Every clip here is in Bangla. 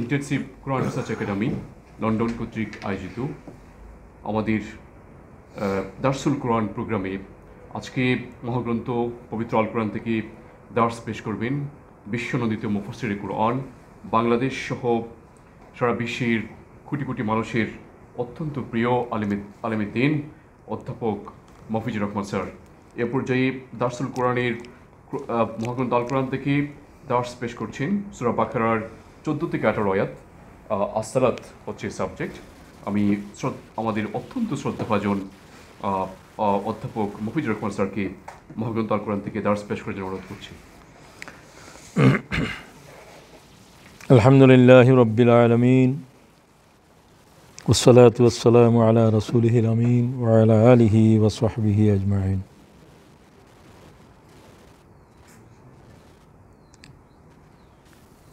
Intensive Quran research academy London কর্তৃক আয়োজিত আমাদের দার্সুল কোরআন প্রোগ্রামে আজকে মহাগ্রন্থ পবিত্র আল কোরআন থেকে দার্স পেশ করবেন বিশ্বনন্দিত মুফাসির কোরআন বাংলাদেশ সহ সারা বিশ্বের কোটি কোটি মানুষের অত্যন্ত প্রিয় আলেমে আলেমে দিন অধ্যাপক মফিজুর রহমান স্যার এ পর্যায়ে দার্সুল কোরআনের মহাগ্রন্থ আল কোরআন থেকে দার্স পেশ করছেন সুরা বাখারার চোদ্দ থেকে আঠারো আয়াত আসালাত হচ্ছে সাবজেক্ট আমি আমাদের অত্যন্ত শ্রদ্ধাভাজন অধ্যাপক মফিজুর রহমান স্যারকে মহাগ্রন্থ আল কোরআন থেকে দার্স পেশ করে অনুরোধ করছি আলহামদুলিল্লাহ রব্বিল আলমিন والصلاة والسلام على رسوله الأمين وعلى آله وصحبه أجمعين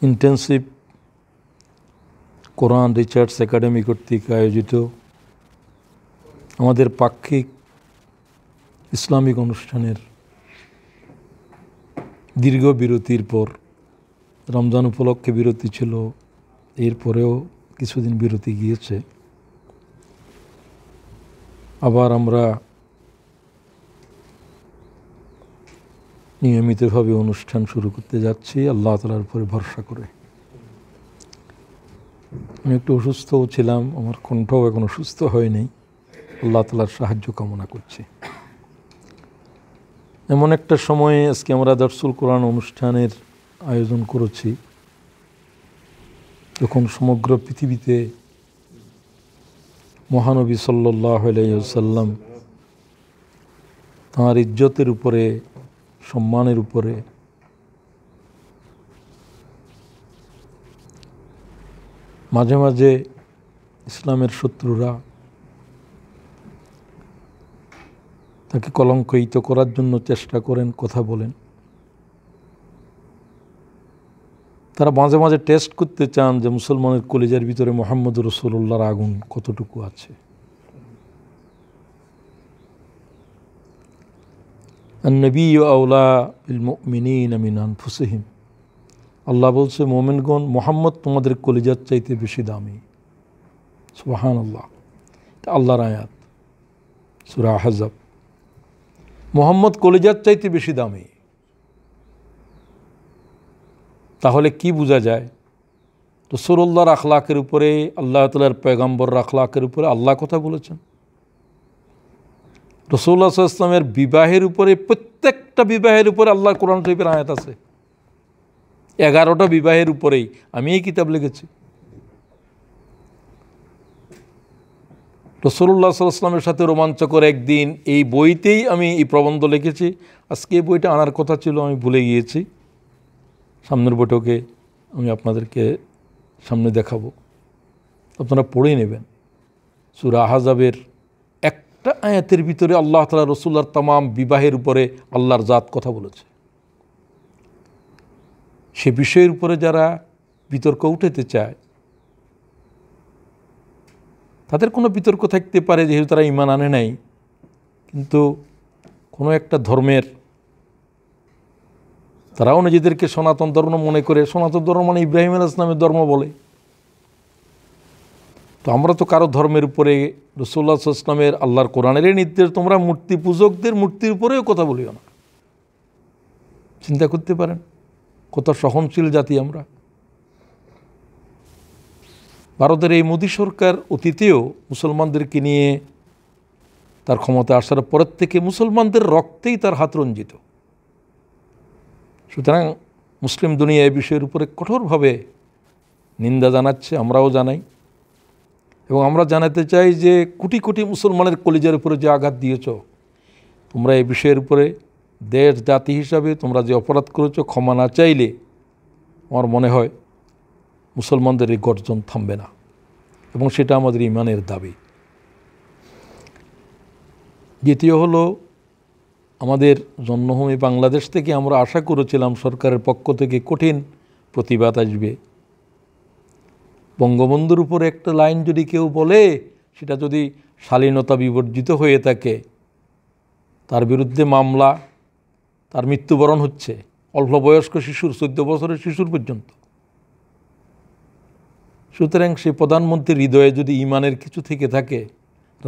Intensive কোরআন রিচার্ডস একাডেমি কর্তৃক আয়োজিত আমাদের পাক্ষিক ইসলামিক অনুষ্ঠানের দীর্ঘ বিরতির পর রমজান উপলক্ষে বিরতি ছিল এরপরেও কিছুদিন বিরতি গিয়েছে আবার আমরা নিয়মিতভাবে অনুষ্ঠান শুরু করতে যাচ্ছি আল্লাহ তালার উপরে ভরসা করে আমি একটু অসুস্থও ছিলাম আমার কণ্ঠও এখন অসুস্থ হয়নি আল্লাহ তালার সাহায্য কামনা করছি এমন একটা সময়ে আজকে আমরা দর্শুল কোরআন অনুষ্ঠানের আয়োজন করেছি যখন সমগ্র পৃথিবীতে মহানবী সাল্লাহ আলাইসাল্লাম তাঁর ইজ্জতের উপরে সম্মানের উপরে মাঝে মাঝে ইসলামের শত্রুরা তাকে কলঙ্কিত করার জন্য চেষ্টা করেন কথা বলেন তারা মাঝে মাঝে টেস্ট করতে চান যে মুসলমানের কলেজের ভিতরে মোহাম্মদ রসুল্লাহর আগুন কতটুকু আছে নবী আউলা بالمؤمنين من আল্লাহ বলছে মোমেনগণ মোহাম্মদ তোমাদের কলিজার চাইতে বেশি দামি সুবাহান আল্লাহ আল্লাহর আয়াত সুরা হাজাব মোহাম্মদ কলিজার চাইতে বেশি দামি তাহলে কি বোঝা যায় তো সরুল্লাহর আখলাকের উপরে আল্লাহ তালার পেগাম্বর আখলাকের উপরে আল্লাহ কথা বলেছেন রসুল্লাহ ইসলামের বিবাহের উপরে প্রত্যেকটা বিবাহের উপরে আল্লাহর কোরআন শরীফের আয়াত আছে এগারোটা বিবাহের উপরেই আমি এই কিতাব লিখেছি রসুল্লাহ সাল্লামের সাথে রোমাঞ্চকর একদিন এই বইতেই আমি এই প্রবন্ধ লিখেছি আজকে এই বইটা আনার কথা ছিল আমি ভুলে গিয়েছি সামনের বৈঠকে আমি আপনাদেরকে সামনে দেখাবো আপনারা পড়ে নেবেন সুরা আহাজাবের একটা আয়াতের ভিতরে আল্লাহ তালা রসুল্লার তামাম বিবাহের উপরে আল্লাহর জাত কথা বলেছে সে বিষয়ের উপরে যারা বিতর্ক উঠেতে চায় তাদের কোনো বিতর্ক থাকতে পারে যেহেতু তারা ইমান আনে নাই কিন্তু কোনো একটা ধর্মের তারাও নিজেদেরকে সনাতন ধর্ম মনে করে সনাতন ধর্ম মানে ইব্রাহিম আল ইসলামের ধর্ম বলে তো আমরা তো কারো ধর্মের উপরে রসোল্লা ইসলামের আল্লাহর কোরআনের নির্দেশ তোমরা মূর্তি পূজকদের মূর্তির উপরেও কথা বলিও না চিন্তা করতে পারেন কত সহনশীল জাতি আমরা ভারতের এই মোদী সরকার অতীতেও মুসলমানদেরকে নিয়ে তার ক্ষমতা আসার পরের থেকে মুসলমানদের রক্তেই তার হাত রঞ্জিত সুতরাং মুসলিম দুনিয়া এই বিষয়ের উপরে কঠোরভাবে নিন্দা জানাচ্ছে আমরাও জানাই এবং আমরা জানাতে চাই যে কোটি কোটি মুসলমানের কলিজার উপরে যে আঘাত দিয়েছ তোমরা এই বিষয়ের উপরে দেশ জাতি হিসাবে তোমরা যে অপরাধ করেছো ক্ষমা না চাইলে আমার মনে হয় মুসলমানদের এই গর্জন থামবে না এবং সেটা আমাদের ইমানের দাবি দ্বিতীয় হলো আমাদের জন্মভূমি বাংলাদেশ থেকে আমরা আশা করেছিলাম সরকারের পক্ষ থেকে কঠিন প্রতিবাদ আসবে বঙ্গবন্ধুর উপরে একটা লাইন যদি কেউ বলে সেটা যদি শালীনতা বিবর্জিত হয়ে থাকে তার বিরুদ্ধে মামলা তার মৃত্যুবরণ হচ্ছে অল্প বয়স্ক শিশুর চোদ্দ বছরের শিশুর পর্যন্ত সুতরাং সে প্রধানমন্ত্রীর হৃদয়ে যদি ইমানের কিছু থেকে থাকে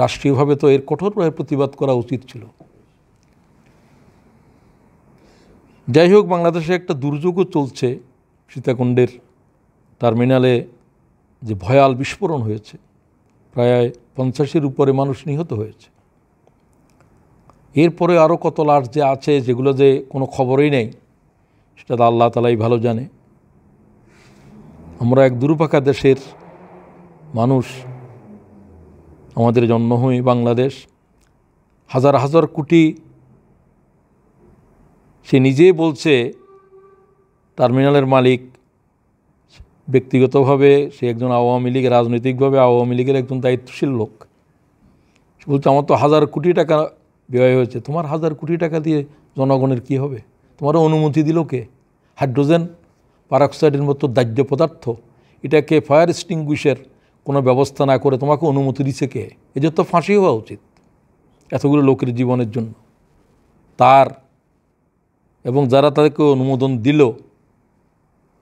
রাষ্ট্রীয়ভাবে তো এর কঠোরভাবে প্রতিবাদ করা উচিত ছিল যাই হোক বাংলাদেশে একটা দুর্যোগও চলছে সীতাকুণ্ডের টার্মিনালে যে ভয়াল বিস্ফোরণ হয়েছে প্রায় পঞ্চাশের উপরে মানুষ নিহত হয়েছে এরপরে আরও কত লাশ যে আছে যেগুলো যে কোনো খবরই নেই সেটা তো আল্লাহ তালাই ভালো জানে আমরা এক দুরুপাকা দেশের মানুষ আমাদের জন্মভূমি বাংলাদেশ হাজার হাজার কোটি সে নিজেই বলছে টার্মিনালের মালিক ব্যক্তিগতভাবে সে একজন আওয়ামী লীগ রাজনৈতিকভাবে আওয়ামী লীগের একজন দায়িত্বশীল লোক বলছে আমার তো হাজার কোটি টাকা ব্যয় হয়েছে তোমার হাজার কোটি টাকা দিয়ে জনগণের কি হবে তোমারও অনুমতি দিল কে হাইড্রোজেন পারক্সাইডের মতো দাহ্য পদার্থ এটাকে ফায়ার এক্সটিংগুইশের কোনো ব্যবস্থা না করে তোমাকে অনুমতি দিছে কে এদের তো ফাঁসি হওয়া উচিত এতগুলো লোকের জীবনের জন্য তার এবং যারা তাদেরকে অনুমোদন দিল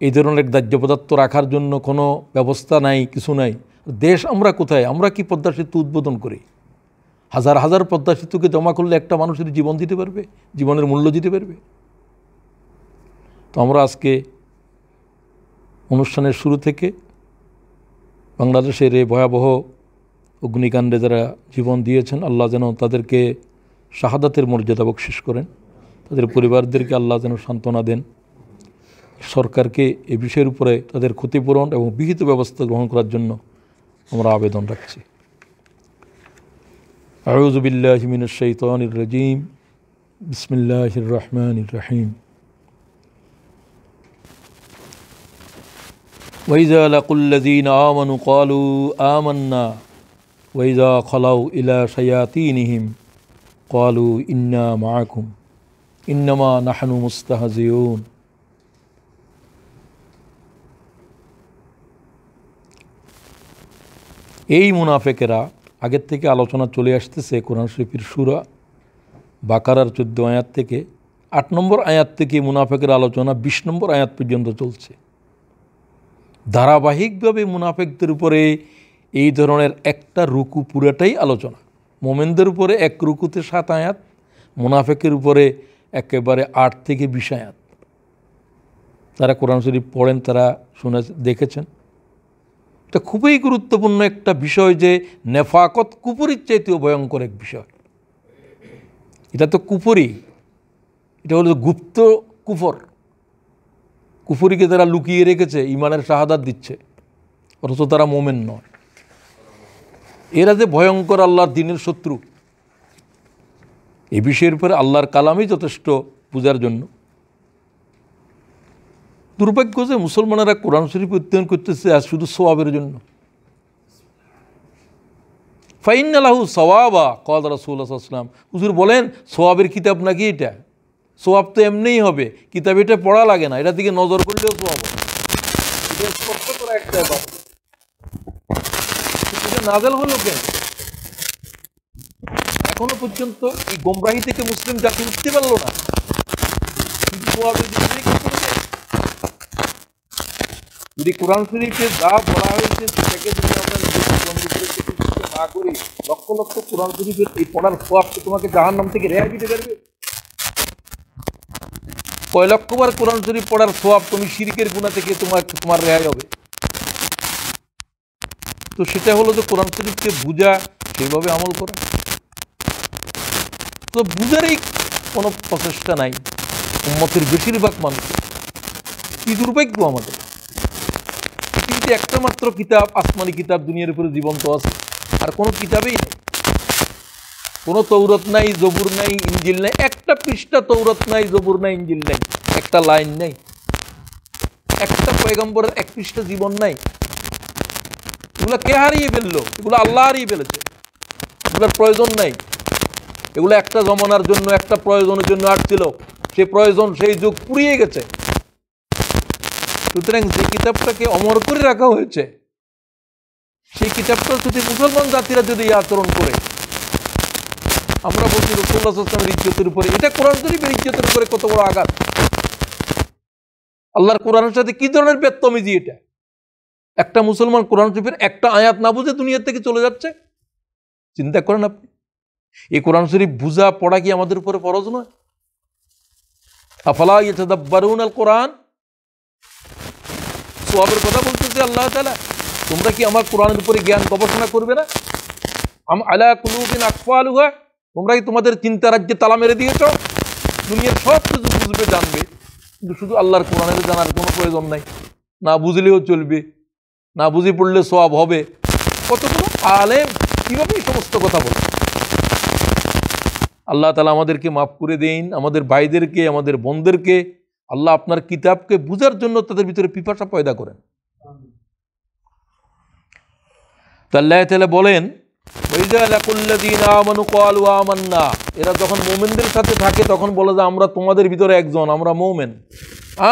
এই ধরনের দাহ্য পদার্থ রাখার জন্য কোনো ব্যবস্থা নাই কিছু নাই দেশ আমরা কোথায় আমরা কি পদ্মা সেতু উদ্বোধন করি হাজার হাজার পদ্মা সেতুকে জমা করলে একটা মানুষের জীবন দিতে পারবে জীবনের মূল্য দিতে পারবে তো আমরা আজকে অনুষ্ঠানের শুরু থেকে বাংলাদেশের এই ভয়াবহ অগ্নিকাণ্ডে যারা জীবন দিয়েছেন আল্লাহ যেন তাদেরকে শাহাদাতের মর্যাদা বকশিস করেন তাদের পরিবারদেরকে আল্লাহ যেন সান্ত্বনা দেন সরকারকে এ বিষয়ের উপরে তাদের ক্ষতিপূরণ এবং বিহিত ব্যবস্থা গ্রহণ করার জন্য আমরা আবেদন রাখছি أعوذ بالله من الشيطان الرجيم بسم الله الرحمن الرحيم وإذا لقوا الذين آمنوا قالوا آمنا وإذا خلوا إلى شياطينهم قالوا إنا معكم إنما نحن مستهزئون এই মুনাফেকেরা আগের থেকে আলোচনা চলে আসতেছে কোরআন শরীফের সুরা বাকারার চোদ্দ আয়াত থেকে আট নম্বর আয়াত থেকে মুনাফেকের আলোচনা বিশ নম্বর আয়াত পর্যন্ত চলছে ধারাবাহিকভাবে মুনাফেকদের উপরে এই ধরনের একটা রুকু পুরাটাই আলোচনা মোমেনদের উপরে এক রুকুতে সাত আয়াত মুনাফেকের উপরে একেবারে আট থেকে বিশ আয়াত তারা কোরআন শরীফ পড়েন তারা শুনে দেখেছেন এটা খুবই গুরুত্বপূর্ণ একটা বিষয় যে নেফাকত কুপুরির চাইতেও ভয়ঙ্কর এক বিষয় এটা তো কুপুরি এটা হলো গুপ্ত কুফর কুফুরিকে তারা লুকিয়ে রেখেছে ইমানের শাহাদাত দিচ্ছে অথচ তারা মোমেন নয় এরা যে ভয়ঙ্কর আল্লাহর দিনের শত্রু এ বিষয়ের উপরে আল্লাহর কালামই যথেষ্ট পূজার জন্য দুর্ভাগ্য যে মুসলমানেরা কোরআন শরীফ অধ্যয়ন করতেছে আর শুধু সবাবের জন্য ফাইনালাহু সওয়াবা কদ রাসুল্লাহাম হুজুর বলেন সবাবের কিতাব নাকি এটা সবাব তো এমনিই হবে কিতাব এটা পড়া লাগে না এটা দিকে নজর করলেও সবাব নাজেল হলো কেন এখনো পর্যন্ত এই গোমরাহি থেকে মুসলিম জাতি উঠতে পারলো না যদি কোরআন শরীফে যা বলা হয়েছে সেটাকে যদি আমরা না করি লক্ষ লক্ষ কোরআন শরীফের এই পড়ার সোয়াবকে তোমাকে জাহার নাম থেকে রেহাই দিতে পারবে কয় লক্ষবার কোরআন শরীফ পড়ার সোয়াব তুমি সিরিকের গুণা থেকে তোমার তোমার রেহাই হবে তো সেটা হলো যে কোরআন শরীফকে বুঝা সেইভাবে আমল করা তো বুঝারই কোনো প্রচেষ্টা নাই মতের বেশিরভাগ মানুষ কি দুর্ভাগ্য আমাদের পৃথিবীতে একটা মাত্র কিতাব আসমানি কিতাব দুনিয়ার উপরে জীবন্ত আছে আর কোনো কিতাবেই নেই কোনো তৌরত নাই জবুর নাই ইঞ্জিল নাই একটা পৃষ্ঠা তৌরত নাই জবুর নাই ইঞ্জিল নাই একটা লাইন নাই একটা পয়গম্বরের এক পৃষ্ঠা জীবন নাই এগুলো কে হারিয়ে ফেললো এগুলো আল্লাহ হারিয়ে ফেলেছে এগুলোর প্রয়োজন নাই এগুলো একটা জমানার জন্য একটা প্রয়োজনের জন্য আসছিল সে প্রয়োজন সেই যুগ পুড়িয়ে গেছে সুতরাং যে কিতাবটাকে অমর করে রাখা হয়েছে সেই কিতাবটা যদি মুসলমান জাতিরা যদি আচরণ করে আমরা বলছি রসুল্লাহামের ইজ্জতের উপরে এটা কোরআন শরীফের ইজ্জতের উপরে কত বড় আঘাত আল্লাহর কোরআনের সাথে কি ধরনের বেত্তমিজি এটা একটা মুসলমান কোরআন শরীফের একটা আয়াত না বুঝে দুনিয়ার থেকে চলে যাচ্ছে চিন্তা করেন আপনি এই কোরআন শরীফ বুঝা পড়া কি আমাদের উপরে ফরজ নয় আফালা ইয়ে বারুন আল কোরআন সোয়াবের কথা বলতেছে আল্লাহ তালা তোমরা কি আমার কোরআনের উপরে জ্ঞান গবেষণা করবে না আম আলা কুলুবিন আকফা আলুহা তোমরা কি তোমাদের চিন্তা রাজ্যে তালা মেরে দিয়েছ দুনিয়ার সব কিছু বুঝবে জানবে কিন্তু শুধু আল্লাহর কোরআনের জানার কোনো প্রয়োজন নাই না বুঝলেও চলবে না বুঝে পড়লে সব হবে কতগুলো আলেম কীভাবে এই সমস্ত কথা বলবে আল্লাহ তালা আমাদেরকে মাফ করে দিন আমাদের ভাইদেরকে আমাদের বোনদেরকে আল্লাহ আপনার কিতাবকে বুঝার জন্য তাদের ভিতরে পিপাসা পয়দা করেন তো তাহলে বলেন এরা যখন মোমেনদের সাথে থাকে তখন বলে যে আমরা তোমাদের ভিতরে একজন আমরা মোমেন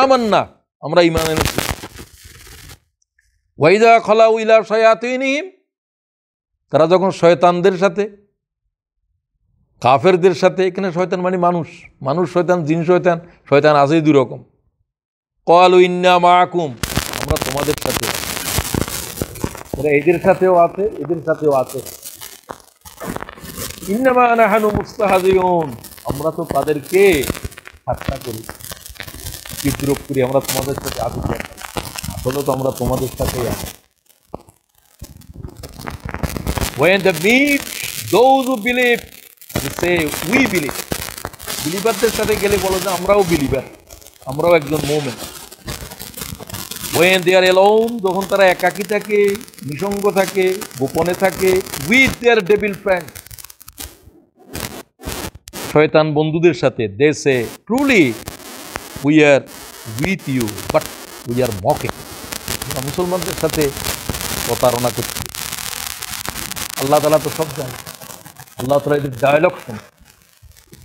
আমান্না আমরা ইমান এনেছি ওয়াইদা খলা উইলা শয়াতিনহিম তারা যখন শয়তানদের সাথে কাফেরদের সাথে এখানে শয়তান মানে মানুষ মানুষ শয়তান জিন শয়তান শয়তান আছেই দুই রকম কল ইন্না মাকুম আমরা তোমাদের সাথে ওরা এদের সাথেও আছে এদের সাথেও আছে ইন্নামা নাহানু মুস্তাহাজিউন আমরা তো তাদেরকে ঠাট্টা করি বিদ্রোপ করি আমরা তোমাদের সাথে আগে আসলে তো আমরা তোমাদের সাথেই আছি When the meek, those who যে সে উই বিলিভ বিলিভারদের সাথে গেলে বলো যে আমরাও বিলিভার আমরাও একজন মোমেন ওয়েন দেয়ার আর এলোন যখন তারা একাকি থাকে নিসঙ্গ থাকে গোপনে থাকে উইথ দেয়ার ডেবিল ফ্রেন্ড শয়তান বন্ধুদের সাথে দেশে truly we are with you but we are mock মুসলমানদের সাথে প্রতারণা করছি আল্লাহ তালা তো সব জানে আল্লাহ তালা এদের ডায়লগ শুনে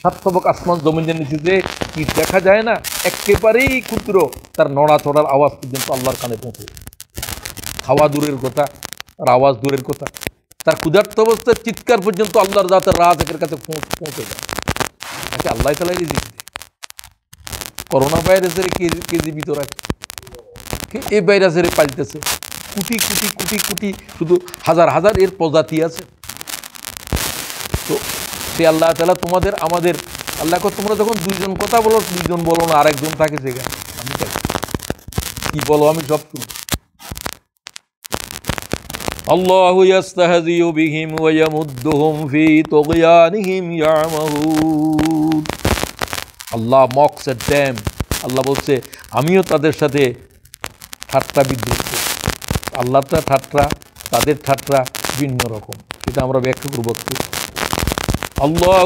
সাতবক আসমান জমিনের নিচে যে কি দেখা যায় না একেবারেই ক্ষুদ্র তার নড়াচড়ার আওয়াজ পর্যন্ত আল্লাহর কানে পৌঁছে খাওয়া দূরের কথা তার আওয়াজ দূরের কথা তার ক্ষুধার্ত অবস্থার চিৎকার পর্যন্ত আল্লাহর রাজ একের কাছে পৌঁছে যায় তাকে আচ্ছা, আল্লাহ তালাই রিজিক দিচ্ছে করোনা ভাইরাসের কে কে জীবিত রাখে এই ভাইরাসের পাল্টেছে কুটি কুটি কোটি কোটি শুধু হাজার হাজার এর প্রজাতি আছে তো সে আল্লাহ তালা তোমাদের আমাদের আল্লাহ কর তোমরা যখন দুইজন কথা বলো দুইজন বলো না আরেকজন থাকে সেখানে আমি থাকি কি বলো আমি সব শুনি আল্লাহ ইয়াস্তাহজিউ বিহিম ওয়া ইয়ামুদ্দুহুম ফি তুগিয়ানিহিম ইয়ামাহুন আল্লাহ মক্স এট দেম আল্লাহ বলছে আমিও তাদের সাথে ঠাট্টা বিদ্রুপ আল্লাহ আল্লাহটা ঠাট্টা তাদের ঠাট্টা ভিন্ন রকম সেটা আমরা ব্যাখ্যা করবো আল্লাহ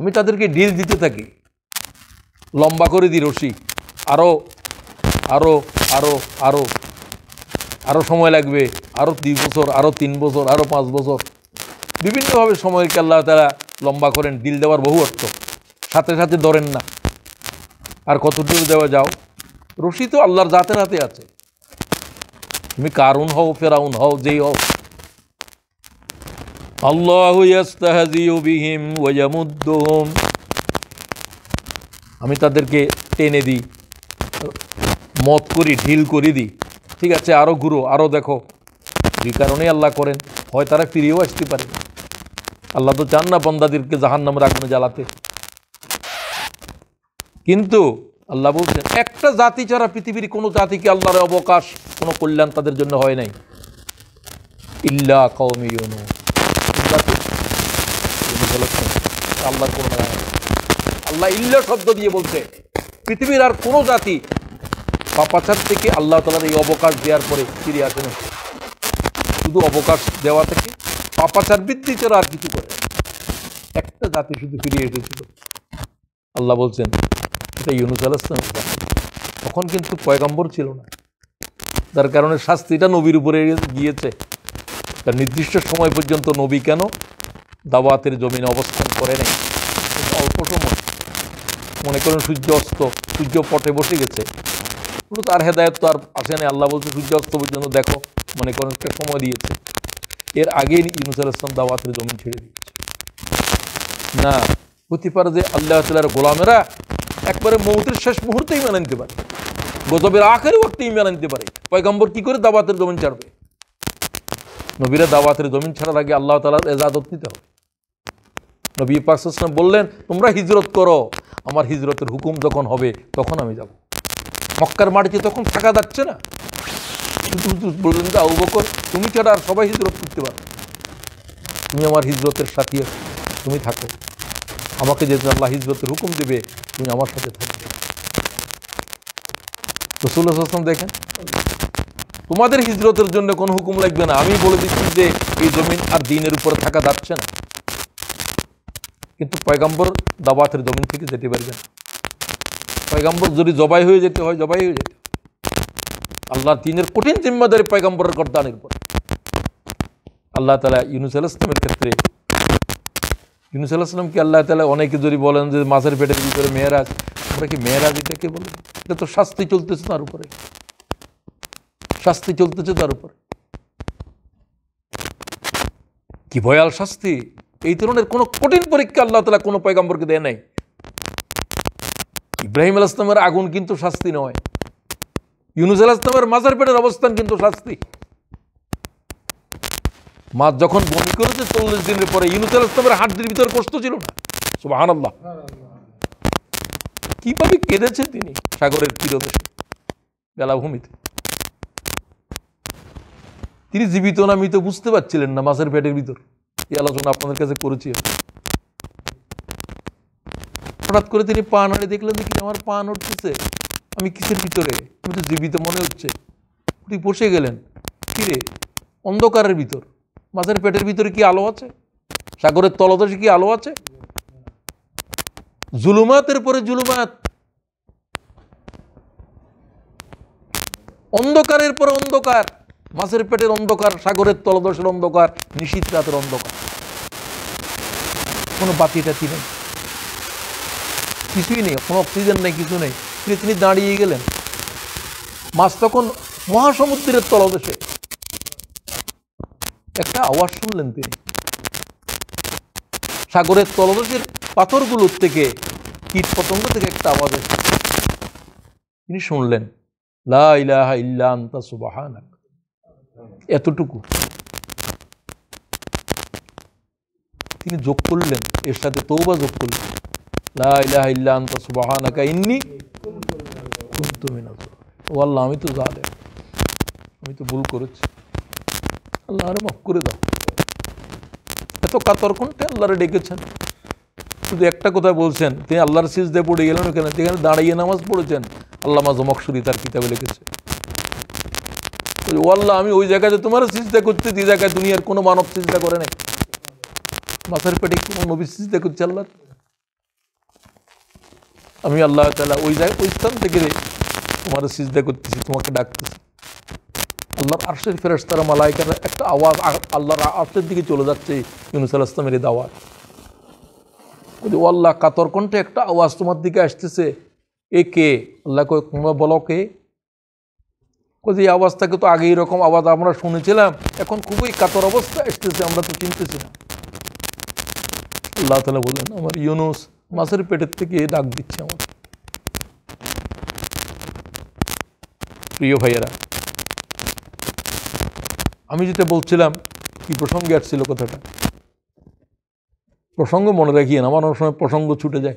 আমি তাদেরকে ঢিল দিতে থাকি লম্বা করে দিই রশি আরও আরও আরও আরও আরও সময় লাগবে আরও দুই বছর আরও তিন বছর আরও পাঁচ বছর বিভিন্নভাবে সময়কে আল্লাহ তারা লম্বা করেন ডিল দেওয়ার বহু অর্থ সাথে সাথে ধরেন না আর কতটুকু দেওয়া যাও রশি তো আল্লাহর জাতের হাতে আছে তুমি কারুন হও ফেরাউন হও যেই হও আল্লাহ ইয়াস্তাহাজিউবিহিম আমি তাদেরকে টেনে দিই মত করি ঢিল করে দিই ঠিক আছে আরও ঘুরো আরও দেখো যে কারণেই আল্লাহ করেন হয় তারা ফিরেও আসতে পারে আল্লাহ তো চান না বন্দাদেরকে জাহান নাম রাখবে জ্বালাতে কিন্তু আল্লাহ বলছেন একটা জাতি ছাড়া পৃথিবীর কোনো জাতিকে আল্লাহর অবকাশ কোনো কল্যাণ তাদের জন্য হয় নাই ইল্লা কৌমিউনু আল্লাহর কোনো আল্লাহ ইল্লা শব্দ দিয়ে বলছে পৃথিবীর আর কোনো জাতি পাপাচার থেকে আল্লাহ তালার এই অবকাশ দেওয়ার পরে ফিরে আসে না শুধু অবকাশ দেওয়া থেকে পাপাচার বৃত্তি আর কিছু করে একটা জাতি শুধু ফিরিয়ে এসেছিল আল্লাহ বলছেন এটা ইউনুস আলাহ তখন কিন্তু পয়গাম্বর ছিল না তার কারণে শাস্তিটা নবীর উপরে গিয়েছে তার নির্দিষ্ট সময় পর্যন্ত নবী কেন দাওয়াতের জমিনে অবস্থান করে নেই অল্প সময় মনে করেন সূর্য অস্ত সূর্য পটে বসে গেছে কিন্তু তার হেদায়ত তো আর আসে নাই আল্লাহ বলছে সূর্য অস্ত পর্যন্ত দেখো মনে করেন একটা সময় দিয়েছে এর আগেই ইউনুস ইসলাম দাওয়াতের জমিন ছেড়ে দিয়েছে না হতে পারে যে আল্লাহ তালার গোলামেরা একবারে মৌতের শেষ মুহূর্তেই মেনে নিতে পারে গজবের আখের ওয়াক্তেই মেনে নিতে পারে পয়গম্বর কী করে দাওয়াতের জমিন ছাড়বে নবীরা দাওয়াতের জমিন ছাড়ার আগে আল্লাহ তালার এজাদত নিতে হবে নবী পাকসাম বললেন তোমরা হিজরত করো আমার হিজরতের হুকুম যখন হবে তখন আমি যাব মক্কার মাটিতে তখন থাকা যাচ্ছে না বললেন যে আবু বকর তুমি ছাড়া আর সবাই হিজরত করতে পারো তুমি আমার হিজরতের সাথী তুমি থাকো আমাকে যে আল্লাহ হিজরতের হুকুম দেবে তুমি আমার সাথে থাকবে রসুল্লাহ আসলাম দেখেন তোমাদের হিজরতের জন্য কোনো হুকুম লাগবে না আমি বলে দিচ্ছি যে এই জমিন আর দিনের উপরে থাকা যাচ্ছে না কিন্তু পয়গাম্বর দাবাতের জমিন থেকে যেতে পারবে না পয়গাম্বর যদি জবাই হয়ে যেতে হয় জবাই হয়ে যেতে আল্লাহ তিনের কঠিন জিম্মাদারি পয়গাম্বরের করদানের পর আল্লাহ তালা ইউনুস ইসলামের ক্ষেত্রে ইউনুস ইসলামকে আল্লাহ তালা অনেকে যদি বলেন যে মাছের পেটের ভিতরে মেয়েরাজ আমরা কি মেয়েরাজ এটাকে বলে এটা তো শাস্তি চলতেছে তার উপরে শাস্তি চলতেছে তার উপরে কি ভয়াল শাস্তি এই ধরনের কোনো কঠিন পরীক্ষা আল্লাহ তালা কোনো পয়গাম্বরকে দেয় নাই ইব্রাহিম আল ইসলামের আগুন কিন্তু শাস্তি নয় ইউনুস আল ইসলামের মাজার পেটের অবস্থান কিন্তু শাস্তি মা যখন বমি করেছে চল্লিশ দিনের পরে ইউনুস আল ইসলামের হাড্ডির ভিতরে কষ্ট ছিল না সুবাহান আল্লাহ কীভাবে কেঁদেছে তিনি সাগরের তীরদেশে বেলাভূমিতে তিনি জীবিত না মৃত বুঝতে পারছিলেন না মাছের পেটের ভিতর এই আলোচনা আপনাদের কাছে করেছি হঠাৎ করে তিনি পা নড়ে দেখলেন কি আমার পা নড়তেছে আমি কিসের ভিতরে আমি তো জীবিত মনে হচ্ছে উনি বসে গেলেন কিরে অন্ধকারের ভিতর মাছের পেটের ভিতরে কি আলো আছে সাগরের তলদেশে কি আলো আছে জুলুমাতের পরে জুলুমাত অন্ধকারের পরে অন্ধকার মাছের পেটের অন্ধকার সাগরের তলদশের অন্ধকার নিশীত রাতের অন্ধকার কোনো বাতি টাতি নেই কিছুই নেই কোনো অক্সিজেন নেই কিছু নেই তিনি তিনি দাঁড়িয়ে গেলেন মাছ তখন মহাসমুদ্রের তলদেশে একটা আওয়াজ শুনলেন তিনি সাগরের তলদেশের পাথরগুলোর থেকে কীট পতঙ্গ থেকে একটা আওয়াজ এসে তিনি শুনলেন লা ইল্লা আন্তা সুবাহানাক এতটুকু তিনি যোগ করলেন এর সাথে তৌবা যোগ করলেন আল্লাহ আমি তো জালে আমি তো ভুল করেছি আল্লাহ আরে মাফ করে দাও এত কাতর কণ্ঠে আল্লাহরে ডেকেছেন শুধু একটা কথা বলছেন তিনি আল্লাহর সিজদে পড়ে গেলেন ওখানে যেখানে দাঁড়িয়ে নামাজ পড়েছেন আল্লাহ মাজমকসুরি তার কিতাবে লিখেছে ওয়াল্লাহ আমি ওই জায়গাতে তোমার চিন্তা করতে যে জায়গায় দুনিয়ার কোনো মানব চিন্তা করে নাই মাথার পেটে কোনো নবী চিন্তা করছে আল্লাহ আমি আল্লাহ তালা ওই জায়গায় ওই স্থান থেকে তোমার সিজদা করতেছি তোমাকে ডাকতেছি আল্লাহর আর্শের ফেরাস তারা মালাইকার একটা আওয়াজ আল্লাহর আর্শের দিকে চলে যাচ্ছে ইউনুস আল ইসলামের এই দাওয়াত ও আল্লাহ কাতর কণ্ঠে একটা আওয়াজ তোমার দিকে আসতেছে এ কে আল্লাহ বলো কে কাজে এই আওয়াজটাকে তো আগে এরকম আওয়াজ আমরা শুনেছিলাম এখন খুবই কাতর অবস্থা এসতেছে আমরা তো চিনতেছি না আল্লাহ তালা বললেন আমার ইউনুস মাছের পেটের থেকে ডাক দিচ্ছে আমার প্রিয় ভাইয়েরা আমি যেটা বলছিলাম কি প্রসঙ্গে আসছিল কথাটা প্রসঙ্গ মনে রাখিয়ে আমার অনেক সময় প্রসঙ্গ ছুটে যায়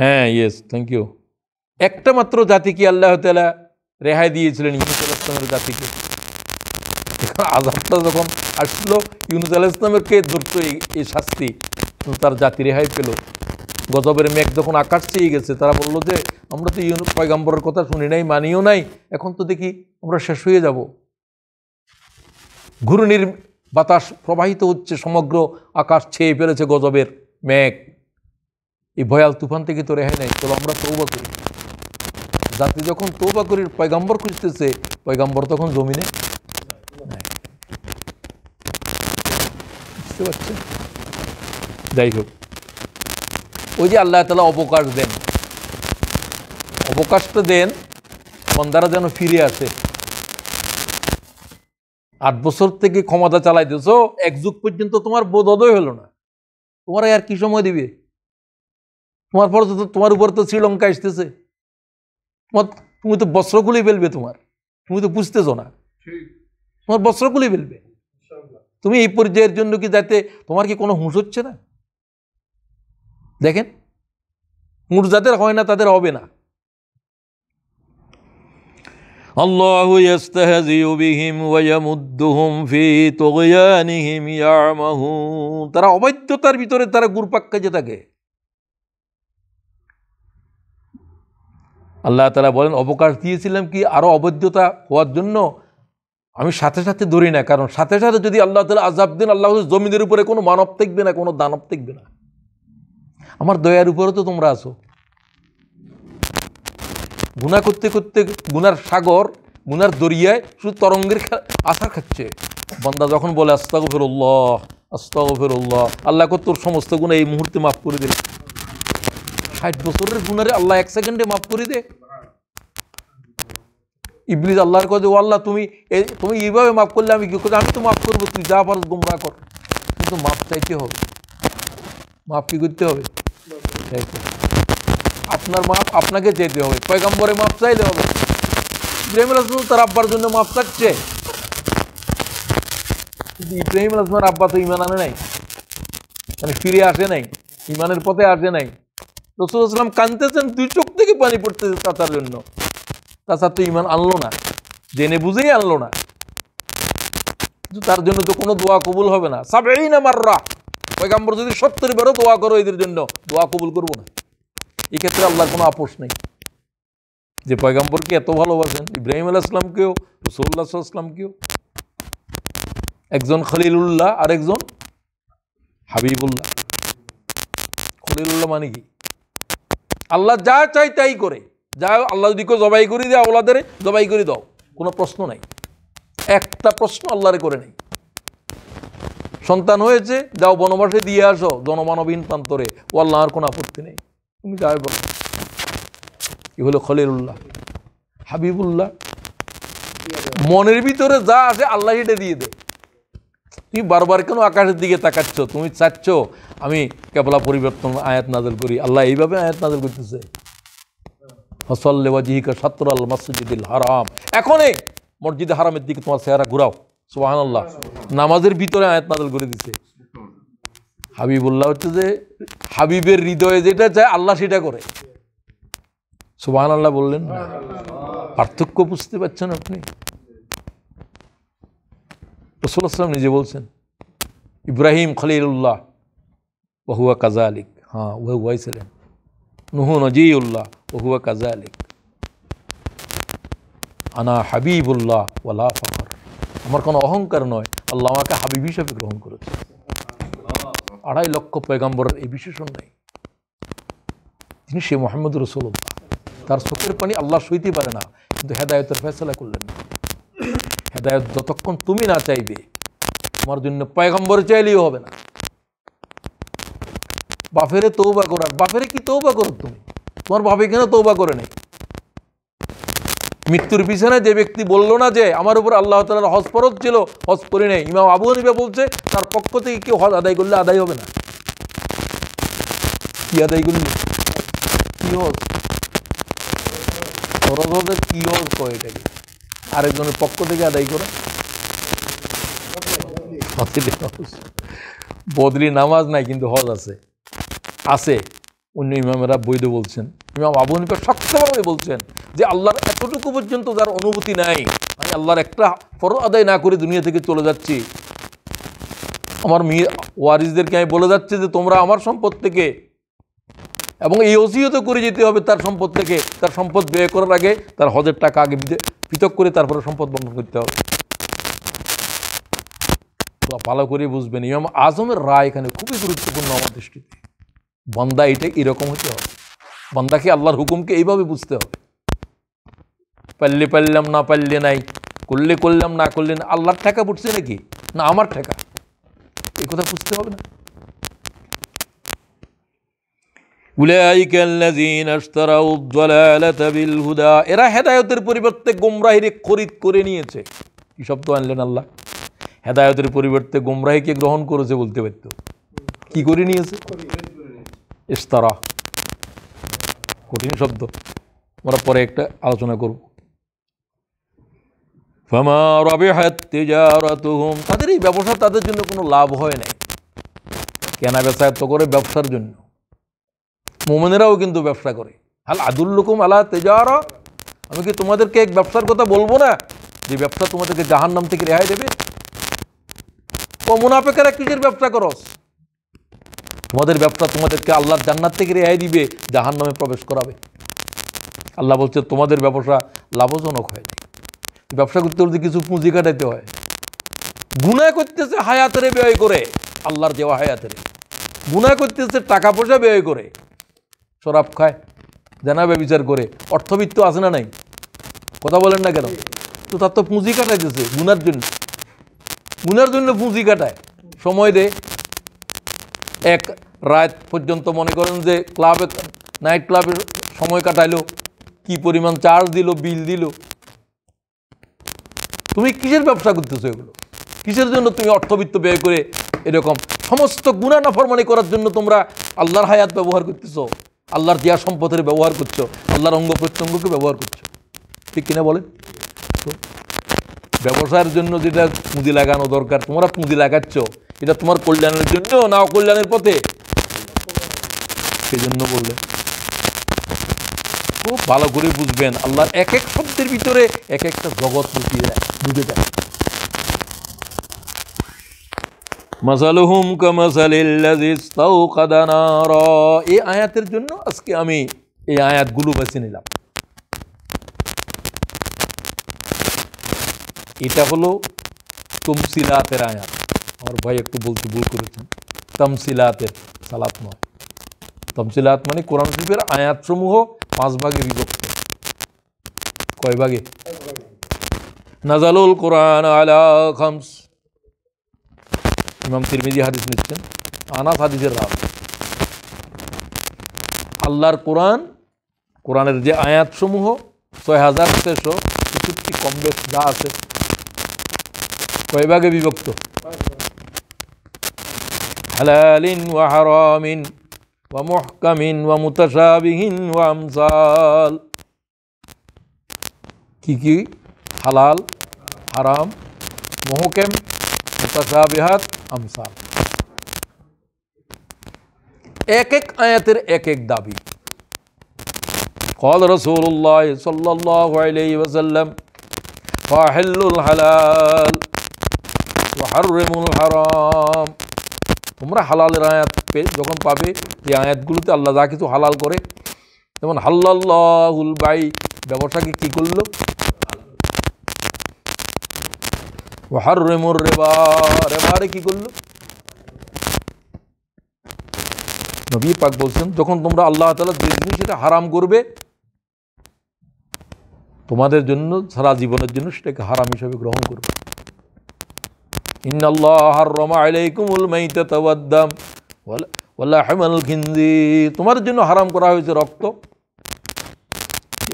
হ্যাঁ ইয়েস থ্যাংক ইউ একটা মাত্র জাতিকে আল্লাহ তালা রেহাই দিয়েছিলেন ইউনুস আল ইসলামের জাতিকে আজাবটা যখন আসলো ইউনুস আল ইসলামেরকে ধরতো এই শাস্তি তার জাতি রেহাই পেল গজবের মেঘ যখন আকাশ চেয়ে গেছে তারা বলল যে আমরা তো ইউনুস পয়গাম্বরের কথা শুনি নাই মানিও নাই এখন তো দেখি আমরা শেষ হয়ে যাব ঘূর্ণির বাতাস প্রবাহিত হচ্ছে সমগ্র আকাশ ছেয়ে ফেলেছে গজবের মেঘ এই ভয়াল তুফান থেকে তো রেহাই নাই চলো আমরা তৌবা করি জাতি যখন তোবা করি পয়গাম্বর খুঁজতেছে পয়গাম্বর তখন জমিনে বুঝতে পারছেন যাই হোক ওই যে আল্লাহ তালা অবকাশ দেন অবকাশটা দেন বন্দারা যেন ফিরে আসে আট বছর থেকে ক্ষমতা দিয়েছ এক যুগ পর্যন্ত তোমার বোধোদয় হলো না তোমার আর কি সময় দিবে তোমার পর তো তোমার উপর তো শ্রীলঙ্কা আসতেছে তোমার তুমি তো বস্ত্রগুলি ফেলবে তোমার তুমি তো বুঝতেছ না তোমার বস্ত্রগুলি ফেলবে তুমি এই পর্যায়ের জন্য কি যাতে তোমার কি কোনো হুঁশ হচ্ছে না দেখেন হুঁশ যাদের হয় না তাদের হবে না আল্লাহ তারা অবৈধতার ভিতরে তারা গুরপাক্কা যে থাকে আল্লাহ তালা বলেন অবকাশ দিয়েছিলাম কি আরও অবৈধতা হওয়ার জন্য আমি সাথে সাথে ধরি না কারণ সাথে সাথে যদি আল্লাহ তালা আজাব দিন আল্লাহ জমিনের উপরে কোনো মানব দেখবে না কোনো দানব দেখবে না আমার দয়ার উপরে তো তোমরা আছো গুণা করতে করতে গুনার সাগর গুনার দরিয়ায় শুধু তরঙ্গের আশা খাচ্ছে বন্দা যখন বলে আস্তাগ ফেরুল্লাহ আস্তাগ ফেরুল্লাহ আল্লাহ তোর সমস্ত গুণ এই মুহূর্তে মাফ করে দিল ষাট বছরের গুণারে আল্লাহ এক সেকেন্ডে মাফ করে দে ইবলিজ আল্লাহর কথা ও আল্লাহ তুমি তুমি এইভাবে মাফ করলে আমি কী করি আমি তো মাফ করবো তুই যা পারো গোমরা কর কিন্তু মাফ চাইতে হবে মাফ কি করতে হবে আপনার মাপ আপনাকে চাইতে হবে পয়গাম্বরে মাপ চাইতে হবে ইব্রাহিম আসলাম তার আব্বার জন্য মাপ চাচ্ছে কিন্তু ইব্রাহিম আসলামের আব্বা তো ইমান আনে নাই মানে ফিরে আসে নাই ইমানের পথে আসে নাই রসুলাম কানতেছেন দুই চোখ থেকে পানি পড়তেছে চাচার জন্য চাচার তো ইমান আনলো না জেনে বুঝেই আনলো না তার জন্য তো কোনো দোয়া কবুল হবে না সাব এই না মাররা পয়গাম্বর যদি সত্তর বেরো দোয়া করো এদের জন্য দোয়া কবুল করবো না এক্ষেত্রে আল্লাহর কোনো আপোষ নেই যে পয়গাম্বরকে এত ভালোবাসেন ইব্রাহিম আল্লাহ ইসলামকেও রসুল্লাহ ইসলামকেও একজন খলিলুল্লাহ আর একজন হাবিবুল্লাহ খলিলুল্লাহ মানে কি আল্লাহ যা চাই তাই করে যা আল্লাহ যদি কেউ জবাই করে দেয় আওলাদের জবাই করে দাও কোনো প্রশ্ন নাই একটা প্রশ্ন আল্লাহরে করে নেই সন্তান হয়েছে যাও বনবাসে দিয়ে আসো জনমানবহীন প্রান্তরে ও আল্লাহর কোনো আপত্তি নেই তুমি যাই বলো এ হলো খলিলুল্লাহ হাবিবুল্লাহ মনের ভিতরে যা আছে আল্লাহ এটা দিয়ে দেয় তুমি বারবার কেন আকাশের দিকে তাকাচ্ছ তুমি চাচ্ছ আমি কেবলা পরিবর্তন আয়াত নাজল করি আল্লাহ এইভাবে আয়াত নাজল করতেছে ফসল্লেবাজিহিকা সাত্তর আল মসজিদুল হারাম এখনই মসজিদে হারামের দিকে তোমার চেহারা ঘুরাও সোহান আল্লাহ নামাজের ভিতরে আয়াত নাজল করে দিছে হাবিবুল্লাহ হচ্ছে যে হাবিবের হৃদয়ে যেটা চায় আল্লাহ সেটা করে সোহান আল্লাহ বললেন না পার্থক্য বুঝতে পারছেন আপনি রসুল্লাহাম নিজে বলছেন ইব্রাহিম খলিল্লাহ বহুয়া কাজা আলিক হ্যাঁ ওহে হুয়াই ছিলেন নুহ নজিউল্লাহ ওহুয়া কাজা আলিক আনা হাবিবুল্লাহ ওলা ফখর আমার কোনো অহংকার নয় আল্লাহ আমাকে হাবিব হিসাবে গ্রহণ করেছে আড়াই লক্ষ পয়গাম্বরের এই বিশেষণ নেই তিনি সে মোহাম্মদ রসুল্লাহ তার চোখের পানি আল্লাহ সইতে পারে না কিন্তু হেদায়তের ফেসলা করলেন না হেদায়ত যতক্ষণ তুমি না চাইবে তোমার জন্য পয়গম্বর চাইলেও হবে না বাফেরে তৌবা করার বাফেরে কি তৌবা করো তুমি তোমার বাপে কেন তৌবা করে নেই মৃত্যুর পিছনে যে ব্যক্তি বলল না যে আমার উপর আল্লাহ তালার হজ ফরজ ছিল হজ করে নেই ইমাম আবু হানিবা বলছে তার পক্ষ থেকে কেউ হজ আদায় করলে আদায় হবে না কি আদায় করলি কি হজ ফরজ কি হজ কয় এটাকে আরেকজনের পক্ষ থেকে আদায় করে বদলি নামাজ নাই কিন্তু হজ আছে আছে অন্য ইমামেরা বৈধ বলছেন ইমাম আবু হানিফা শক্তভাবে বলছেন যে আল্লাহর এতটুকু পর্যন্ত যার অনুভূতি নাই আমি আল্লাহর একটা ফর আদায় না করে দুনিয়া থেকে চলে যাচ্ছি আমার মেয়ে ওয়ারিসদেরকে আমি বলে যাচ্ছি যে তোমরা আমার সম্পদ থেকে এবং এই অজিয়ত করে যেতে হবে তার সম্পদ থেকে তার সম্পদ ব্যয় করার আগে তার হজের টাকা আগে পৃথক করে তারপরে সম্পদ বন্টন করতে হবে ভালো করে বুঝবেন ইমাম আজমের রায় এখানে খুবই গুরুত্বপূর্ণ আমার দৃষ্টিতে বন্দা এটা এরকম হতে হবে বন্দাকে আল্লাহর হুকুমকে এইভাবে বুঝতে হবে পাল্লে পারলাম না পারলে নাই করলে করলাম না করলে না আল্লাহর ঠেকা পড়ছে নাকি না আমার ঠেকা এই কথা বুঝতে হবে না হুদা এরা হেদায়তের পরিবর্তে গুমরাহিরে খরিদ করে নিয়েছে কি শব্দ আনলেন আল্লাহ হেদায়তের পরিবর্তে গোমরাহিকে গ্রহণ করেছে বলতে পারত কি করে নিয়েছে ইস্তারা কঠিন শব্দ আমরা পরে একটা আলোচনা করব ফামা তাদের এই ব্যবসা তাদের জন্য কোনো লাভ হয় নাই কেনা বেচা এত করে ব্যবসার জন্য মোমেনেরাও কিন্তু ব্যবসা করে হাল আদুল্লুকুম আলা তেজার আমি কি তোমাদেরকে এক ব্যবসার কথা বলবো না যে ব্যবসা তোমাদেরকে জাহান নাম থেকে রেহাই দেবে ও মুনাফেকেরা কিসের ব্যবসা করস তোমাদের ব্যবসা তোমাদেরকে আল্লাহর জান্নাত থেকে রেহাই দিবে জাহান নামে প্রবেশ করাবে আল্লাহ বলছে তোমাদের ব্যবসা লাভজনক হয়নি ব্যবসা করতে বলতে কিছু পুঁজি কাটাইতে হয় গুনায় করতেছে হায়াতের ব্যয় করে আল্লাহর দেওয়া হায়াতের গুণা করতেছে টাকা পয়সা ব্যয় করে শরাব খায় জানা ব্যবচার করে অর্থবিত্ত আছে না নাই কথা বলেন না কেন তো তার তো পুঁজি কাটাইতেছে গুনার জন্য গুনার জন্য পুঁজি কাটায় সময় দে এক রাত পর্যন্ত মনে করেন যে ক্লাবে নাইট ক্লাবে সময় কাটাইলো কি পরিমাণ চার্জ দিল বিল দিল তুমি কিসের ব্যবসা করতেছো এগুলো কিসের জন্য তুমি অর্থবিত্ত ব্যয় করে এরকম সমস্ত গুণা নাফরমানি করার জন্য তোমরা আল্লাহর হায়াত ব্যবহার করতেছো আল্লাহর দেয়া সম্পদের ব্যবহার করছো আল্লাহর অঙ্গ প্রত্যঙ্গকে ব্যবহার করছো ঠিক কিনা বলেন তো ব্যবসার জন্য যেটা পুঁজি লাগানো দরকার তোমরা পুঁজি লাগাচ্ছ এটা তোমার কল্যাণের জন্য না অকল্যাণের পথে সেই জন্য বললেন খুব ভালো করে বুঝবেন আল্লাহ এক এক শব্দের ভিতরে এক একটা জগৎ লুকিয়ে দেয় বুঝে দেয় মাসালুহুম কামাসালিল্লাজিস্তাউকাদানার এই আয়াতের জন্য আজকে আমি এই আয়াতগুলো বেছে নিলাম এটা হলো তমসিলাতের আয়াত আমার ভাই একটু বলতে ভুল করেছেন তমসিলাতের সালাত নয় তমসিলাত মানে কোরআন শরীফের আয়াতসমূহ পাঁচ ভাগে বিভক্ত কয় ভাগে নাজালুল কোরআন আলা খামস ইমাম তিরমিজি হাদিস নিচ্ছেন আনাস হাদিসের রাব আল্লাহর কোরআন কোরআনের যে আয়াতসমূহ ছয় হাজার ছয়শো চুক্তি কম বেশ যা আছে কয় বিভক্ত হালালিন ওয়া হারামিন ওয়া মুহকামিন ওয়া মুতাশাবিহিন ওয়া আমসাল কি কি হালাল হারাম মহকেম মুতাসাবিহাত আমসাল এক এক আয়াতের এক এক দাবি قال رسول الله صلى الله عليه وسلم فاحل الحلال وحرم الحرام তোমরা হালালের আয়াত যখন পাবে এই আয়াতগুলোতে আল্লাহ যা কিছু হালাল করে যেমন হাল্লাল্লাহুল বাই ব্যবসাকে কী করলো ও হর রেমুর রেবা রেবারে কী করলো নবী পাক বলছেন যখন তোমরা আল্লাহ তালা যে সেটা হারাম করবে তোমাদের জন্য সারা জীবনের জন্য সেটাকে হারাম হিসাবে গ্রহণ করবে তোমার জন্য হারাম করা হয়েছে রক্ত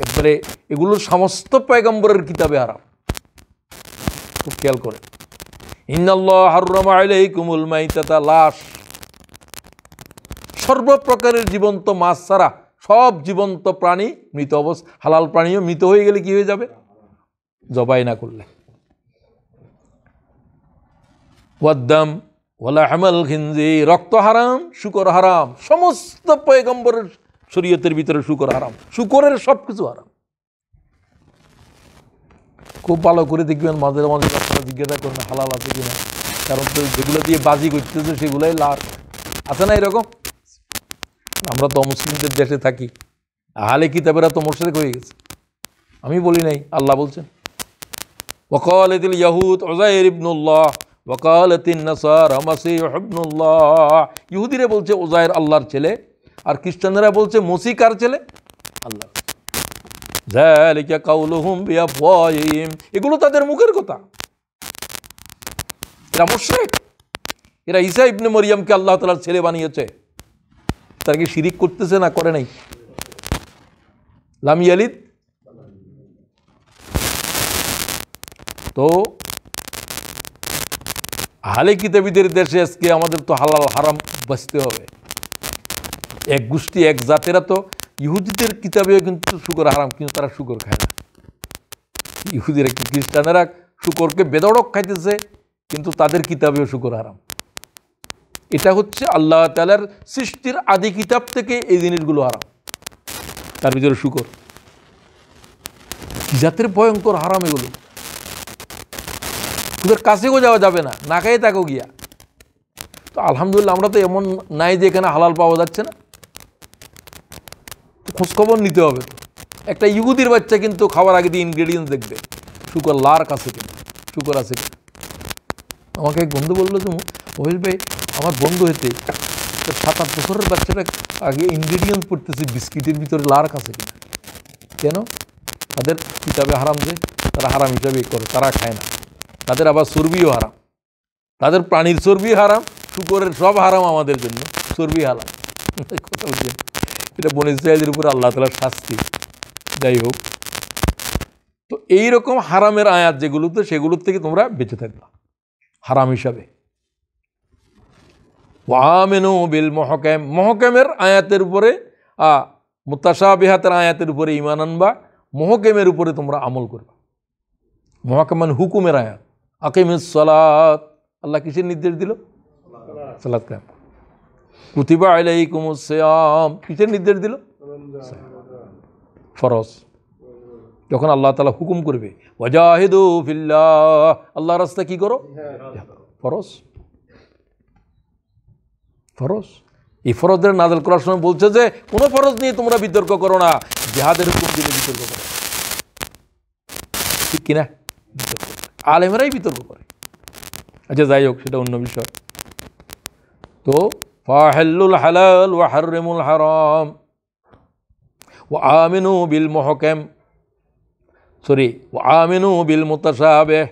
এবারে এগুলো সমস্ত পয়গম্বরের কিতাবে হারাম খুব খেয়াল করে ইন্নাল্লাহরুমাইকুমুল লাশ সর্বপ্রকারের জীবন্ত মাছ ছাড়া সব জীবন্ত প্রাণী মৃত অবস্থা হালাল প্রাণীও মৃত হয়ে গেলে কি হয়ে যাবে জবাই না করলে ওয়াদ্দাম ওলা হামাল ঘিনজি রক্ত হারাম শুকর হারাম সমস্ত পয়গম্বরের শরীয়তের ভিতরে শুকর হারাম শুকরের সব কিছু হারাম খুব ভালো করে দেখবেন মাঝে মাঝে আপনারা জিজ্ঞাসা করবেন হালাল আছে কিনা কারণ তো যেগুলো দিয়ে বাজি করতেছে সেগুলোই লাল আছে না এরকম আমরা তো মুসলিমদের দেশে থাকি আহলে কিতাবেরা তো মোশেক হয়ে গেছে আমি বলি নাই আল্লাহ বলছেন وقالت اليهود عزير ابن الله وقالت النصارى مسيح ابن الله ইহুদিরা বলছে ওজায়ের আল্লাহর ছেলে আর খ্রিস্টানরা বলছে মসি কার ছেলে আল্লাহ এগুলো তাদের মুখের কথা এরা মুশ্রেক এরা ইসা ইবনে মরিয়ামকে আল্লাহ তালার ছেলে বানিয়েছে তারা কি শিরিক করতেছে না করে নাই লামি আলিদ তো হালে কিতাবীদের দেশে আজকে আমাদের তো হালাল হারাম বাঁচতে হবে এক গোষ্ঠী এক জাতেরা তো ইহুদিদের কিতাবেও কিন্তু শুকর হারাম কিন্তু তারা শুকর খায় না ইহুদিরা খ্রিস্টানেরা শুকরকে বেদড়ক খাইতেছে কিন্তু তাদের কিতাবেও শুকর হারাম এটা হচ্ছে আল্লাহ তালার সৃষ্টির আদি কিতাব থেকে এই জিনিসগুলো হারাম তার ভিতরে শুকর জাতের ভয়ঙ্কর হারাম এগুলো ওদের কাছেও যাওয়া যাবে না না খাইয়ে তাকেও গিয়া তো আলহামদুলিল্লাহ আমরা তো এমন নাই যে এখানে হালাল পাওয়া যাচ্ছে না খোঁজখবর নিতে হবে একটা ইহুদির বাচ্চা কিন্তু খাওয়ার আগে দিয়ে ইনগ্রেডিয়েন্টস দেখবে শুকর লার কাছে কিনা শুকর আছে কিনা আমাকে এক বন্ধু বললো যে মহিল ভাই আমার বন্ধু হতে সাত আট বছরের বাচ্চাটা আগে ইনগ্রেডিয়েন্ট পড়তেছে বিস্কিটের ভিতরে লার্ক আছে কিনা কেন তাদের হিসাবে হারাম যে তারা হারাম হিসাবেই করে তারা খায় না তাদের আবার চর্বিও হারাম তাদের প্রাণীর চর্বি হারাম শুকরের সব হারাম আমাদের জন্য চর্বি হারাম কথা বলছেন এটা বন ইসরায়েলদের উপর আল্লাহ তালার শাস্তি যাই হোক তো এই রকম হারামের আয়াত যেগুলোতে তো সেগুলোর থেকে তোমরা বেঁচে থাকবে হারাম হিসাবে ওয়ামেনু বিল মহকেম মহকেমের আয়াতের উপরে মুতাসা বিহাতের আয়াতের উপরে ইমান আনবা মহকেমের উপরে তোমরা আমল করবা মহকেমান হুকুমের আয়াত আকিমুস সালাত আল্লাহ কিসের নির্দেশ দিল সালাত কায়াম কুতিবা আলাই কুমুসাম কিসের নির্দেশ দিল ফরজ যখন আল্লাহ তালা হুকুম করবে ওয়াজাহিদু ফিল্লাহ আল্লাহ রাস্তা কি করো ফরজ ফরজ এই ফরজদের নাজল করার সময় বলছে যে কোনো ফরজ নিয়ে তোমরা বিতর্ক করো না জেহাদের হুকুম দিলে বিতর্ক করো ঠিক কিনা বিতর্ক আলেমেরাই বিতর্ক করে আচ্ছা যাই হোক সেটা অন্য বিষয় তো ফাহেল্লুল হালাল ওয়া হাররিমুল হরম ওয়া আমিনু বিল মুহকাম সরি ওয়া আমিনু বিল মুতাশাবিহ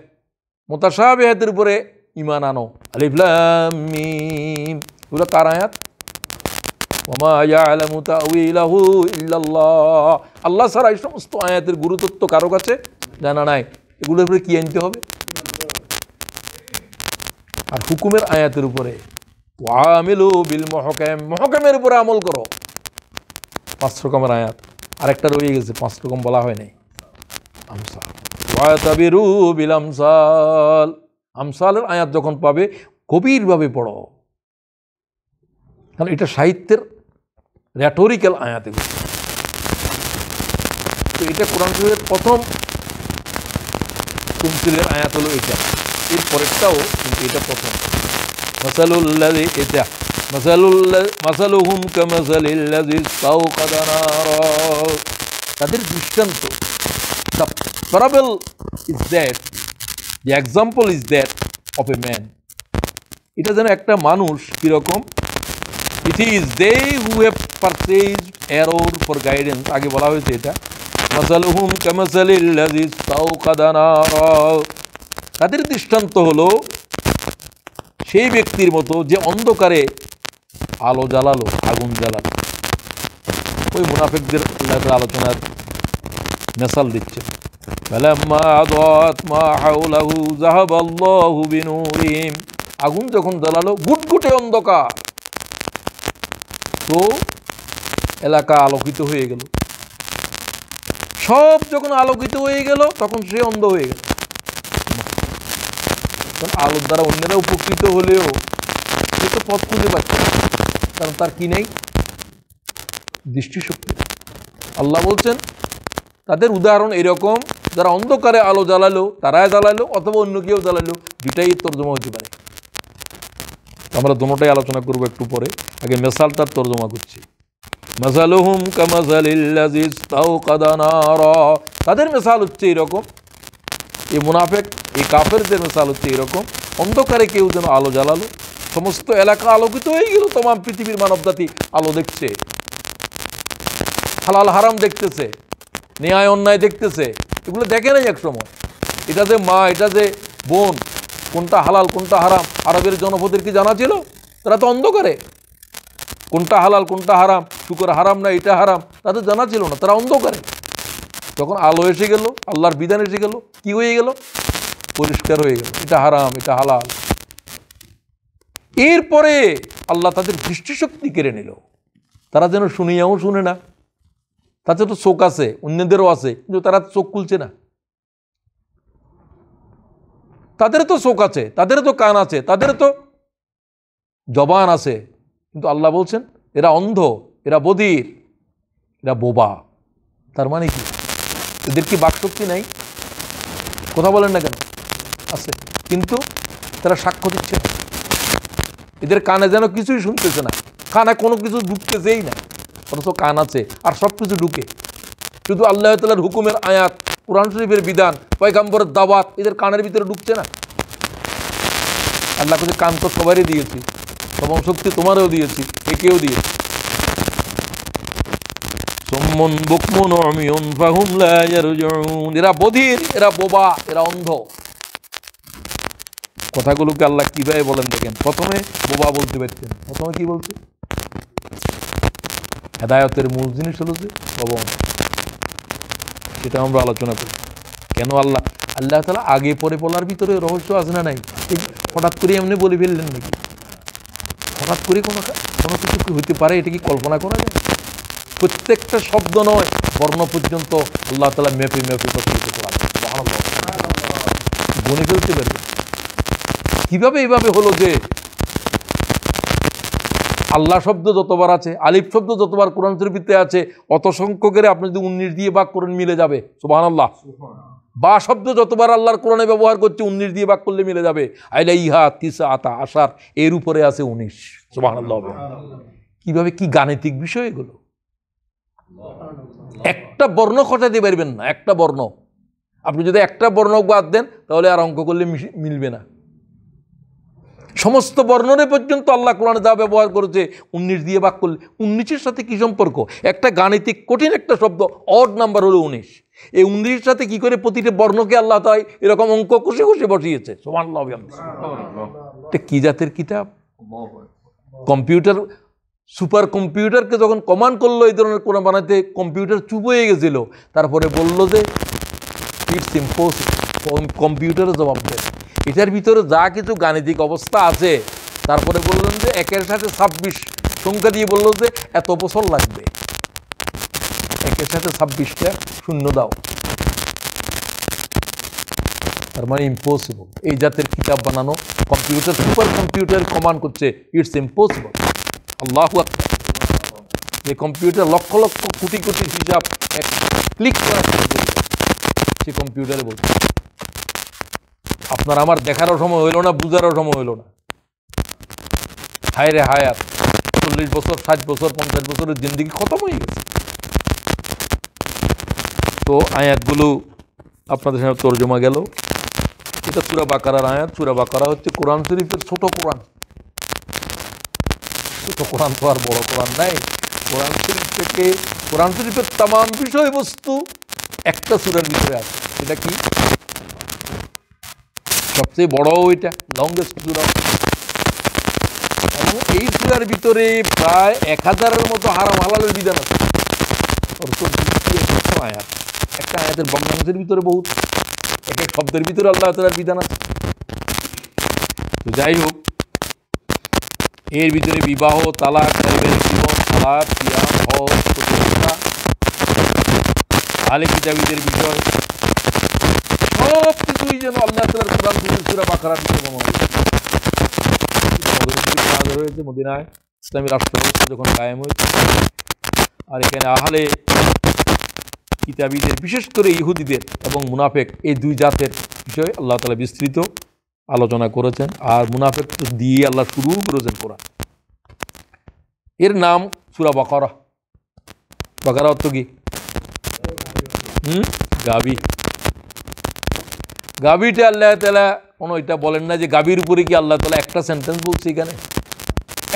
মুতাশাবিহাতের উপরে ইমান আনো আলিফ লাম মিম এগুলো তার আয়াত ওমা ইয়ালামু তাউইলাহু ইল্লাল্লাহ আল্লাহ ছাড়া এই সমস্ত আয়াতের গুরুত্ব কারো কাছে জানা নাই এগুলোর উপরে কি আনতে হবে আর হুকুমের আয়াতের উপরে ওয়ামিলু বিল মহকেম মহকেমের উপরে আমল করো পাঁচ রকমের আয়াত আরেকটা রয়ে গেছে পাঁচ রকম বলা হয় নাই আমসাল বিল আমসাল আমসালের আয়াত যখন পাবে গভীরভাবে পড়ো কারণ এটা সাহিত্যের র্যাটোরিক্যাল আয়াত তো এটা কোরআন শরীফের প্রথম কুমসিলের আয়াত হলো এটা এর পরেরটাও কিন্তু এটা প্রথম তাদের দৃষ্টান্ত the parable is that the example is that of a man এটা যেন একটা মানুষ কীরকম it is they who have purchase error for guidance আগে বলা হয়েছে এটা মাসালুহুম কামাসালিল্লাযী ইস্তাওকাদা নারা তাদের দৃষ্টান্ত হলো সেই ব্যক্তির মতো যে অন্ধকারে আলো জ্বালালো আগুন জ্বালালো ওই মুনাফিকদের আলোচনার মেসাল দিচ্ছে আগুন যখন জ্বালালো গুটগুটে অন্ধকার তো এলাকা আলোকিত হয়ে গেল সব যখন আলোকিত হয়ে গেল তখন সে অন্ধ হয়ে গেল কারণ আলোর দ্বারা অন্যেরা উপকৃত হলেও সে তো পথ খুঁজে পাচ্ছে কারণ তার কি নেই দৃষ্টিশক্তি আল্লাহ বলছেন তাদের উদাহরণ এরকম যারা অন্ধকারে আলো জ্বালালো তারাই জ্বালালো অথবা অন্য কেউ জ্বালালো দুটাই তর্জমা হতে পারে আমরা দুটাই আলোচনা করব একটু পরে আগে মেসাল তার তর্জমা করছি মাসালুহুম কামাজালিল্লাজিস তাদের মেসাল হচ্ছে এরকম এই মুনাফেক এই কাফেরদের মেসাল হচ্ছে এরকম অন্ধকারে কেউ যেন আলো জ্বালালো সমস্ত এলাকা আলোকিত হয়ে গেল তোমার পৃথিবীর জাতি আলো দেখছে হালাল হারাম দেখতেছে ন্যায় অন্যায় দেখতেছে এগুলো দেখে নাই একসময় এটা যে মা এটা যে বোন কোনটা হালাল কোনটা হারাম আরবের জনপদের কি জানা ছিল তারা তো অন্ধকারে কোনটা হালাল কোনটা হারাম শুকর হারাম না এটা হারাম তাদের জানা ছিল না তারা অন্ধকারে যখন আলো এসে গেল আল্লাহর বিধান এসে গেল কি হয়ে গেল পরিষ্কার হয়ে গেল এটা হারাম এটা হালাল এরপরে আল্লাহ তাদের দৃষ্টিশক্তি কেড়ে নিল তারা যেন শুনিয়াও শুনে না তাতে তো চোখ আছে অন্যদেরও আছে কিন্তু তারা চোখ খুলছে না তাদের তো চোখ আছে তাদের তো কান আছে তাদের তো জবান আছে কিন্তু আল্লাহ বলছেন এরা অন্ধ এরা বদির এরা বোবা তার মানে কি এদের কি বাকশক্তি নাই কথা বলেন না কেন আছে কিন্তু তারা সাক্ষ্য দিচ্ছে না এদের কানে যেন কিছুই শুনতেছে না কানে কোনো কিছু ঢুকতেছেই না অথচ কান আছে আর সব কিছু ঢুকে শুধু আল্লাহ তালার হুকুমের আয়াত কোরআন শরীফের বিধান পয়গাম্বরের দাওয়াত এদের কানের ভিতরে ঢুকছে না আল্লাহ কাছে কান তো সবারই দিয়েছি শ্রবণ শক্তি তোমারও দিয়েছি একেও দিয়েছি সুম্মন বুকমুন অমিউন ফাহুম এরা বধির এরা বোবা এরা অন্ধ কথাগুলোকে আল্লাহ কিভাবে বলেন দেখেন প্রথমে বোবা বলতে পারছেন প্রথমে কি বলছে হেদায়তের মূল জিনিস হলো যে শ্রবণ সেটা আমরা আলোচনা করি কেন আল্লাহ আল্লাহ তালা আগে পরে বলার ভিতরে রহস্য আছে না নাই হঠাৎ করে এমনি বলে ফেললেন নাকি হঠাৎ করে কোনো কোনো কিছু হইতে পারে এটা কি কল্পনা করা যায় প্রত্যেকটা শব্দ নয় বর্ণ পর্যন্ত আল্লাহ তালা মেপে মেপে প্রচলিত করা গণে ফেলতে পারবে কিভাবে এইভাবে হলো যে আল্লাহ শব্দ যতবার আছে আলিফ শব্দ যতবার কোরআন শরীফিতে আছে অত সংখ্যকের আপনি যদি উন্নির দিয়ে বাক করেন মিলে যাবে সুবাহ আল্লাহ বা শব্দ যতবার আল্লাহর কোরআনে ব্যবহার করছে উনিশ দিয়ে বাক করলে মিলে যাবে আইলা ইহা তিসা আতা আশার এর উপরে আছে উনিশ সুবাহ আল্লাহ কীভাবে কি গাণিতিক বিষয় এগুলো একটা বর্ণ খটাইতে পারবেন না একটা বর্ণ আপনি যদি একটা বর্ণ বাদ দেন তাহলে আর অঙ্ক করলে মিলবে না সমস্ত বর্ণনে পর্যন্ত আল্লাহ কোরআনে যা ব্যবহার করেছে উনিশ দিয়ে বাক করলে উনিশের সাথে কী সম্পর্ক একটা গাণিতিক কঠিন একটা শব্দ অড নাম্বার হলো উনিশ এই উনিশের সাথে কি করে প্রতিটি বর্ণকে আল্লাহ তাই এরকম অঙ্ক কষে কষে বসিয়েছে সমান এটা কী জাতের কিতাব কম্পিউটার সুপার কম্পিউটারকে যখন কমান্ড করলো এই ধরনের কোনো বানাতে কম্পিউটার চুপ হয়ে গেছিল তারপরে বলল যে ইটস ইম্পসিবল কম্পিউটারের জবাব দেয় এটার ভিতরে যা কিছু গাণিতিক অবস্থা আছে তারপরে বললেন যে একের সাথে ছাব্বিশ সংখ্যা দিয়ে বললো যে এত বছর লাগবে একের সাথে ছাব্বিশটা শূন্য দাও তার মানে ইম্পসিবল এই জাতের কিতাব বানানো কম্পিউটার সুপার কম্পিউটার কমান্ড করছে ইটস ইম্পসিবল আল্লাহ যে কম্পিউটার লক্ষ লক্ষ কোটি কোটি হিসাব এক ক্লিক করার সে কম্পিউটারে বলছে আপনার আমার দেখারও সময় হইল না বুঝারও সময় হইল না হায় রে হায়াত চল্লিশ বছর ষাট বছর পঞ্চাশ বছরের জিন্দিগি খতম হয়ে গেছে তো আয়াতগুলো আপনাদের সামনে তর্জমা গেল এটা চূড়া বাকারার আয়াত চূড়া বাকারা হচ্ছে কোরআন শরীফের ছোট কোরআন তো কোরআন তো আর বড় কোরআন নাই কোরআন শরীফ থেকে কোরআন শরীফের তাম বিষয়বস্তু একটা সুরের ভিতরে আছে এটা কি সবচেয়ে বড় ওইটা লংগেস্ট সুরা এবং এই সুরার ভিতরে প্রায় এক হাজারের মতো হারাম হালালের বিধান আছে একটা আয়াতের বঙ্গাংশের ভিতরে বহুত এক এক শব্দের ভিতরে আল্লাহ তালার বিধান আছে যাই হোক এর ভিতরে বিবাহ তালাক তালাক পিয়া বিষয় সব কিছুই যেন আল্লাহ তালার কোরআন সুরা বাকারার দিকে মদিনায় ইসলামী রাষ্ট্র ব্যবস্থা যখন কায়েম হয়েছে আর এখানে আহালে কিতাবিদের বিশেষ করে ইহুদিদের এবং মুনাফেক এই দুই জাতের বিষয়ে আল্লাহ তালা বিস্তৃত আলোচনা করেছেন আর মুনাফেক দিয়ে আল্লাহ শুরু করেছেন কোরআন এর নাম সুরা বকরা বকরা অর্থ কি হুম গাভি গাবিটা আল্লাহ তালা কোনো এটা বলেন না যে গাভীর উপরে কি আল্লাহ তালা একটা সেন্টেন্স বলছে এখানে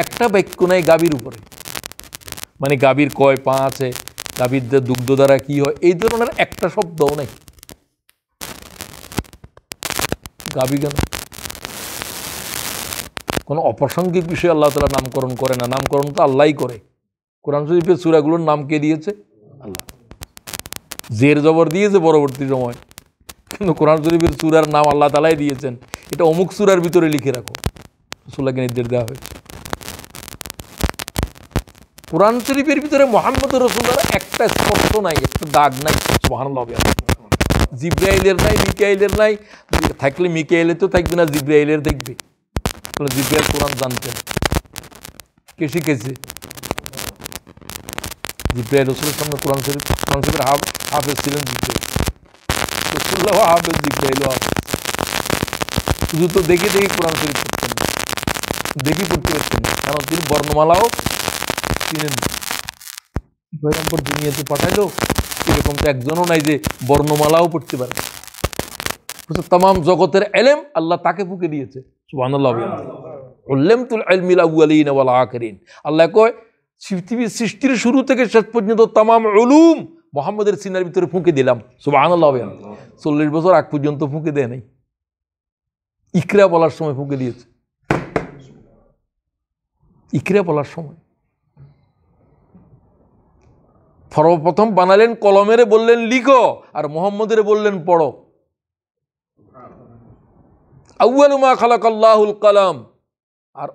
একটা বাক্য নাই গাভীর উপরে মানে গাভীর কয় পা আছে গাবির দুগ্ধ দ্বারা কি হয় এই ধরনের একটা শব্দও নেই গাভী কেন কোনো অপ্রাসঙ্গিক বিষয়ে আল্লাহ তালা নামকরণ করে না নামকরণ তো আল্লাহই করে কোরআন শরীফের সুরাগুলোর নাম কে দিয়েছে আল্লাহ জের জবর দিয়েছে পরবর্তী সময় কিন্তু কোরআন শরীফের সুরার নাম আল্লাহ তালাই দিয়েছেন এটা অমুক সুরার ভিতরে লিখে রাখো রসুল্লাহকে নির্দেশ দেওয়া হয়েছে কোরআন শরীফের ভিতরে মোহাম্মদ রসুল্লার একটা স্পর্শ নাই একটা দাগ নাই মহানুল্লাহ জিব্রাইলের নাই মিকাইলের নাই থাকলে মিকাইলে তো থাকবে না জিব্রাইলের দেখবে কোনো জিপিআর কোরআন জানতেন কে শিখেছে জিপিআই রসুলের সামনে কোরআন শরীফ কোরআন শরীফের হাফ হাফেজ ছিলেন জিপিআই হাফেজ জিপিআই শুধু তো দেখে দেখে কোরআন শরীফ পড়তেন দেখি পড়তে পারতেন কারণ তিনি বর্ণমালাও চিনেন দুনিয়াতে পাঠাইলো এরকম তো একজনও নাই যে বর্ণমালাও পড়তে পারে তাম জগতের এলেম আল্লাহ তাকে ফুকে দিয়েছে আকরিন আল্লাহ কয় পৃথিবীর সৃষ্টির শুরু থেকে শেষ পর্যন্ত তামাম উলুম মোহাম্মদের সিনার ভিতরে ফুঁকে দিলাম সুবাহ আনাল্লাহ চল্লিশ বছর আগ পর্যন্ত ফুঁকে দেয় নাই ইকরা বলার সময় ফুঁকে দিয়েছে ইকরা বলার সময় সর্বপ্রথম বানালেন কলমের বললেন লিখো আর মোহাম্মদের বললেন পড়ো মা খালাক আল্লাহুল কালাম আর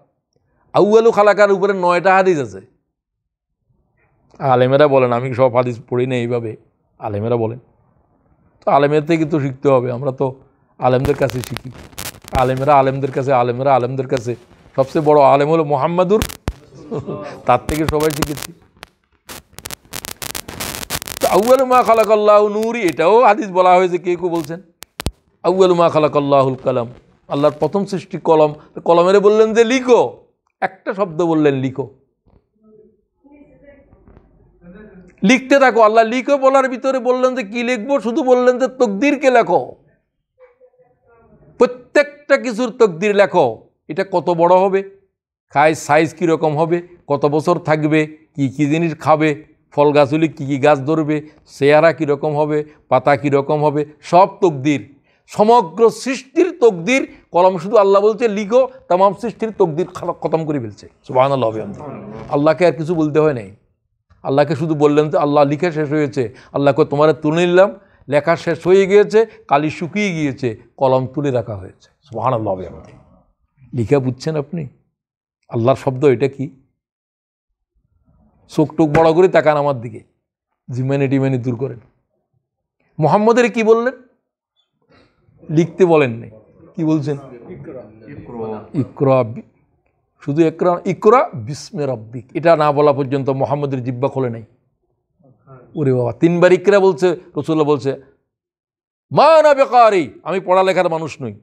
আউ্বালু খালাকার উপরে নয়টা হাদিস আছে আলেমেরা বলেন আমি সব হাদিস পড়ি না এইভাবে আলেমেরা বলেন তো আলেমের থেকে তো শিখতে হবে আমরা তো আলেমদের কাছে শিখি আলেমেরা আলেমদের কাছে আলেমেরা আলেমদের কাছে সবচেয়ে বড় আলেম হলো মোহাম্মদুর তার থেকে সবাই শিখেছি আউ্বাল মা আল্লাহ নুরি এটাও হাদিস বলা হয়েছে কে কে বলছেন আউ্বাল মা আল্লাহুল কালাম আল্লাহর প্রথম সৃষ্টি কলম কলমেরে বললেন যে লিখো একটা শব্দ বললেন লিখো লিখতে থাকো আল্লাহ লিখো বলার ভিতরে বললেন যে কি লিখবো শুধু বললেন যে তকদিরকে লেখো প্রত্যেকটা কিছুর তকদির লেখো এটা কত বড় হবে খায় সাইজ কীরকম হবে কত বছর থাকবে কি কি জিনিস খাবে ফল গাছগুলি কী কী গাছ ধরবে চেহারা কীরকম হবে পাতা কীরকম হবে সব তকদির সমগ্র সৃষ্টির তকদির কলম শুধু আল্লাহ বলছে লিখো তাম সৃষ্টির তকদির খতম করে ফেলছে সুবাহ আল্লাহ আল্লাহকে আর কিছু বলতে হয় নাই আল্লাহকে শুধু বললেন তো আল্লাহ লিখে শেষ হয়েছে আল্লাহকে তোমার তুলে নিলাম লেখা শেষ হয়ে গিয়েছে কালি শুকিয়ে গিয়েছে কলম তুলে রাখা হয়েছে সুবাহ আল্লাহ লিখা বুঝছেন আপনি আল্লাহর শব্দ এটা কি চোখ টোক বড় করে তাকান আমার দিকে জিম্যানি টিমানি দূর করেন মোহাম্মদের কি বললেন লিখতে বলেন নাই কি বলছেন ইকরা শুধু একরা ইকরা বিস্মে রব্বিক এটা না বলা পর্যন্ত মোহাম্মদের জিব্বা খোলে নাই ওরে বাবা তিনবার ইকরা বলছে রসুল্লাহ বলছে মা না বেকারি আমি পড়ালেখার মানুষ নই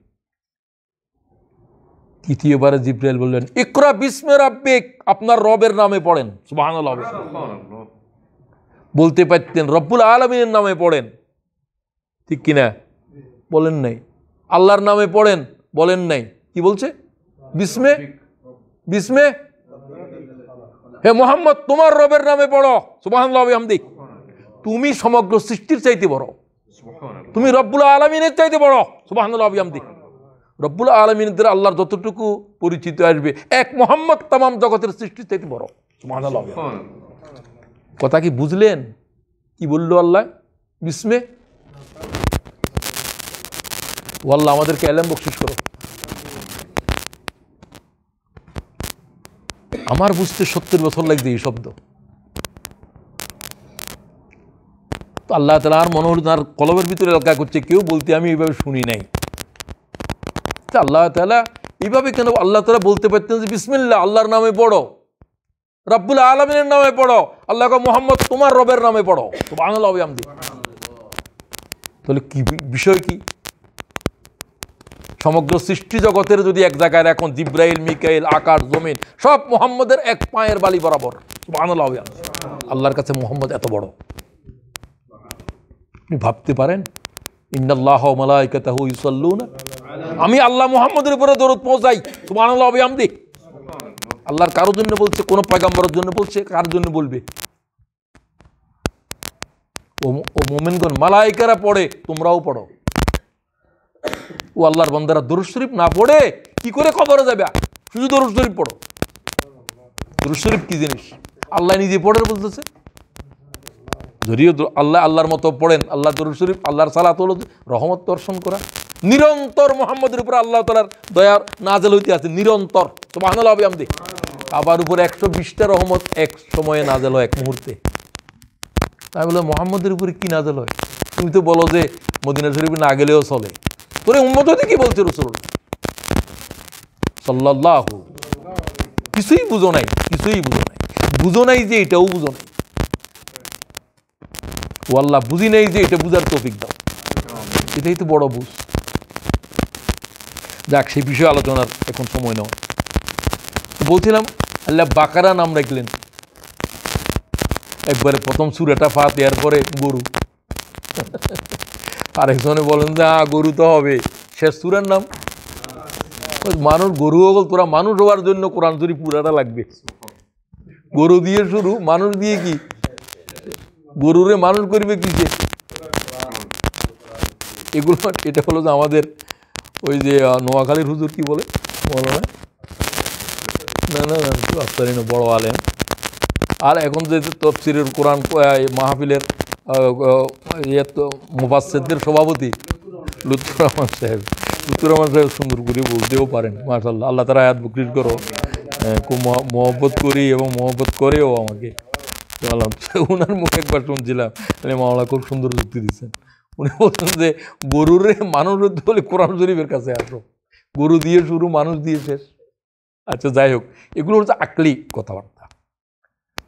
তৃতীয়বারে জিব্রাইল বললেন ইকরা বিস্মের আব্বেক আপনার রবের নামে পড়েন সুবাহানাল বলতে পারতেন রব্বুল আলমিনের নামে পড়েন ঠিক কিনা বলেন নাই আল্লাহর নামে পড়েন বলেন নাই কি বলছে বিস্মে বিস্মে হে মোহাম্মদ তোমার রবের নামে পড়ো সুবাহান্লাহামদিক তুমি সমগ্র সৃষ্টির চাইতে বড় তুমি রব্বুল্লা আলমিনের চাইতে বড় সুবাহান্লাহামদিক রব্বুল আলমিনদের আল্লাহর যতটুকু পরিচিত আসবে এক মোহাম্মদ তামাম জগতের সৃষ্টির চাইতে বড় কথা কি বুঝলেন কি বলল আল্লাহ বিস্মে ওয়াল্লাহ আমাদেরকে এলেম বকশিস করো আমার বুঝতে সত্যের বছর লাগছে এই শব্দ তো আল্লাহ তালা আর মনোহর তার কলমের ভিতরে এলাকা করছে কেউ বলতে আমি এইভাবে শুনি নাই তা আল্লাহ তালা এইভাবে কেন আল্লাহ তালা বলতে পারতেন যে বিসমিল্লা আল্লাহর নামে পড়ো রাব্বুল আলমিনের নামে পড়ো আল্লাহ মোহাম্মদ তোমার রবের নামে পড়ো তো বাংলা হবে আমি তাহলে কি বিষয় কি সমগ্র সৃষ্টি জগতের যদি এক জায়গায় এখন জিব্রাইল মিকাইল আকার জমিন সব মোহাম্মদের এক পায়ের বালি বরাবর আনলা আল্লাহর কাছে মোহাম্মদ এত বড় আপনি ভাবতে পারেন ইন্দাল্লাহ মালাইকাতাহু ইউসাল্লুনা আমি আল্লাহ মুহাম্মদের উপরে দরদ পৌঁছাই সুবহানাল্লাহ হবে আমদি আল্লাহর কারোর জন্য বলছে কোন পয়গাম্বরের জন্য বলছে কার জন্য বলবে ও মোমেনগণ মালাইকারা পড়ে তোমরাও পড়ো ও আল্লাহর বন্দারা দরুদ শরীফ না পড়ে কি করে কবরে যাবে শুধু দরুদ শরীফ পড়ো দরুদ শরীফ কি জিনিস আল্লাহ নিজে পড়ে বলতেছে যদিও আল্লাহ আল্লাহর মতো পড়েন আল্লাহ দরুদ শরীফ আল্লাহর সালাত হল রহমত দর্শন করা নিরন্তর মোহাম্মদের উপর আল্লাহ তালার দয়ার নাজেল হইতে আছে নিরন্তর সুবাহানাল হবে আমদি আবার উপর একশো বিশটা রহমত এক সময়ে নাজেল হয় এক মুহূর্তে তাই বলে মোহাম্মদের উপরে কি নাজেল হয় তুমি তো বলো যে মদিনা শরীফ না গেলেও চলে তোর উন্মত হতে কি বলছে রসুল সাল্লাহ কিছুই বুঝো নাই কিছুই বুঝো নাই বুঝো নাই যে এটাও বুঝো নাই ও আল্লাহ বুঝি নাই যে এটা বুঝার টপিক দাও এটাই তো বড় বুঝ যাক সেই বিষয়ে আলোচনার এখন সময় নেওয়া বলছিলাম আল্লাহ বাকারা নাম রাখলেন একবারে প্রথম সুরেটা ফাত এরপরে গরু আরেকজনে বলেন যে হ্যাঁ গরু তো হবে শেষ সুরার নাম হ্যাঁ। মানুষ গরু হল তোরা মানুষ হওয়ার জন্য কোরআন তুরি পুরাটা লাগবে গরু দিয়ে শুরু মানুষ দিয়ে কি গরুরে মানুষ করবে কিসে এগুলো এটা হলো যে আমাদের ওই যে নোয়াখালীর হুজুর কি বলে বলো না না না না আফতারিন বড় আলেন আর এখন যে তফসিরের কোরআন মাহফিলের ইয়ে তো সভাপতি লুতুর রহমান সাহেব লুতুর রহমান সাহেব সুন্দর করে বলতেও পারেন মার্শাল আল্লাহ তারা আয়াত বুকরির করো খুব মহব্বত করি এবং মহব্বত করেও আমাকে বললাম ওনার মুখে একবার শুনছিলাম মানে মামলা খুব সুন্দর যুক্তি দিচ্ছেন উনি বলছেন যে গরুরে মানুষ বলে কোরআন শরীফের কাছে আসো গরু দিয়ে শুরু মানুষ দিয়ে শেষ আচ্ছা যাই হোক এগুলো হচ্ছে আকলিক কথাবার্তা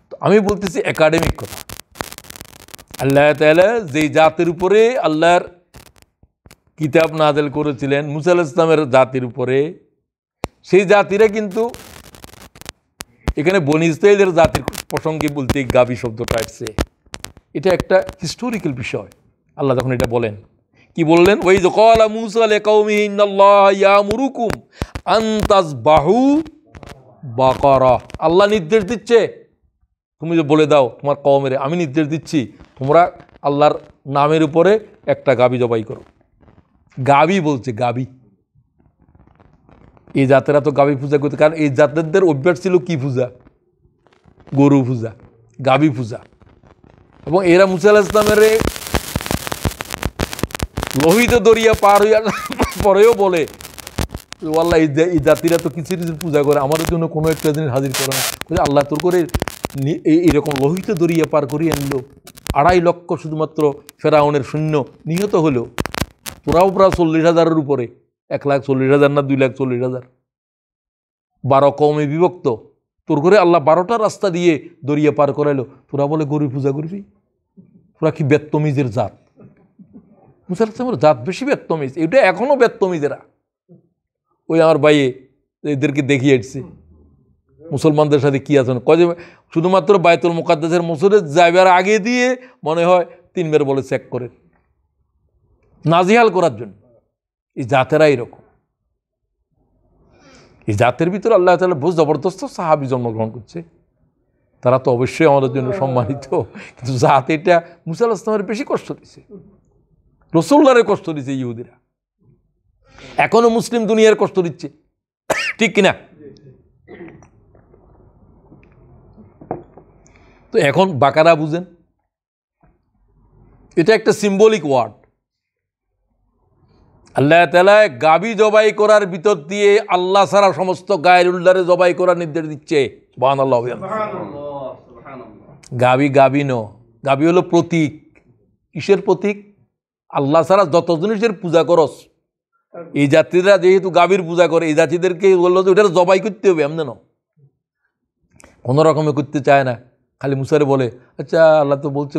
তো আমি বলতেছি একাডেমিক কথা আল্লাহ তালা যেই জাতির উপরে আল্লাহর কিতাব নাজেল করেছিলেন মুসাল ইসলামের জাতির উপরে সেই জাতিরা কিন্তু এখানে বনিস্তাইলের জাতির প্রসঙ্গে বলতে গাবি শব্দটা আসছে এটা একটা হিস্টোরিক্যাল বিষয় আল্লাহ যখন এটা বলেন কি বললেন ওই কলা মুসাল মুরুকুম আন্তাজ বাহু বাকর আল্লাহ নির্দেশ দিচ্ছে তুমি যে বলে দাও তোমার কমের আমি নির্দেশ দিচ্ছি তোমরা আল্লাহর নামের উপরে একটা গাবি জবাই করো গাবি বলছে গাবি এই জাতেরা তো গাবি পূজা করতে কারণ এই জাতেরদের অভ্যাস ছিল কি পূজা গরু পূজা গাবি পূজা এবং এরা মুসা ইসলামের লোহিত দরিয়া পার হইয়া পরেও বলে আল্লাহ এই জাতিরা তো কিছু কিছু পূজা করে আমাদের জন্য কোনো একটা জিনিস হাজির করে না আল্লাহ তোর করে এইরকম লোহিত দরিয়া পার করিয়ে আনল আড়াই লক্ষ শুধুমাত্র ফেরাউনের সৈন্য নিহত হলো তোরাও প্রায় চল্লিশ হাজারের উপরে এক লাখ চল্লিশ হাজার না দুই লাখ চল্লিশ হাজার বারো কমে বিভক্ত তোর করে আল্লাহ বারোটা রাস্তা দিয়ে দরিয়া পার করাইলো তোরা বলে গরিব পূজা করবি তোরা কি বেত্তমিজের জাত মুসাল্লামের জাত বেশি বেত্তমিজ এটা এখনও বেত্তমিজেরা ওই আমার বাইয়ে এদেরকে দেখিয়ে আসছে মুসলমানদের সাথে কী আছেন কয়ে শুধুমাত্র বায়তুল মুকাদ্দাসের মুসুরের যাইবার আগে দিয়ে মনে হয় তিনবার বলে চেক করে নাজিহাল করার জন্য এই জাতেরা এরকম এই জাতের ভিতরে আল্লাহ তালা বহু জবরদস্ত সাহাবি জন্মগ্রহণ করছে তারা তো অবশ্যই আমাদের জন্য সম্মানিত কিন্তু জাত এটা মুসাল ইসলামের বেশি কষ্ট দিছে রসুল্লারে কষ্ট দিছে ইহুদিরা এখনও মুসলিম দুনিয়ার কষ্ট দিচ্ছে ঠিক কিনা তো এখন বাকারা বুঝেন এটা একটা সিম্বলিক ওয়ার্ড আল্লাহ তালায় গাবি জবাই করার ভিতর দিয়ে আল্লাহ সারা সমস্ত গায়ের উল্লারে জবাই করার নির্দেশ দিচ্ছে বাহান আল্লাহ গাবি গাবি ন গাবি হলো প্রতীক কিসের প্রতীক আল্লাহ সারা যত জিনিসের পূজা করস এই যাত্রীরা যেহেতু গাবির পূজা করে এই যাত্রীদেরকে বললো যে ওটা জবাই করতে হবে এমন কোনো রকমে করতে চায় না খালি মুসারে বলে আচ্ছা আল্লাহ তো বলছে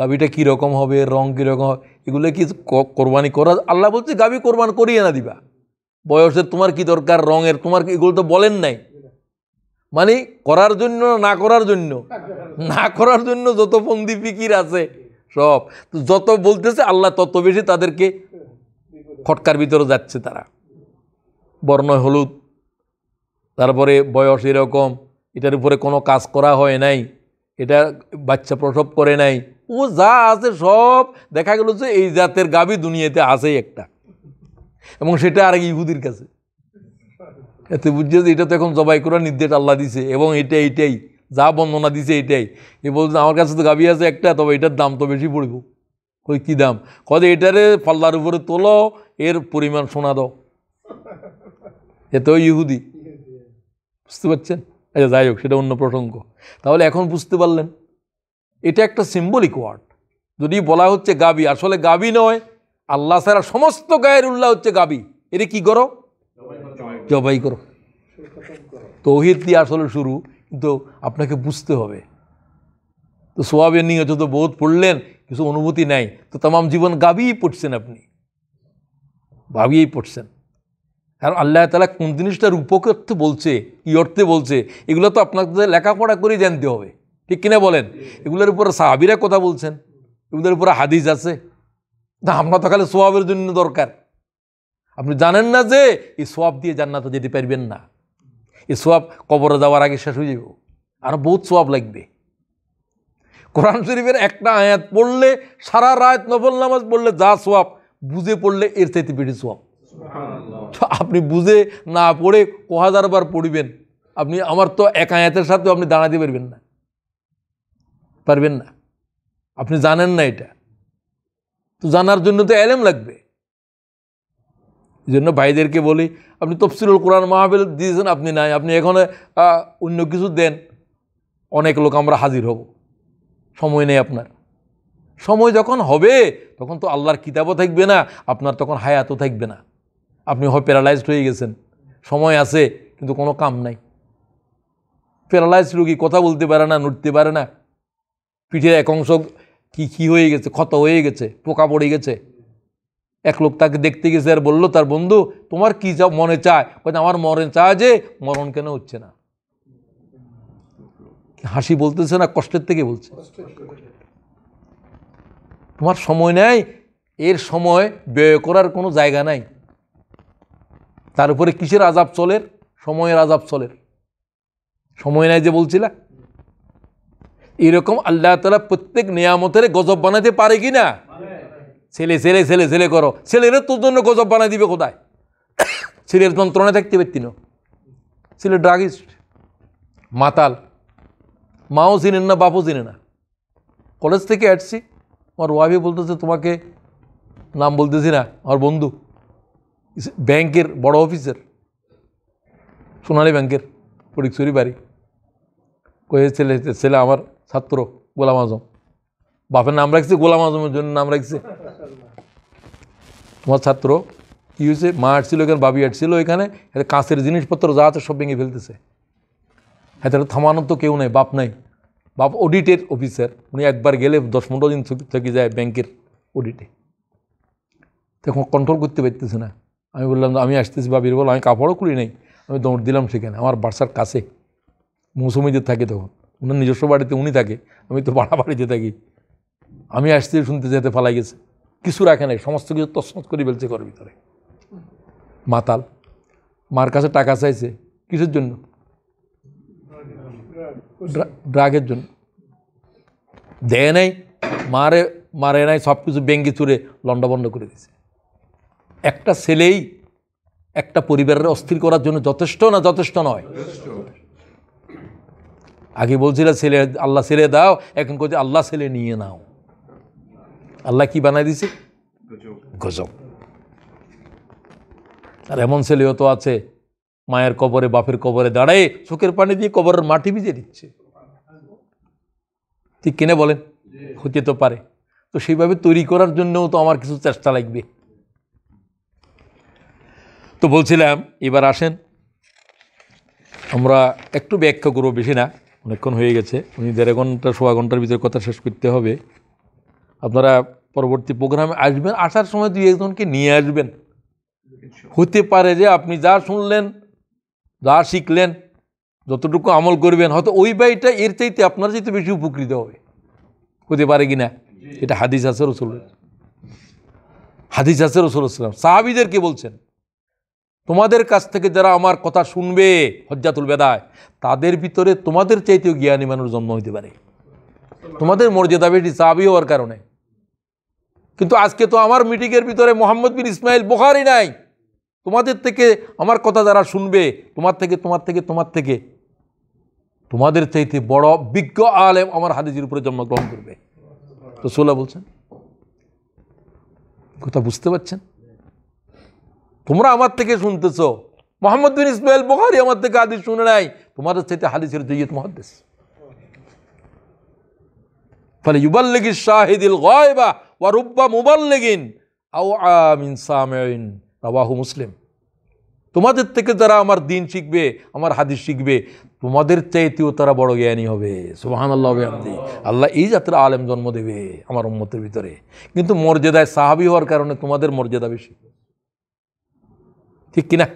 গাভীটা কীরকম হবে রঙ কীরকম হবে এগুলো কি কোরবানি করা আল্লাহ বলছে গাভি কোরবান করিয়ে না দিবা বয়সের তোমার কি দরকার রঙের তোমার এগুলো তো বলেন নাই মানে করার জন্য না করার জন্য না করার জন্য যত ফন্দি ফিকির আছে সব তো যত বলতেছে আল্লাহ তত বেশি তাদেরকে খটকার ভিতরে যাচ্ছে তারা বর্ণ হলুদ তারপরে বয়স এরকম এটার উপরে কোনো কাজ করা হয় নাই এটা বাচ্চা প্রসব করে নাই ও যা আছে সব দেখা গেল যে এই জাতের গাবি দুনিয়াতে আছেই একটা এবং সেটা আর ইহুদির কাছে এতে বুঝছে যে এটা তো এখন জবাই করার নির্দেশ আল্লাহ দিছে এবং এটা এটাই যা বর্ণনা দিছে এটাই এ বলছে আমার কাছে তো গাবি আছে একটা তবে এটার দাম তো বেশি পড়ব কই কী দাম কদে এটারে পাল্লার উপরে তোলো এর পরিমাণ শোনা দাও এ তো ইহুদি বুঝতে পারছেন আচ্ছা যাই হোক সেটা অন্য প্রসঙ্গ তাহলে এখন বুঝতে পারলেন এটা একটা সিম্বলিক ওয়ার্ড যদি বলা হচ্ছে গাবি আসলে গাবি নয় আল্লাহ সারা সমস্ত গায়ের উল্লাহ হচ্ছে গাবি এটা কি করো জবাই করো তৌহিদ দিয়ে আসলে শুরু কিন্তু আপনাকে বুঝতে হবে তো সোয়াবের নিয়ে যত বোধ পড়লেন কিছু অনুভূতি নেই তো তাম জীবন গাবিই পড়ছেন আপনি ভাবিয়েই পড়ছেন কারণ আল্লাহ তালা কোন জিনিসটার উপকর্থে বলছে ই অর্থে বলছে এগুলো তো আপনাদের লেখাপড়া করে জানতে হবে ঠিক কিনা বলেন এগুলোর উপরে সাহাবিরা কথা বলছেন এগুলোর উপরে হাদিস আছে না আমরা তো খালি সোয়াবের জন্য দরকার আপনি জানেন না যে এই সোয়াব দিয়ে জান্নাতে যেতে পারবেন না এই সোয়াব কবরে যাওয়ার আগে শেষ হয়ে যাব আরও বহুত সোয়াব লাগবে কোরআন শরীফের একটা আয়াত পড়লে সারা রাত নফল নামাজ পড়লে যা সোয়াব বুঝে পড়লে এর চাইতে বেশি সোয়াব তো আপনি বুঝে না পড়ে ক হাজারবার পড়িবেন আপনি আমার তো একায়াতের সাথে আপনি দাঁড়াতে পারবেন না পারবেন না আপনি জানেন না এটা তো জানার জন্য তো অ্যালেম লাগবে এই জন্য ভাইদেরকে বলি আপনি তফসিরুল কোরআন মাহাবিল দিয়েছেন আপনি নাই আপনি এখন অন্য কিছু দেন অনেক লোক আমরা হাজির হব সময় নেই আপনার সময় যখন হবে তখন তো আল্লাহর কিতাবও থাকবে না আপনার তখন হায়াতও থাকবে না আপনি হয় প্যারালাইজড হয়ে গেছেন সময় আছে কিন্তু কোনো কাম নাই প্যারালাইজড রোগী কথা বলতে পারে না নড়তে পারে না পিঠের এক অংশ কি কি হয়ে গেছে ক্ষত হয়ে গেছে পোকা পড়ে গেছে এক লোক তাকে দেখতে গেছে আর বললো তার বন্ধু তোমার কী চা মনে চায় বলছে আমার মনে চায় যে মরণ কেন হচ্ছে না হাসি বলতেছে না কষ্টের থেকে বলছে তোমার সময় নেয় এর সময় ব্যয় করার কোনো জায়গা নাই তার উপরে কিসের আজাব চলের সময়ের আজাব চলের সময় নাই যে বলছিলা এরকম আল্লাহ তালা প্রত্যেক নিয়ামতের গজব বানাতে পারে কি না ছেলে ছেলে ছেলে ছেলে করো ছেলেরা তোর জন্য গজব বানাই দিবে কোথায় ছেলের যন্ত্রণা থাকতে পারতি ছেলে ড্রাগিস্ট মাতাল মাও চিনেন না বাপও চিনে না কলেজ থেকে আসছি আমার ওয়াইফে বলতেছে তোমাকে নাম বলতেছি না আমার বন্ধু ব্যাংকের বড় অফিসার সোনালী ব্যাংকের ফটিকছড়ি বাড়ি কয়ে ছেলে ছেলে আমার ছাত্র গোলাম আজম বাপের নাম রাখছে গোলাম আজমের জন্য নাম রাখছে তোমার ছাত্র কী হয়েছে মা আটছিল এখানে বাবি আটছিল এখানে কাঁচের জিনিসপত্র যা আছে সব ভেঙে ফেলতেছে হ্যাঁ তাহলে থামানোর তো কেউ নেই বাপ নাই বাপ অডিটের অফিসার উনি একবার গেলে দশ পনেরো দিন থেকে যায় ব্যাংকের অডিটে তখন কন্ট্রোল করতে পারতেছে না আমি বললাম আমি আসতেছি বা বীরবল আমি কাপড়ও খুলি নাই আমি দৌড় দিলাম সেখানে আমার বাসার কাছে মৌসুমিদের থাকে তখন উনার নিজস্ব বাড়িতে উনি থাকে আমি তো বাড়া বাড়িতে থাকি আমি আসতে শুনতে যেতে ফালাই গেছে কিছু রাখে নাই সমস্ত কিছু তসমস করে ফেলছে ঘর ভিতরে মাতাল মার কাছে টাকা চাইছে কিসের জন্য ড্রাগের জন্য দেয় নাই মারে মারে নাই সব কিছু ব্যাঙ্গি চুরে লন্ডবন্ড করে দিছে একটা ছেলেই একটা পরিবারের অস্থির করার জন্য যথেষ্ট না যথেষ্ট নয় আগে বলছিল ছেলে আল্লাহ ছেলে দাও এখন করছে আল্লাহ ছেলে নিয়ে নাও আল্লাহ কি বানাই দিছে গজব আর এমন ছেলেও তো আছে মায়ের কবরে বাপের কবরে দাঁড়ায় চোখের পানি দিয়ে কবরের মাটি ভিজে দিচ্ছে ঠিক কিনে বলেন হতে তো পারে তো সেইভাবে তৈরি করার জন্যও তো আমার কিছু চেষ্টা লাগবে তো বলছিলাম এবার আসেন আমরা একটু ব্যাখ্যা করবো বেশি না অনেকক্ষণ হয়ে গেছে উনি দেড় ঘন্টা সোয়া ঘন্টার ভিতরে কথা শেষ করতে হবে আপনারা পরবর্তী প্রোগ্রামে আসবেন আসার সময় দুই একজনকে নিয়ে আসবেন হতে পারে যে আপনি যা শুনলেন যা শিখলেন যতটুকু আমল করবেন হয়তো ওই বাড়িটা এর চাইতে আপনার চাইতে বেশি উপকৃত হবে হতে পারে কি না এটা হাদিস আসার ওসুল হাদিস আসার রসুল সাহাবিদেরকে বলছেন তোমাদের কাছ থেকে যারা আমার কথা শুনবে হজ্জাতুল বেদায় তাদের ভিতরে তোমাদের চাইতেও জ্ঞানী মানুষ জন্ম হইতে পারে তোমাদের মর্যাদা বেশি চাবি হওয়ার কারণে কিন্তু আজকে তো আমার মিটিংয়ের ভিতরে মোহাম্মদ বিন ইসমাইল বোহারই নাই তোমাদের থেকে আমার কথা যারা শুনবে তোমার থেকে তোমার থেকে তোমার থেকে তোমাদের চাইতে বড় বিজ্ঞ আলেম আমার হাদিজির উপরে জন্মগ্রহণ করবে তো সোলা বলছেন কথা বুঝতে পারছেন তোমরা আমার থেকে শুনতেছ মোহাম্মদ বিন ইসমাইল বোহারি আমার থেকে আদি শুনে নাই তোমাদের সাথে হাদিসের জৈত মহাদ্দেশ ফলে ইউবাল্লিগি শাহিদুল গয়বা ওয়া রুব্বা মুবাল্লিগিন আও আমিন সামিন রাবাহু মুসলিম তোমাদের থেকে যারা আমার দিন শিখবে আমার হাদিস শিখবে তোমাদের চাইতেও তারা বড় জ্ঞানী হবে সুবাহান আল্লাহ আমদি আল্লাহ এই জাতের আলেম জন্ম দেবে আমার উম্মতের ভিতরে কিন্তু মর্যাদায় সাহাবি হওয়ার কারণে তোমাদের মর্যাদা বেশি ঠিক কিনা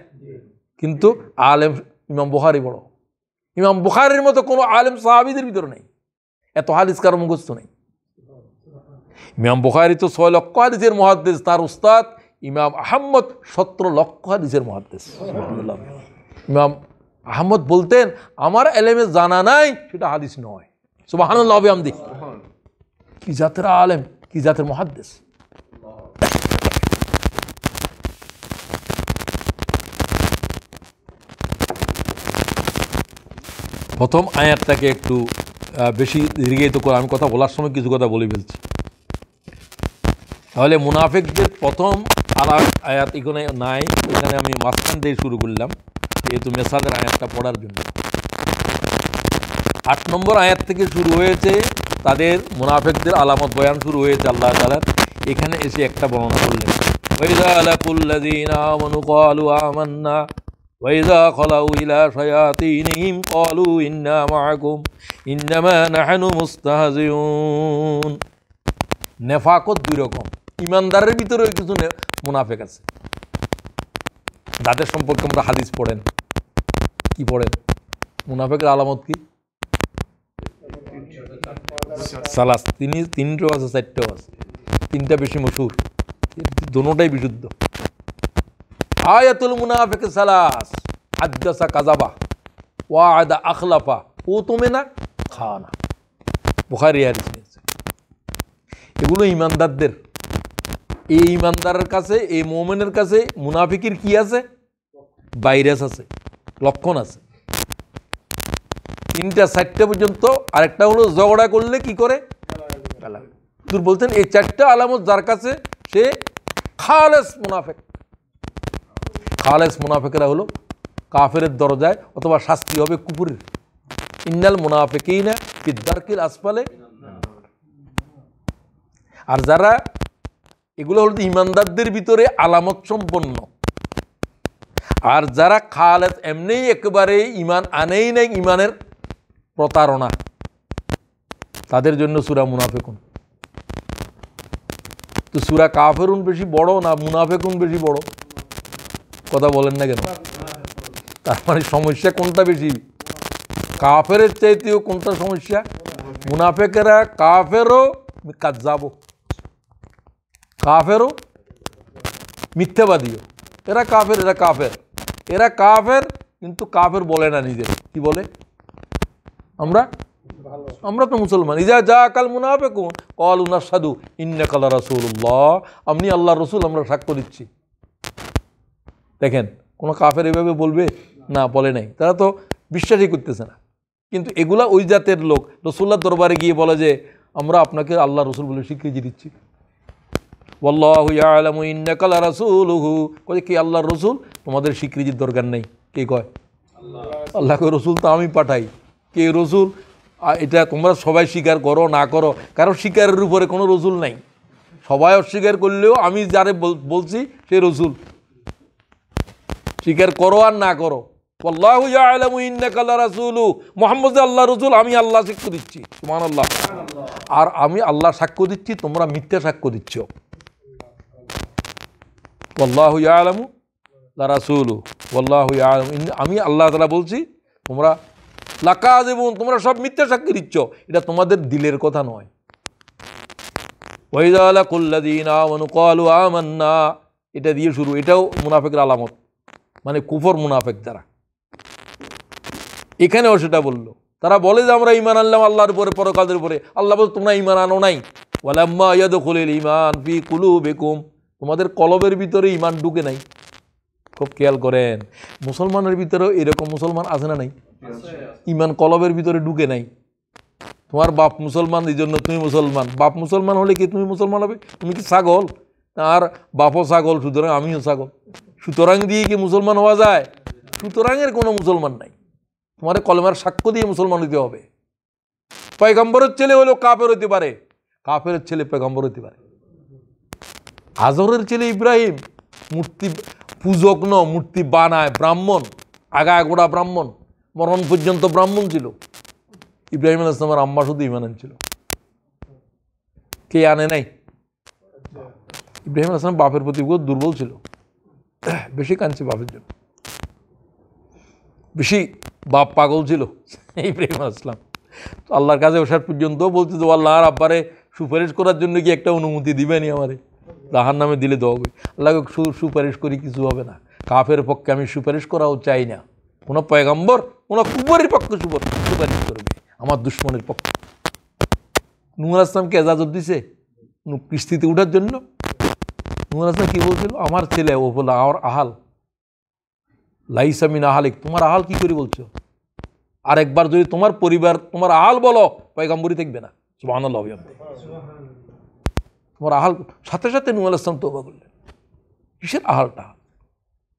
কিন্তু আলেম ইমাম বুহারি বড় ইমাম বুহারির মতো কোনো আলেম সাহাবিদের ভিতরে নেই এত হাদিস কারো মুখস্থ নেই ইমাম বুহারি তো ছয় লক্ষ হালিসের মহাদ্দেশ তার উস্তাদ ইমাম আহম্মদ সতেরো লক্ষ হালিসের মহাদ্দেশ ইমাম আহম্মদ বলতেন আমার এলেমে জানা নাই সেটা হাদিস নয় সুবাহানুল্লাহ আমদি কি জাতের আলেম কি জাতের মহাদ্দেশ প্রথম আয়াতটাকে একটু বেশি দীর্ঘায়িত করে আমি কথা বলার সময় কিছু কথা বলে ফেলছি তাহলে মুনাফিকদের প্রথম আলাপ আয়াত এখানে নাই এখানে আমি মাঝখান দিয়ে শুরু করলাম যেহেতু মেসাদের আয়াতটা পড়ার জন্য আট নম্বর আয়াত থেকে শুরু হয়েছে তাদের মুনাফেকদের আলামত বয়ান শুরু হয়েছে আল্লাহ তালার এখানে এসে একটা বর্ণনা করলেন وإذا خلوا إلى شياطينهم قالوا إنا معكم إنما نحن مستهزئون নেফাকত দুই রকম ইমানদারের ভিতরেও কিছু মুনাফেক আছে যাদের সম্পর্কে আমরা হাদিস পড়েন কি পড়েন মুনাফেকের আলামত কি সালাস তিনি তিনটেও আছে চারটেও আছে তিনটা বেশি মশুর দুটাই বিশুদ্ধ আয়াতুল মুনাফেক সালাস আদাসা কাজাবা ওয়াদা আখলাফা ও তোমে না খাওয়ানা বুখারি হারিস নিয়েছে এগুলো ইমানদারদের এই ইমানদারের কাছে এই মোমেনের কাছে মুনাফিকের কি আছে ভাইরাস আছে লক্ষণ আছে তিনটা চারটা পর্যন্ত আরেকটা হলো ঝগড়া করলে কি করে তুই বলছেন এই চারটা আলামত যার কাছে সে খালেস মুনাফেক খালেস মুনাফেকেরা হলো কাফেরের দরজায় অথবা শাস্তি হবে কুপুরের ইন্নাল মুনাফেকেই না বিদ্যার্কিল আসপালে আর যারা এগুলো হলো ইমানদারদের ভিতরে আলামত সম্পন্ন আর যারা খালেদ এমনিই একেবারে ইমান আনেই নাই ইমানের প্রতারণা তাদের জন্য সুরা মুনাফেকুন তো সুরা কাফেরুন বেশি বড় না মুনাফেকুন বেশি বড় কথা বলেন না কেন তার মানে সমস্যা কোনটা বেশি কাফের চাইতেও কোনটা সমস্যা মুনাফেকেরা কাফেরও কাজ যাবো কাফেরও মিথ্যাবাদীও এরা কাফের এরা কাফের এরা কাফের কিন্তু কাফের বলে না নিজের কি বলে আমরা আমরা তো মুসলমান ইজা যা কাল মুনাফেক কল উনার সাধু ইন্নাকাল কালা রাসুল্লাহ আমি আল্লাহ রসুল আমরা সাক্ষ্য দিচ্ছি দেখেন কোনো কাফের এভাবে বলবে না বলে নাই তারা তো বিশ্বাসই করতেছে না কিন্তু এগুলা ওই জাতের লোক রসুল্লার দরবারে গিয়ে বলে যে আমরা আপনাকে আল্লাহ রসুল বলে স্বীকৃতি দিচ্ছি বল্লাহু রসুল হু কয়ে কে আল্লাহর রসুল তোমাদের স্বীকৃতির দরকার নেই কে কয় আল্লাহ কয় রসুল তো আমি পাঠাই কে রসুল এটা তোমরা সবাই স্বীকার করো না করো কারণ স্বীকারের উপরে কোনো রসুল নাই সবাই অস্বীকার করলেও আমি যারে বলছি সে রসুল স্বীকার করো আর না করো আলমু আল্লাহ আমি আল্লাহ সাক্ষ্য দিচ্ছি আল্লাহ আর আমি আল্লাহ সাক্ষ্য দিচ্ছি তোমরা মিথ্যা সাক্ষ্য দিচ্ছ আলম আমি আল্লাহ তালা বলছি তোমরা লাকা এবং তোমরা সব মিথ্যা সাক্ষী দিচ্ছ এটা তোমাদের দিলের কথা নয় কালু আমান্না এটা দিয়ে শুরু এটাও মুনাফিকের আলামত মানে কুফর মুনাফেক তারা এখানেও সেটা বলল তারা বলে যে আমরা ইমান আনলাম আল্লাহর উপরে পরকালের উপরে আল্লাহ বল তোমরা ইমান আনো নাই ওয়ালাম্মা খুলিল ইমান বি কুলু বেকুম তোমাদের কলবের ভিতরে ইমান ঢুকে নাই খুব খেয়াল করেন মুসলমানের ভিতরেও এরকম মুসলমান আছে না নাই ইমান কলবের ভিতরে ঢুকে নাই তোমার বাপ মুসলমান এই জন্য তুমি মুসলমান বাপ মুসলমান হলে কি তুমি মুসলমান হবে তুমি কি ছাগল আর বাপও ছাগল সুতরাং আমিও ছাগল সুতরাং দিয়ে কি মুসলমান হওয়া যায় সুতরাংয়ের কোনো মুসলমান নাই তোমার কলমার সাক্ষ্য দিয়ে মুসলমান হতে হবে পয়গম্বরের ছেলে হলেও কাপের হতে পারে কাপের ছেলে পয়গম্বর হতে পারে আজহরের ছেলে ইব্রাহিম মূর্তি পূজক ন মূর্তি বানায় ব্রাহ্মণ গোড়া ব্রাহ্মণ মরণ পর্যন্ত ব্রাহ্মণ ছিল ইব্রাহিম আল ইসলামের আম্মা শুধু ইমান ছিল কে আনে নাই ইব্রাহিম আসলাম বাপের প্রতি দুর্বল ছিল বেশি কাঁদছে বাপের জন্য বেশি বাপ পাগল ছিল এই প্রেম আসলাম তো আল্লাহর কাছে ওসার পর্যন্তও বলছে তো আল্লাহ আর আব্বারে সুপারিশ করার জন্য কি একটা অনুমতি দিবেনি আমারে রাহার নামে দিলে দেওয়া হবে আল্লাহকে সুপারিশ করি কিছু হবে না কাফের পক্ষে আমি সুপারিশ করাও চাই না কোনো পয়গাম্বর কোনো কুবরের পক্ষে সুপারিশ করবে আমার দুশ্মনের পক্ষে নুর আসলামকে এজাজত দিছে কিস্তিতে উঠার জন্য মুরাসা কি বলছিল আমার ছেলে ও বলে আমার আহাল লাইসামিন আহালিক তোমার আহাল কি করে বলছো আর একবার যদি তোমার পরিবার তোমার আহাল বলো পয়গাম্বরি দেখবে না সুবাহ তোমার আহাল সাথে সাথে নুয়াল ইসলাম তোবা করলেন কিসের আহালটা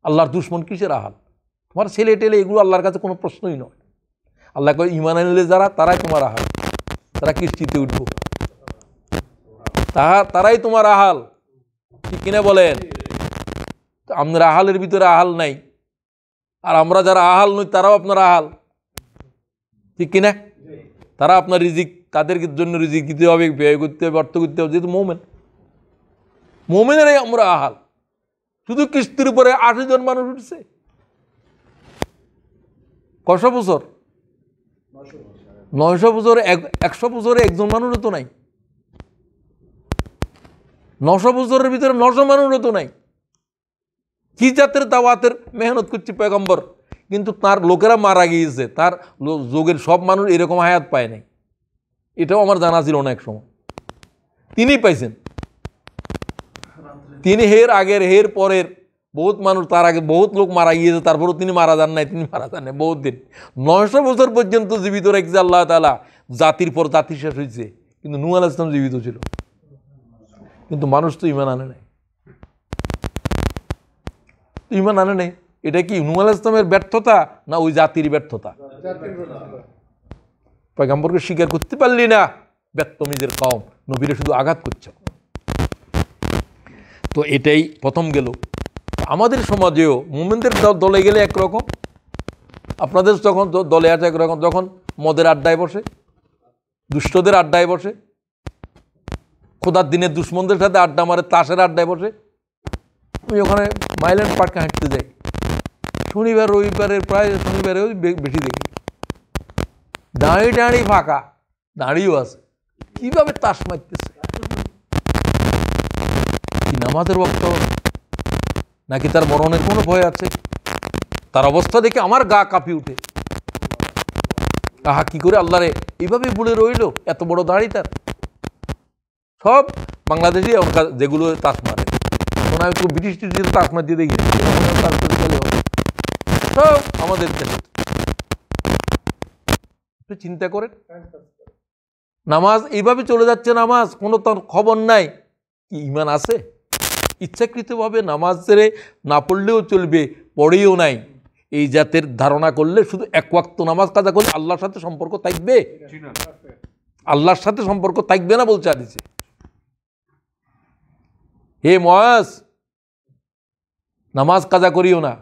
আল্লাহর দুশ্মন কিসের আহাল তোমার ছেলে টেলে এগুলো আল্লাহর কাছে কোনো প্রশ্নই নয় আল্লাহ কয় ইমান আনলে যারা তারাই তোমার আহাল তারা কিস্তিতে উঠব তাহা তারাই তোমার আহাল ঠিক কিনা বলেন আপনার আহালের ভিতরে আহাল নাই আর আমরা যারা আহাল নই তারাও আপনার আহাল ঠিক কিনা তারা আপনার রিজিক তাদের জন্য রিজিক দিতে হবে ব্যয় করতে হবে অর্থ করতে হবে যেহেতু মোমেন মোমেনেরাই আমরা আহাল শুধু কিস্তির উপরে আশি জন মানুষ উঠছে কশো বছর নয়শো বছরে একশো বছরে একজন মানুষও তো নাই নশো বছরের ভিতরে নশো মানুষও তো নাই কি জাতের দাওয়াতের মেহনত করছে পেগম্বর কিন্তু তার লোকেরা মারা গিয়েছে তার যোগের সব মানুষ এরকম হায়াত পায় নাই এটাও আমার জানা ছিল অনেক সময় তিনি পাইছেন তিনি হের আগের হের পরের বহুত মানুষ তার আগে বহুত লোক মারা গিয়েছে তারপরেও তিনি মারা যান নাই তিনি মারা যান নাই বহুত দিন নয়শো বছর পর্যন্ত জীবিত রেখেছে আল্লাহ তালা জাতির পর জাতি শেষ হয়েছে কিন্তু নু ইসলাম জীবিত ছিল কিন্তু মানুষ তো ইমান আনে নাই ইমান আনে নাই এটা কি নুমাল ইসলামের ব্যর্থতা না ওই জাতির ব্যর্থতা পয়গাম্বরকে স্বীকার করতে পারলি না ব্যর্থমিদের কম নবীরে শুধু আঘাত করছে তো এটাই প্রথম গেল আমাদের সমাজেও মোমেনদের দলে গেলে একরকম আপনাদের যখন দলে আছে একরকম যখন মদের আড্ডায় বসে দুষ্টদের আড্ডায় বসে খোদার দিনের দুশ্মনদের সাথে আড্ডা মারে তাসের আড্ডায় বসে আমি ওখানে মাইল্যান্ড পার্কে হাঁটতে যাই শনিবার রবিবারের প্রায় শনিবারেও বেশি দেখি দাঁড়ি দাঁড়ি ফাঁকা দাঁড়িয়েও আছে কীভাবে তাস মারতেছে কি নামাজের ভক্ত নাকি তার মরণের কোনো ভয় আছে তার অবস্থা দেখে আমার গা কাঁপি উঠে আহা কি করে আল্লাহরে এইভাবে বুড়ে রইল এত বড় দাঁড়ি তার সব বাংলাদেশি যেগুলো তাস মারে তো ব্রিটিশ টিটির তাস মার দিয়ে দেখি সব আমাদের চিন্তা করেন নামাজ এইভাবে চলে যাচ্ছে নামাজ কোনো তার খবর নাই কি ইমান আছে ইচ্ছাকৃতভাবে নামাজ ছেড়ে না পড়লেও চলবে পড়েও নাই এই জাতের ধারণা করলে শুধু এক ওয়াক্ত নামাজ কাজা করলে আল্লাহর সাথে সম্পর্ক থাকবে আল্লাহর সাথে সম্পর্ক থাকবে না বলছে আদিছে হে ময়াস নামাজ কাজা করিও না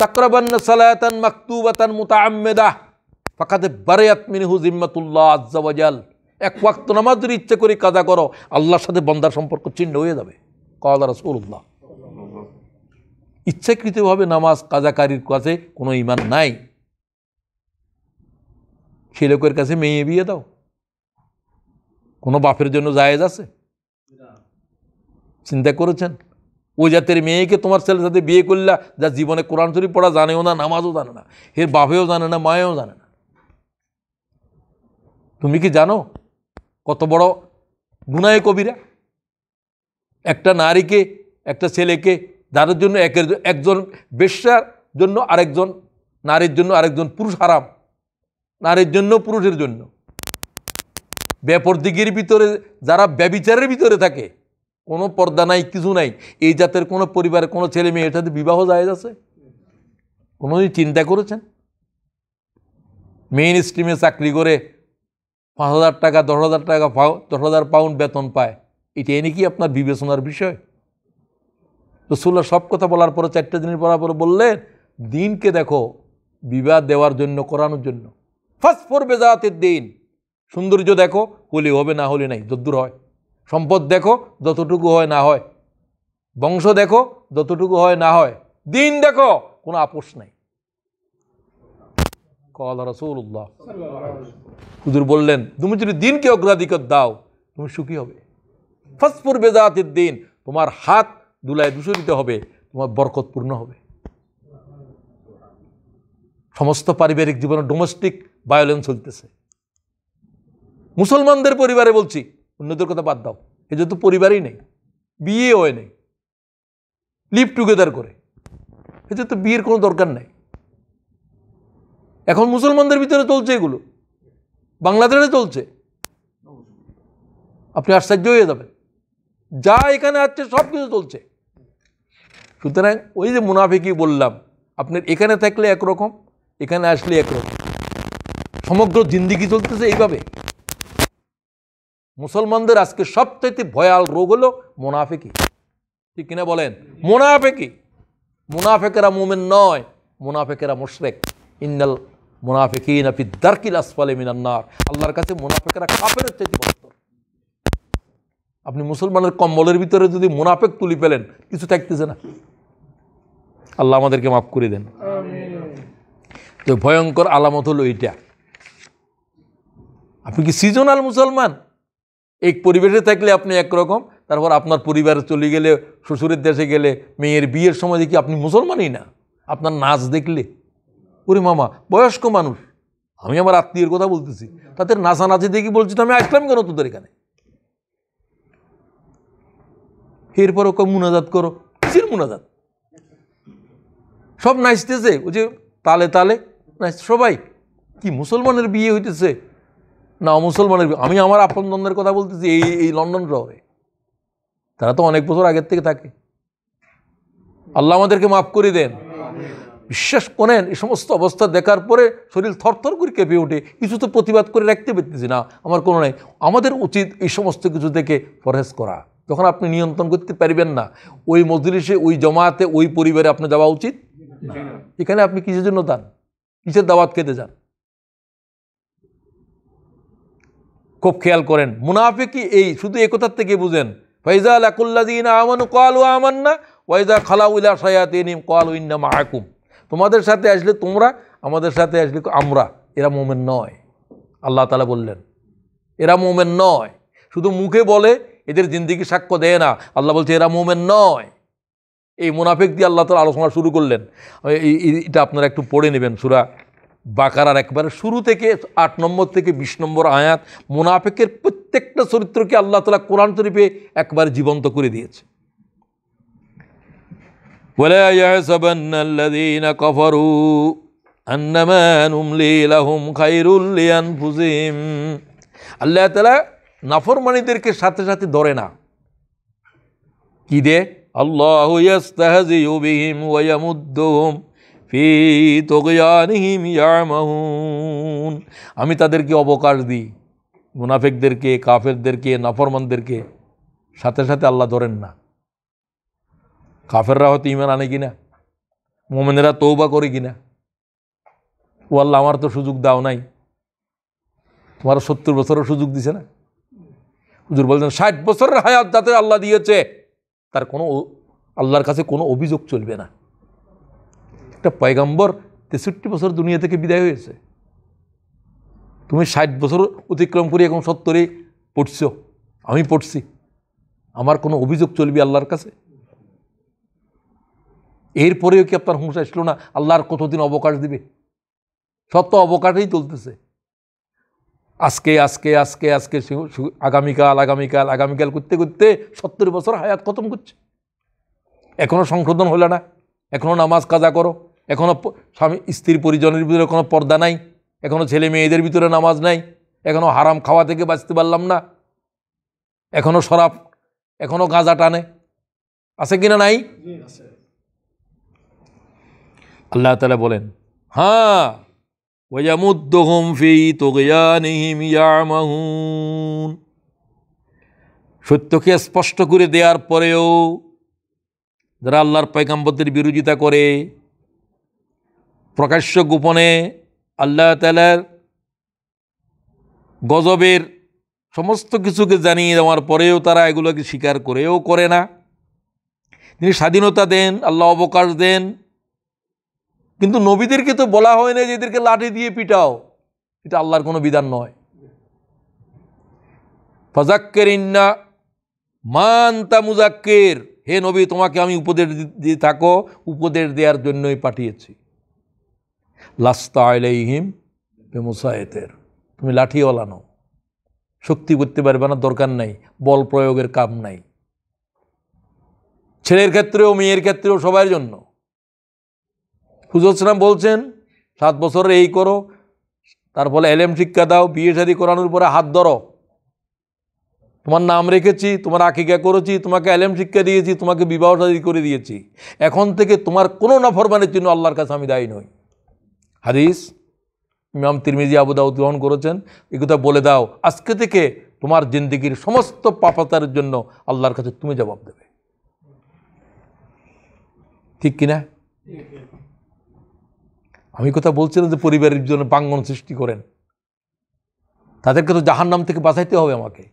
তাকরাবান সালায়াতান মাকতুবাতান মুতাআম্মিদাহ ফাকাদ বারে মিনহু জিম্মাতুল্লাহ আজ্জা ওয়াজাল এক ওয়াক্ত নামাজ যদি ইচ্ছে করে কাজা করো আল্লাহর সাথে বন্দার সম্পর্ক ছিন্ন হয়ে যাবে কওয়ালা রাসূলুল্লাহ ইচ্ছাকৃতভাবে নামাজ কাজাকারীর কাছে কোনো ইমান নাই সে লোকের কাছে মেয়ে বিয়ে দাও কোনো বাপের জন্য জায়েজ আছে চিন্তা করেছেন ওই জাতের মেয়েকে তোমার ছেলের সাথে বিয়ে করলা যা জীবনে কোরআন শরীফ পড়া জানেও না নামাজও জানে না এর বাপেও জানে না মায়েও জানে না তুমি কি জানো কত বড় গুনায় কবিরা একটা নারীকে একটা ছেলেকে যাদের জন্য একের একজন বেশ্যার জন্য আরেকজন নারীর জন্য আরেকজন পুরুষ হারাম নারীর জন্য পুরুষের জন্য ব্যাপর দিগির ভিতরে যারা ব্যবিচারের ভিতরে থাকে কোনো পর্দা নাই কিছু নাই এই জাতের কোনো পরিবারে কোনো ছেলে মেয়ে এটাতে বিবাহ যায় আছে কোনোদিন চিন্তা করেছেন মেইন স্ট্রিমে চাকরি করে পাঁচ হাজার টাকা দশ হাজার টাকা দশ হাজার পাউন্ড বেতন পায় এটা এনে কি আপনার বিবেচনার বিষয় রসুল্লাহ সব কথা বলার পরে চারটে দিনের পরার পরে বললেন দিনকে দেখো বিবাহ দেওয়ার জন্য করানোর জন্য ফার্স্ট ফোর বেজাতের দিন সৌন্দর্য দেখো হলে হবে না হলে নাই যদ্দূর হয় সম্পদ দেখো যতটুকু হয় না হয় বংশ দেখো যতটুকু হয় না হয় দিন দেখো কোনো আপোষ নাই কল রসুল্লাহ হুজুর বললেন তুমি যদি দিনকে অগ্রাধিকার দাও তুমি সুখী হবে ফসপুর বেজাতির দিন তোমার হাত দুলায় দূষরিত হবে তোমার বরকতপূর্ণ হবে সমস্ত পারিবারিক জীবনে ডোমেস্টিক ভায়োলেন্স চলতেছে মুসলমানদের পরিবারে বলছি অন্যদের কথা বাদ দাও এদের তো পরিবারই নেই বিয়ে হয় নেই লিভ টুগেদার করে এদের তো বিয়ের কোনো দরকার নেই এখন মুসলমানদের ভিতরে চলছে এগুলো বাংলাদেশে চলছে আপনি আশ্চর্য হয়ে যাবেন যা এখানে আছে সব কিছু চলছে সুতরাং ওই যে মুনাফিকি বললাম আপনার এখানে থাকলে একরকম এখানে আসলে একরকম সমগ্র জিন্দিগি চলতেছে এইভাবে মুসলমানদের আজকে সবচাইতে ভয়াল রোগ হলো মোনাফেকি ঠিক কিনা বলেন মোনাফেকি মুনাফেকেরা মোমেন নয় মুনাফেকেরা মুশরেক ইন্দাল মুনাফেকি নাফি দার্কিল আসফালে মিনান্নার আল্লাহর কাছে মুনাফেকেরা কাপের চাইতে বস্তর আপনি মুসলমানের কম্বলের ভিতরে যদি মুনাফেক তুলি পেলেন কিছু থাকতেছে না আল্লাহ আমাদেরকে মাফ করে দেন তো ভয়ঙ্কর আলামত হলো এইটা আপনি কি সিজনাল মুসলমান এক পরিবেশে থাকলে আপনি একরকম তারপর আপনার পরিবারে চলে গেলে শ্বশুরের দেশে গেলে মেয়ের বিয়ের সময় দেখি আপনি মুসলমানই না আপনার নাচ দেখলে ওরে মামা বয়স্ক মানুষ আমি আমার আত্মীয়ের কথা বলতেছি তাদের নাচানাচি দেখি বলছি তো আমি আসলাম কেন তোদের এখানে এরপর ওকে মুনাজাত করো কিসের মুনাজাত সব নাচতেছে ওই যে তালে তালে নাচ সবাই কি মুসলমানের বিয়ে হইতেছে না মুসলমানের আমি আমার আপনজনদের কথা বলতেছি এই এই লন্ডন শহরে তারা তো অনেক বছর আগের থেকে থাকে আল্লাহ আমাদেরকে মাফ করে দেন বিশ্বাস করেন এই সমস্ত অবস্থা দেখার পরে শরীর থরথর করে কেঁপে ওঠে কিছু তো প্রতিবাদ করে রাখতে পারতেছি না আমার কোনো নাই আমাদের উচিত এই সমস্ত কিছু থেকে পরহেজ করা যখন আপনি নিয়ন্ত্রণ করতে পারবেন না ওই মজলিসে ওই জমাতে ওই পরিবারে আপনি যাওয়া উচিত এখানে আপনি কিসের জন্য দান কিসের দাওয়াত খেতে যান খুব খেয়াল করেন মুনাফিকি এই শুধু একথার থেকে বুঝেন ফৈজা আলাকুল্লাদিন আমানু কালু না ওয়াইজা খালাউল্লা সয়াতিনিম কালু ইন্না মাহাকুম তোমাদের সাথে আসলে তোমরা আমাদের সাথে আসলে আমরা এরা মোমেন নয় আল্লাহ তালা বললেন এরা মোমেন নয় শুধু মুখে বলে এদের জিন্দিগি সাক্ষ্য দেয় না আল্লাহ বলছে এরা মোমেন নয় এই মুনাফিক দিয়ে আল্লাহ তালা আলোচনা শুরু করলেন এটা আপনারা একটু পড়ে নেবেন সুরা বাকারার একবারে শুরু থেকে আট নম্বর থেকে বিশ নম্বর আয়াত মোনাফেকের প্রত্যেকটা চরিত্রকে আল্লাহ তালা কোরআন শরীফে একবারে জীবন্ত করে দিয়েছে আল্লাহ তালা নাফরমানিদেরকে সাথে সাথে ধরে না কি দে আল্লাহ আমি তাদেরকে অবকাশ দিই মুনাফেকদেরকে কাফেরদেরকে নাফরমানদেরকে সাথে সাথে আল্লাহ ধরেন না কাফেররা হয়তো ইমান আনে কিনা মোমেনেরা তৌবা করে কিনা ও আল্লাহ আমার তো সুযোগ দাও নাই তোমার সত্তর বছরের সুযোগ দিছে না হুজুর বলছেন ষাট বছরের হায়াত যাতে আল্লাহ দিয়েছে তার কোনো আল্লাহর কাছে কোনো অভিযোগ চলবে না একটা পয়গম্বর তেষট্টি বছর দুনিয়া থেকে বিদায় হয়েছে তুমি ষাট বছর অতিক্রম করে এখন সত্তরে পড়ছ আমি পড়ছি আমার কোনো অভিযোগ চলবে আল্লাহর কাছে এরপরেও কি আপনার হুঁশ আসলো না আল্লাহর কতদিন অবকাশ দিবে সব তো অবকাশেই চলতেছে আজকে আজকে আজকে আজকে আগামীকাল আগামীকাল আগামীকাল করতে করতে সত্তর বছর হায়াত খতম করছে এখনও সংশোধন হলো না এখনও নামাজ কাজা করো এখনও স্বামী স্ত্রীর পরিজনের ভিতরে কোনো পর্দা নাই এখনও ছেলে মেয়েদের ভিতরে নামাজ নাই এখনও হারাম খাওয়া থেকে বাঁচতে পারলাম না এখনও শরাব এখনও গাঁজা টানে আছে কি না নাই আল্লাহ তালা বলেন হ্যাঁ সত্যকে স্পষ্ট করে দেওয়ার পরেও যারা আল্লাহর পয়গাম্বতের বিরোধিতা করে প্রকাশ্য গোপনে আল্লাহ তালার গজবের সমস্ত কিছুকে জানিয়ে দেওয়ার পরেও তারা এগুলোকে স্বীকার করেও করে না তিনি স্বাধীনতা দেন আল্লাহ অবকাশ দেন কিন্তু নবীদেরকে তো বলা হয় না যে এদেরকে লাঠি দিয়ে পিটাও এটা আল্লাহর কোনো বিধান নয় ফাজাক্কের ইন্না মানতা মুজাক্কের হে নবী তোমাকে আমি উপদেশ দিয়ে থাকো উপদেশ দেওয়ার জন্যই পাঠিয়েছি লাস্তা আলাইহিম বেমুসায়েতের তুমি লাঠিওয়ালা নও শক্তি করতে পারবে না দরকার নাই বল প্রয়োগের কাম নাই ছেলের ক্ষেত্রেও মেয়ের ক্ষেত্রেও সবার জন্য হুজুরাম বলছেন সাত বছরের এই করো তার ফলে এলএম শিক্ষা দাও বিয়ে শাদি করানোর পরে হাত ধরো তোমার নাম রেখেছি তোমার আকিকা করেছি তোমাকে এলএম শিক্ষা দিয়েছি তোমাকে বিবাহ শাদী করে দিয়েছি এখন থেকে তোমার কোনো নফরমানের জন্য আল্লাহর কাছে আমি দায়ী নই হাদিস ইমাম তিরমিজি আবুদাউদ গ্রহণ করেছেন এ কথা বলে দাও আজকে থেকে তোমার জিন্দিগির সমস্ত পাপাতার জন্য আল্লাহর কাছে তুমি জবাব দেবে ঠিক কিনা আমি কথা বলছিলাম যে পরিবারের জন্য বাঙ্গন সৃষ্টি করেন তাদেরকে তো জাহার নাম থেকে বাঁচাইতে হবে আমাকে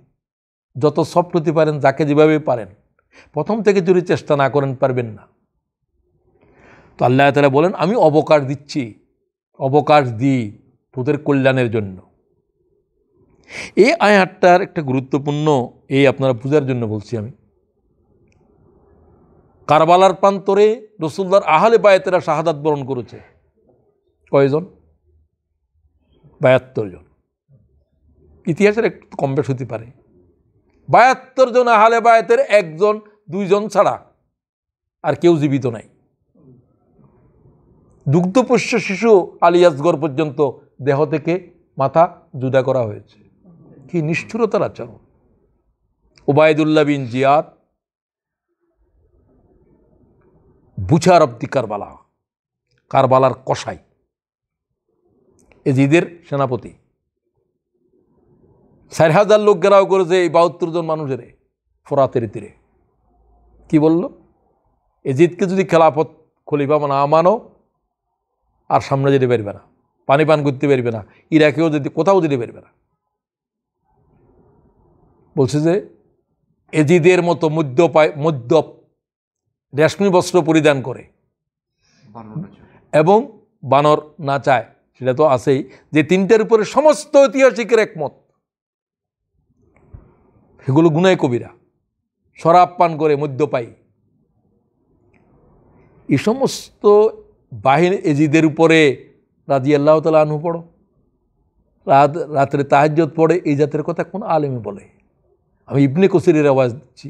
যত সফট হতে পারেন যাকে যেভাবে পারেন প্রথম থেকে যদি চেষ্টা না করেন পারবেন না তো আল্লাহ তালা বলেন আমি অবকার দিচ্ছি অবকাশ দিই তোদের কল্যাণের জন্য এই আয়াতটার একটা গুরুত্বপূর্ণ এই আপনারা পূজার জন্য বলছি আমি কারবালার প্রান্তরে রসুলদার আহলে বায়াতেরা শাহাদাত বরণ করেছে কয়জন বায়াত্তর জন ইতিহাসের একটু কম বেশ হতে পারে বায়াত্তর জন আহলে বায়াতের একজন দুইজন ছাড়া আর কেউ জীবিত নাই দুগ্ধপুষ্য শিশু আলিয়াসগর পর্যন্ত দেহ থেকে মাথা জুদা করা হয়েছে কি নিষ্ঠুরতার আচরণ ওবায়দুল্লাহ বিন জিয়াদ বুছার অব্দি কারবালা কারবালার কষাই এজিদের সেনাপতি চার হাজার লোক গেরাও করেছে এই বাহাত্তর জন মানুষের ফোরাতের তীরে কি বলল এজিদকে যদি খেলাফত খলিফা মানে আমানো আর সামনে যেতে পারবে না পানি পান করতে পারবে না ইরাকেও যেতে কোথাও যেতে পারবে না বলছে যে এজিদের মতো মধ্য মধ্য রেশমি বস্ত্র পরিধান করে এবং বানর না চায় সেটা তো আছেই যে তিনটার উপরে সমস্ত ঐতিহাসিকের একমত সেগুলো গুনায় কবিরা শরাব পান করে মদ্যপায়ী এই সমস্ত বাহিন এজিদের উপরে রাজি আল্লাহ তালা আনু পড়ো রাত রাত্রে তাহাজ্যত পড়ে এই জাতের কথা কোন আলেমে বলে আমি ইবনে কসিরের আওয়াজ দিচ্ছি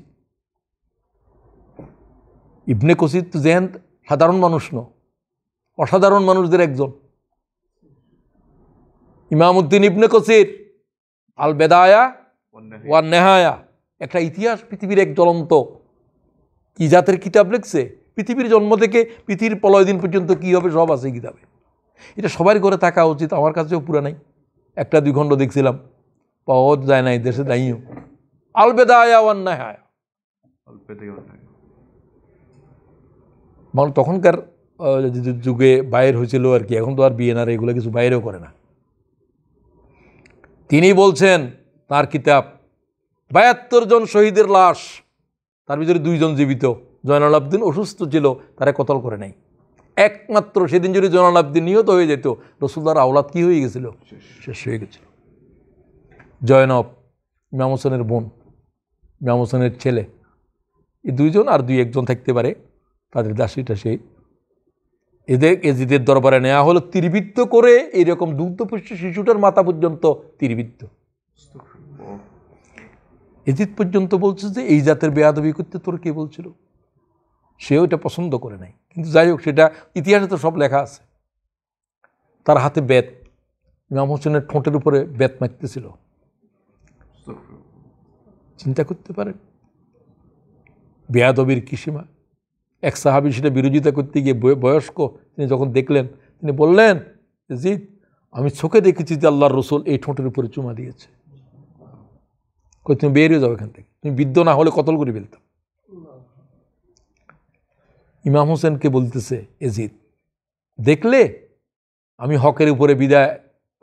ইবনে কসির তো জেহেন সাধারণ মানুষ ন অসাধারণ মানুষদের একজন উদ্দিন ইবনে কসির আল বেদায়া ওয়ান নেহায়া একটা ইতিহাস পৃথিবীর এক জ্বলন্ত কি জাতের কিতাব লিখছে পৃথিবীর জন্ম থেকে পৃথিবীর পলয় দিন পর্যন্ত কী হবে সব আছে কিতাবে এটা সবার করে থাকা উচিত আমার কাছেও পুরা নাই একটা দুই খণ্ড দেখছিলাম পাওয়া যায় নাই দেশে দাঁড়িয়েও আলবেদা আয়াওয়ান না হ্যাঁ মানুষ তখনকার যুগে বাইর হয়েছিল আর কি এখন তো আর বিএনআর এগুলো কিছু বাইরেও করে না তিনি বলছেন তার কিতাব বায়াত্তর জন শহীদের লাশ তার ভিতরে দুইজন জীবিত জয়নাল আবদিন অসুস্থ ছিল তারা কতল করে নেয় একমাত্র সেদিন যদি জয়নাল আবদিন নিহত হয়ে যেত রসুলদার আওলাদ কী হয়ে গেছিল শেষ হয়ে গেছিল জয়নব ইমাম হোসেনের বোন ইমাম হোসেনের ছেলে এই দুইজন আর দুই একজন থাকতে পারে তাদের দাসিটা সেই এদের এজিদের দরবারে নেওয়া হলো তীরবৃত্ত করে এইরকম দুগ্ধপুষ্ট শিশুটার মাথা পর্যন্ত তীরবৃত্ত এজিদ পর্যন্ত বলছে যে এই জাতের বেয়াদবি করতে তোর কে বলছিল সেও এটা পছন্দ করে নাই কিন্তু যাই হোক সেটা ইতিহাসে তো সব লেখা আছে তার হাতে বেত ইমাম হোসেনের ঠোঁটের উপরে বেত মারতেছিল চিন্তা করতে পারেন বেয়াদবির কিসীমা এক সাহাবি সেটা বিরোধিতা করতে গিয়ে বয়স্ক তিনি যখন দেখলেন তিনি বললেন জি আমি চোখে দেখেছি যে আল্লাহর রসুল এই ঠোঁটের উপরে চুমা দিয়েছে তুমি বেরিয়ে যাও এখান থেকে তুমি বিদ্য না হলে কতল করে ফেলতাম ইমাম হোসেনকে বলতেছে এজিদ দেখলে আমি হকের উপরে বিদায়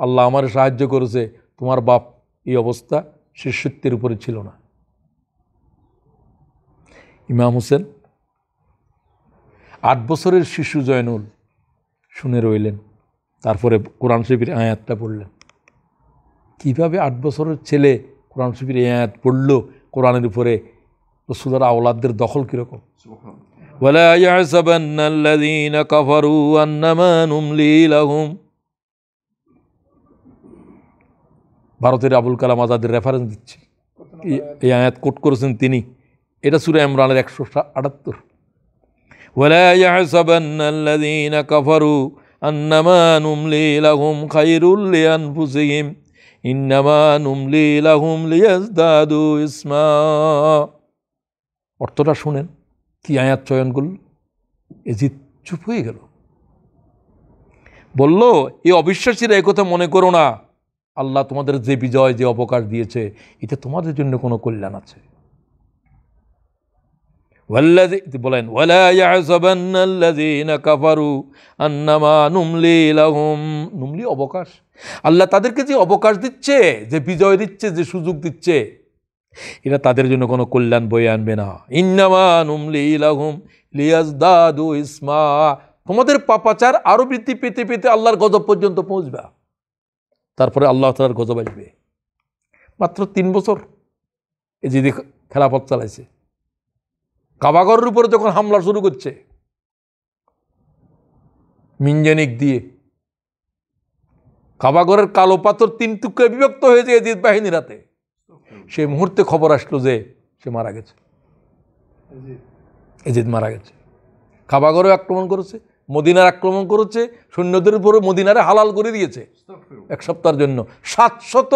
আল্লাহ আমার সাহায্য করেছে তোমার বাপ এই অবস্থা শিষ্যত্বের উপরে ছিল না ইমাম হোসেন আট বছরের শিশু জয়নুল শুনে রইলেন তারপরে কোরআন শরীফের আয়াতটা পড়লেন কিভাবে আট বছরের ছেলে কোরআন শরীফের আয়াত পড়ল কোরআনের উপরে রসুদার আওলাদদের দখল কীরকম ولا يحسبن الذين كفروا أنما نملي لهم ভারতের আবুল কালাম আজাদের রেফারেন্স দিচ্ছি এই আয়াত কোট করেছেন তিনি এটা সুরে ইমরানের একশো আটাত্তর ولا يحسبن الذين كفروا أنما نملي لهم خير لأنفسهم إنما نملي لهم ليزدادوا إسما অর্থটা শুনেন কি আয়াত চয়ন করল এজিৎ চুপ হয়ে গেল বলল এই অবিশ্বাসীরা একথা মনে করো না আল্লাহ তোমাদের যে বিজয় যে অপকার দিয়েছে এটা তোমাদের জন্য কোনো কল্যাণ আছে বলেন নুমলি অবকাশ আল্লাহ তাদেরকে যে অবকাশ দিচ্ছে যে বিজয় দিচ্ছে যে সুযোগ দিচ্ছে এটা তাদের জন্য কোনো কল্যাণ বয়ে আনবে না ইন্নামান উমলি দাদু ইসমা তোমাদের পাপাচার আরও বৃদ্ধি পেতে পেতে আল্লাহর গজব পর্যন্ত পৌঁছবা তারপরে আল্লাহ তালার গজব আসবে মাত্র তিন বছর এই যদি খেলাফত চালাইছে কাবাগরের উপরে যখন হামলা শুরু করছে মিঞ্জানিক দিয়ে কাবাগরের কালো পাথর তিন টুকরে বিভক্ত হয়েছে যায় এজিদ বাহিনীর সেই মুহূর্তে খবর আসলো যে সে মারা গেছে এজিদ মারা গেছে খাবাগরও আক্রমণ করেছে মদিনার আক্রমণ করেছে সৈন্যদের উপরে মদিনারে হালাল করে দিয়েছে এক সপ্তাহের জন্য সাতশত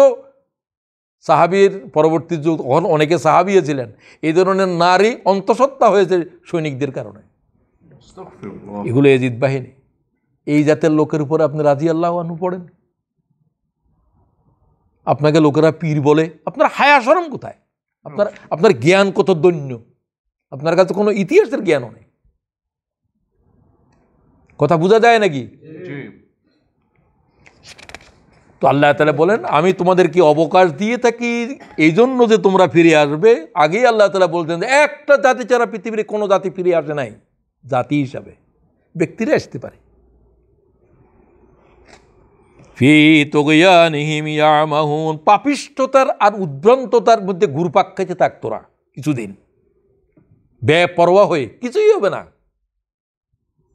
সাহাবির পরবর্তী যুগ তখন অনেকে সাহাবিয়ে ছিলেন এই ধরনের নারী অন্তঃসত্ত্বা হয়েছে সৈনিকদের কারণে এগুলো এজিদ বাহিনী এই জাতের লোকের উপরে আপনি রাজি আল্লাহ আনু পড়েন আপনাকে লোকেরা পীর বলে আপনার হায়া সরম কোথায় আপনার আপনার জ্ঞান কত দৈন্য আপনার কাছে কোনো ইতিহাসের জ্ঞান নেই কথা বোঝা যায় নাকি তো আল্লাহ তালা বলেন আমি তোমাদেরকে অবকাশ দিয়ে থাকি এই জন্য যে তোমরা ফিরে আসবে আগেই আল্লাহ তালা বলতেন একটা জাতি ছাড়া পৃথিবীর কোনো জাতি ফিরে আসে নাই জাতি হিসাবে ব্যক্তিরা আসতে পারে ফি তোগিয়ানিহিম মাহুন পাপিষ্টতার আর উদ্ভ্রান্ততার মধ্যে গুরুপাক খাইতে থাকতো না কিছুদিন বেপরোয়া হয়ে কিছুই হবে না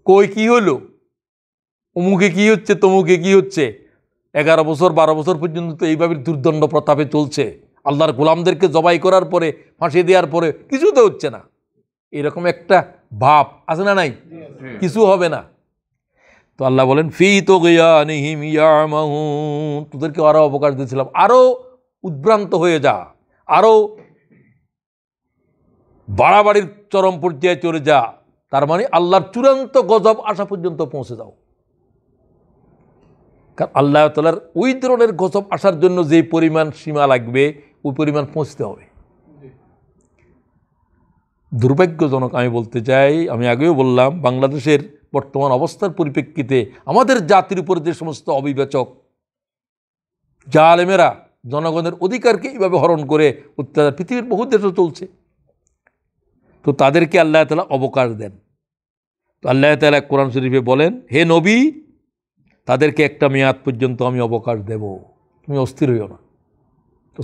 কই কি হলো অমুকে কি হচ্ছে তমুকে কি হচ্ছে এগারো বছর বারো বছর পর্যন্ত তো এইভাবে দুর্দণ্ড প্রতাপে চলছে আল্লাহর গোলামদেরকে জবাই করার পরে ফাঁসি দেওয়ার পরে কিছু তো হচ্ছে না এরকম একটা ভাব আছে না নাই কিছু হবে না তো আল্লাহ বলেন ফি তো গিয়ানিহিম ইয়ামাহু তোদেরকে আরও অবকাশ দিয়েছিলাম আরও উদ্ভ্রান্ত হয়ে যা আরও বাড়াবাড়ির চরম পর্যায়ে চলে যা তার মানে আল্লাহর চূড়ান্ত গজব আসা পর্যন্ত পৌঁছে যাও কারণ আল্লাহ তালার ওই ধরনের গজব আসার জন্য যে পরিমাণ সীমা লাগবে ওই পরিমাণ পৌঁছতে হবে দুর্ভাগ্যজনক আমি বলতে চাই আমি আগেও বললাম বাংলাদেশের বর্তমান অবস্থার পরিপ্রেক্ষিতে আমাদের জাতির উপর যে সমস্ত অবিবেচক জালেমেরা জনগণের অধিকারকে এইভাবে হরণ করে অত্যাচার পৃথিবীর বহু দেশও চলছে তো তাদেরকে আল্লাহ তালা অবকাশ দেন তো আল্লাহ তালা কোরআন শরীফে বলেন হে নবী তাদেরকে একটা মেয়াদ পর্যন্ত আমি অবকাশ দেব তুমি অস্থির হইও না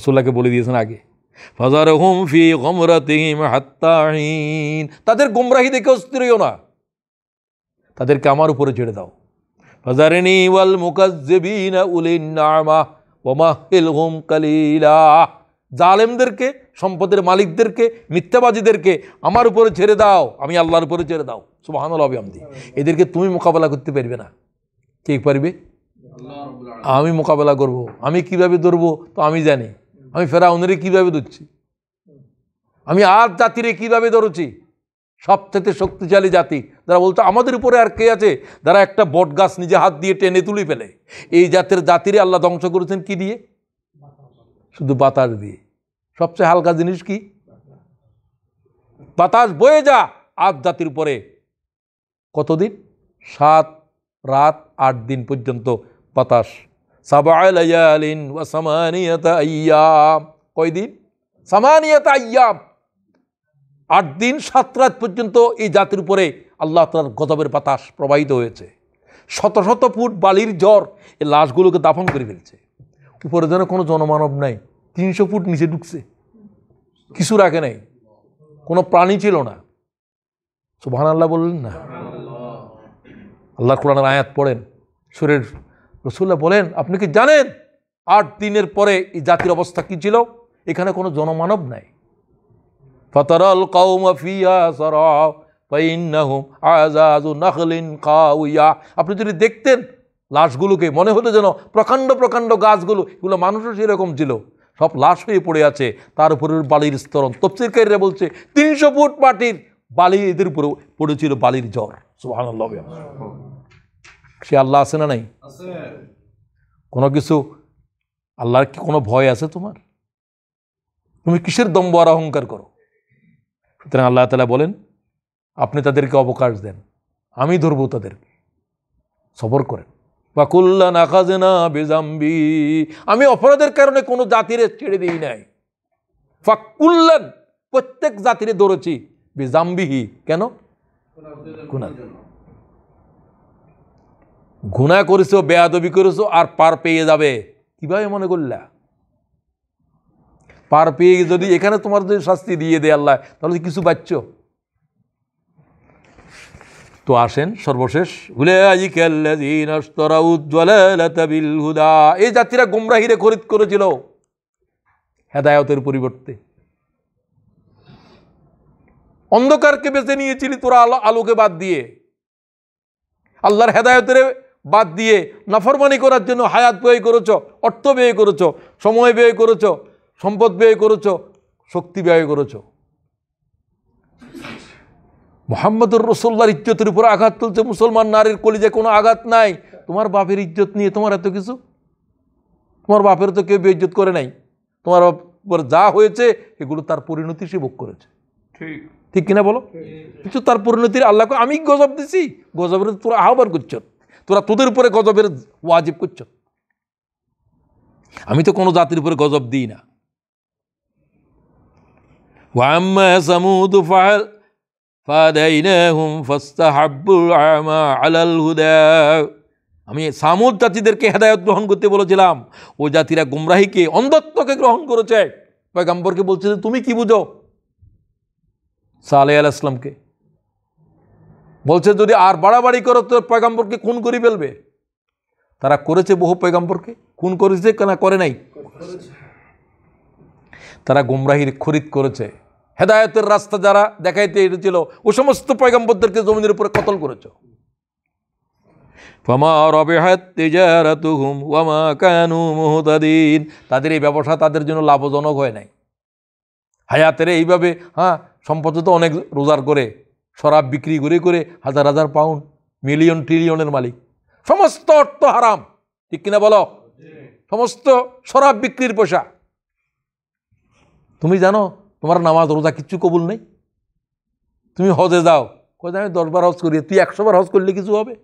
সোল্লাকে বলে দিয়েছেন আগে ফাজার হুম ফি গমরাতিম হাত্তাহীন তাদের গোমরাহি দেখে অস্থির হইও না তাদেরকে আমার উপরে ছেড়ে দাও ওয়াল কালিলা জালেমদেরকে সম্পদের মালিকদেরকে মিথ্যাবাজিদেরকে আমার উপরে ছেড়ে দাও আমি আল্লাহর উপরে ছেড়ে দাও সুবাহানুল এদেরকে তুমি মোকাবেলা করতে পারবে না কে পারবে আমি মোকাবেলা করব। আমি কিভাবে ধরবো তো আমি জানি আমি ফেরাউনেরে কীভাবে ধরছি আমি আর জাতিরে কিভাবে ধরছি থেকে শক্তিশালী জাতি যারা বলতো আমাদের উপরে আর কে আছে যারা একটা বট গাছ নিজে হাত দিয়ে টেনে তুলে ফেলে এই জাতের জাতিরে আল্লাহ ধ্বংস করেছেন কি দিয়ে শুধু বাতাস দিয়ে সবচেয়ে হালকা জিনিস কি বাতাস বয়ে যা আজ জাতির উপরে কতদিন সাত রাত আট দিন পর্যন্ত বাতাস সাবায়ালিন কয়দিন সামানিয়াতা আইয়াম আট দিন সাত রাত পর্যন্ত এই জাতির উপরে আল্লাহ তালার গদবের বাতাস প্রবাহিত হয়েছে শত শত ফুট বালির জ্বর এই লাশগুলোকে দাফন করে ফেলছে উপরে যেন কোনো জনমানব নাই তিনশো ফুট নিচে ঢুকছে কিছু রাখে নাই কোনো প্রাণী ছিল না সুবহান আল্লাহ বললেন না আল্লাহ কোরআনের আয়াত পড়েন সুরের রসুল্লাহ বলেন আপনি কি জানেন আট দিনের পরে এই জাতির অবস্থা কী ছিল এখানে কোনো জনমানব নাই ফতরল কৌম ফিয়া সর পাইন্নাহুম আজাজু নখলিন কাউয়া আপনি যদি দেখতেন লাশগুলোকে মনে হতো যেন প্রকাণ্ড প্রকাণ্ড গাছগুলো এগুলো মানুষও সেরকম ছিল সব লাশ হয়ে পড়ে আছে তার উপরে বালির স্তরণ তফসিরকারীরা বলছে তিনশো ফুট মাটির বালি এদের উপরে পড়েছিল বালির জ্বর সুহান সে আল্লাহ আছে না নাই কোনো কিছু আল্লাহর কি কোনো ভয় আছে তোমার তুমি কিসের দম্ব আর অহংকার করো সুতরাং আল্লাহ তালা বলেন আপনি তাদেরকে অবকাশ দেন আমি ধরবো তাদেরকে সবর করেন বা আকাশে না বেজাম্বি আমি অপরাধের কারণে কোনো জাতিরে ছেড়ে দিই নাই কল্যাণ প্রত্যেক জাতিরে ধরেছি বেজাম্বিহি কেন গুণা গুণা করেছো বেয়াদবি করেছো আর পার পেয়ে যাবে কীভাবে মনে করলা পার পেয়ে যদি এখানে তোমার যদি শাস্তি দিয়ে দেয় আল্লাহ তাহলে কিছু বাচ্চ তো আসেন সর্বশেষ এই জাতিরা গুমরাহিরে খরিদ করেছিল হেদায়তের পরিবর্তে অন্ধকারকে বেছে নিয়েছিলি তোরা আলো আলোকে বাদ দিয়ে আল্লাহর হেদায়তের বাদ দিয়ে নাফরমানি করার জন্য হায়াত ব্যয় করেছ অর্থ ব্যয় করেছ সময় ব্যয় করেছ সম্পদ ব্যয় করেছ শক্তি ব্যয় করেছ মোহাম্মদুর রসোল্লার ইজ্জতের উপর আঘাত তুলছে মুসলমান নারীর কলিজে কোনো আঘাত নাই তোমার বাপের ইজ্জত নিয়ে তোমার এত কিছু তোমার বাপের তো কেউ বেইজ্জত করে নাই তোমার বাপের যা হয়েছে এগুলো তার পরিণতি সে ভোগ করেছে ঠিক ঠিক কিনা বলো কিছু তার পরিণতির আল্লাহকে আমি গজব দিছি গজবের তোরা আহ্বান করছ তোরা তোদের উপরে গজবের ওয়াজিব করছ আমি তো কোনো জাতির উপরে গজব দিই না وعما ثمود فعل فهديناهم فاستحبوا العمى على الهدى আমি সামুদ জাতিদেরকে হেদায়ত গ্রহণ করতে বলেছিলাম ও জাতিরা গুমরাহিকে অন্ধত্বকে গ্রহণ করেছে পয়গাম্বরকে বলছে যে তুমি কি বুঝো সালে আল ইসলামকে বলছে যদি আর বাড়াবাড়ি করো তো পয়গাম্বরকে খুন করে ফেলবে তারা করেছে বহু পয়গাম্বরকে খুন করেছে কেনা করে নাই তারা গুমরাহির খরিদ করেছে হেদায়তের রাস্তা যারা দেখাইতে এসেছিল ও সমস্ত পয়গম্বরদেরকে জমিনের উপরে কতল করেছ তাদের এই ব্যবসা তাদের জন্য লাভজনক হয় নাই হায়াতের এইভাবে হ্যাঁ সম্পদ তো অনেক রোজার করে শরাব বিক্রি করে করে হাজার হাজার পাউন্ড মিলিয়ন ট্রিলিয়নের মালিক সমস্ত অর্থ হারাম ঠিক কিনা বলো সমস্ত শরাব বিক্রির পয়সা তুমি জানো তোমার নামাজ রোজা কিচ্ছু কবুল নেই তুমি হজে যাও কয়ে আমি দশবার হজ করি তুই একশোবার হজ করলে কিছু হবে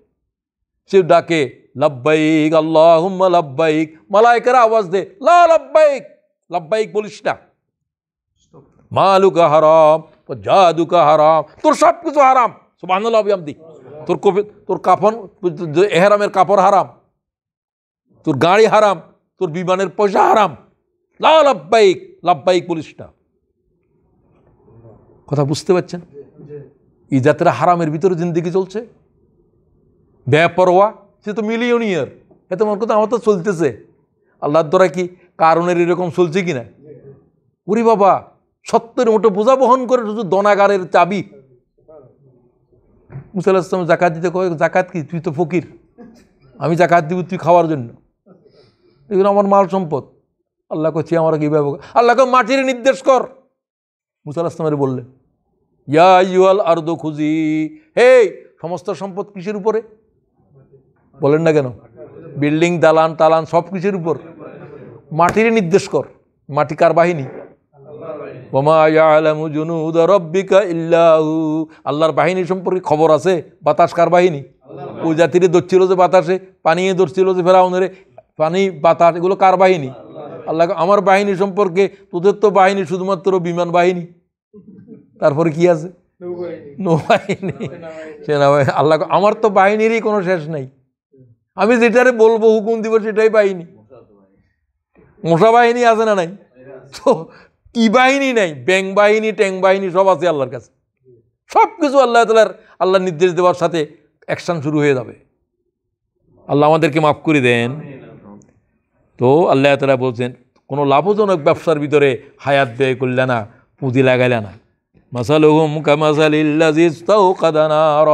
সে ডাকে লাভবাইক আল্লাহ লাব্বাইক মালায়কেরা আওয়াজ দে লাব্বাইক লাভবাইক বলিস না মালুকা হারাম জাদুকা হারাম তোর সব কিছু হারাম সুবাহান্লাহ আমি তোর কপি তোর কাফন এহারামের কাপড় হারাম তোর গাড়ি হারাম তোর বিমানের পয়সা হারাম লাভবাইক লাভবাহিক পুলিশ না কথা বুঝতে পারছেন এই যাত্রা হারামের ভিতরে জিন্দিগি চলছে বেপরোয়া সে তো মিলিয়নিয়ার এত মনে কথা আমার তো চলতেছে আল্লাহর দ্বারা কি কারণের এরকম চলছে কি না উরি বাবা সত্যের মতো বোঝা বহন করে শুধু দনাগারের চাবি মুসাল্লাহ ইসলাম জাকাত দিতে কয় জাকাত কি তুই তো ফকির আমি জাকাত দিব তুই খাওয়ার জন্য এগুলো আমার মাল সম্পদ আল্লাহ কচ্ছি আমরা কীভাবে আল্লাহকে মাটির নির্দেশ কর মুসা আলাহামের বললেন ইয়া ইউয়াল আর্দ খুঁজি হে সমস্ত সম্পদ কৃষির উপরে বলেন না কেন বিল্ডিং দালান তালান সব কিছুর উপর মাটির নির্দেশ কর মাটি কার বাহিনী আল্লাহর বাহিনী সম্পর্কে খবর আছে বাতাস কার বাহিনী ওই জাতিরে ধরছিল যে বাতাসে পানিয়ে ধরছিল যে ফেরাউনের পানি বাতাস এগুলো কার বাহিনী আল্লাহ আমার বাহিনী সম্পর্কে তোদের তো বাহিনী শুধুমাত্র বিমান বাহিনী তারপরে কি আছে নৌবাহিনী সেনাবাহিনী আল্লাহ আমার তো বাহিনীরই কোনো শেষ নাই আমি যেটারে বলবো হুকুম দিব সেটাই বাহিনী মশা বাহিনী আছে না নাই তো কি বাহিনী নাই ব্যাং বাহিনী ট্যাং বাহিনী সব আছে আল্লাহর কাছে সব কিছু আল্লাহ তালার আল্লাহর নির্দেশ দেওয়ার সাথে অ্যাকশান শুরু হয়ে যাবে আল্লাহ আমাদেরকে মাফ করে দেন তো আল্লাহ তালা বলছেন কোনো লাভজনক ব্যবসার ভিতরে হায়াত ব্যয় করলে না পুঁজি লাগাইলে না মাসালুহুম কামাসালিল্লাজিস্তাউকাদানার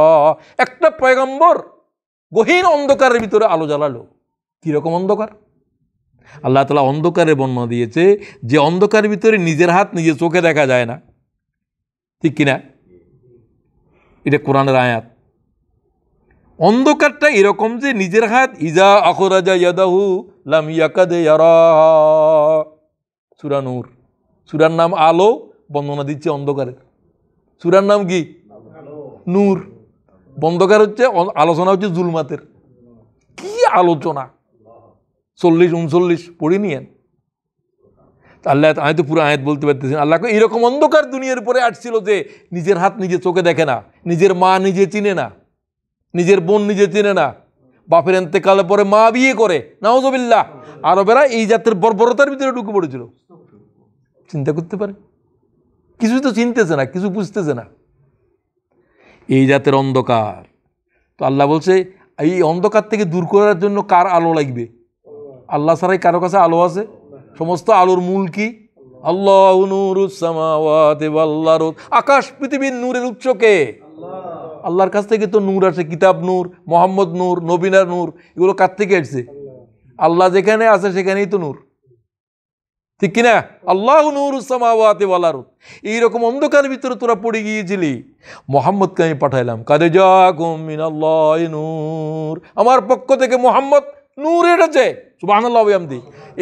একটা পয়গম্বর গহীন অন্ধকারের ভিতরে আলো জ্বালালো কীরকম অন্ধকার আল্লাহ তালা অন্ধকারে বর্ণনা দিয়েছে যে অন্ধকারের ভিতরে নিজের হাত নিজের চোখে দেখা যায় না ঠিক কিনা এটা কোরআনের আয়াত অন্ধকারটা এরকম যে নিজের হাত ইজা আখরাজা ইয়াদাহু লাম ইয়াকাদে সুরানুর সুরার নাম আলো বন্দনা দিচ্ছে অন্ধকারের সুরার নাম কি নূর বন্ধকার হচ্ছে আলোচনা হচ্ছে জুলমাতের কি আলোচনা চল্লিশ উনচল্লিশ পড়ে নিয়েন আল্লাহ আমি তো পুরো আয়াত বলতে পারতেছি আল্লাহ এরকম অন্ধকার দুনিয়ার উপরে আসছিল যে নিজের হাত নিজে চোখে দেখে না নিজের মা নিজে চিনে না নিজের বোন নিজে চেনে না বাপের এতেকালের পরে মা বিয়ে করে নাওজবিল্লা আরবেরা এই জাতের বর্বরতার ভিতরে ঢুকে পড়েছিল চিন্তা করতে পারে কিছু তো চিনতেছে না কিছু বুঝতেছে না এই জাতের অন্ধকার তো আল্লাহ বলছে এই অন্ধকার থেকে দূর করার জন্য কার আলো লাগবে আল্লাহ ছাড়াই কারো কাছে আলো আছে সমস্ত আলোর মূল কি আল্লাহ আকাশ পৃথিবীর নূরের উৎসকে আল্লাহর কাছ থেকে তো নূর আসে কিতাব নূর মোহাম্মদ নূর নবীনা নূর এগুলো কার থেকে আসছে আল্লাহ যেখানে আছে সেখানেই তো নূর ঠিক কিনা আল্লাহ নূর উসামাওয়াতে বলার এইরকম অন্ধকারের ভিতরে তোরা পড়ে গিয়েছিলি মোহাম্মদকে আমি পাঠাইলাম কাদে আল্লাহ নূর আমার পক্ষ থেকে মোহাম্মদ নূর এটাছে সুবাহ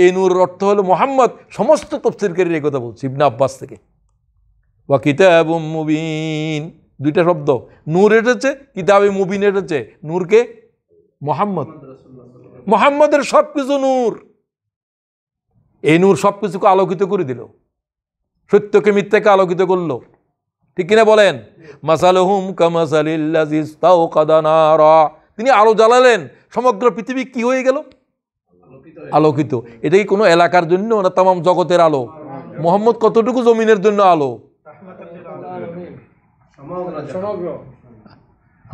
এই নূরের অর্থ হলো মোহাম্মদ সমস্ত তফসিলকারীর এই কথা বলছি ইবনা আব্বাস থেকে ওয়া মুবিন দুইটা শব্দ নূর এটেছে কিতাবে মুবিন এসেছে নূরকে মোহাম্মদ মোহাম্মদের সব কিছু নূর এই নূর সব কিছুকে আলোকিত করে দিল সত্যকে মিথ্যাকে আলোকিত করলো ঠিক কিনা বলেন মাসালহুম কামাসালিল্লাজিস্তাওকাদানারা তিনি আলো জ্বালালেন সমগ্র পৃথিবী কি হয়ে গেল আলোকিত এটা কি কোনো এলাকার জন্য না তাম জগতের আলো মোহাম্মদ কতটুকু জমিনের জন্য আলো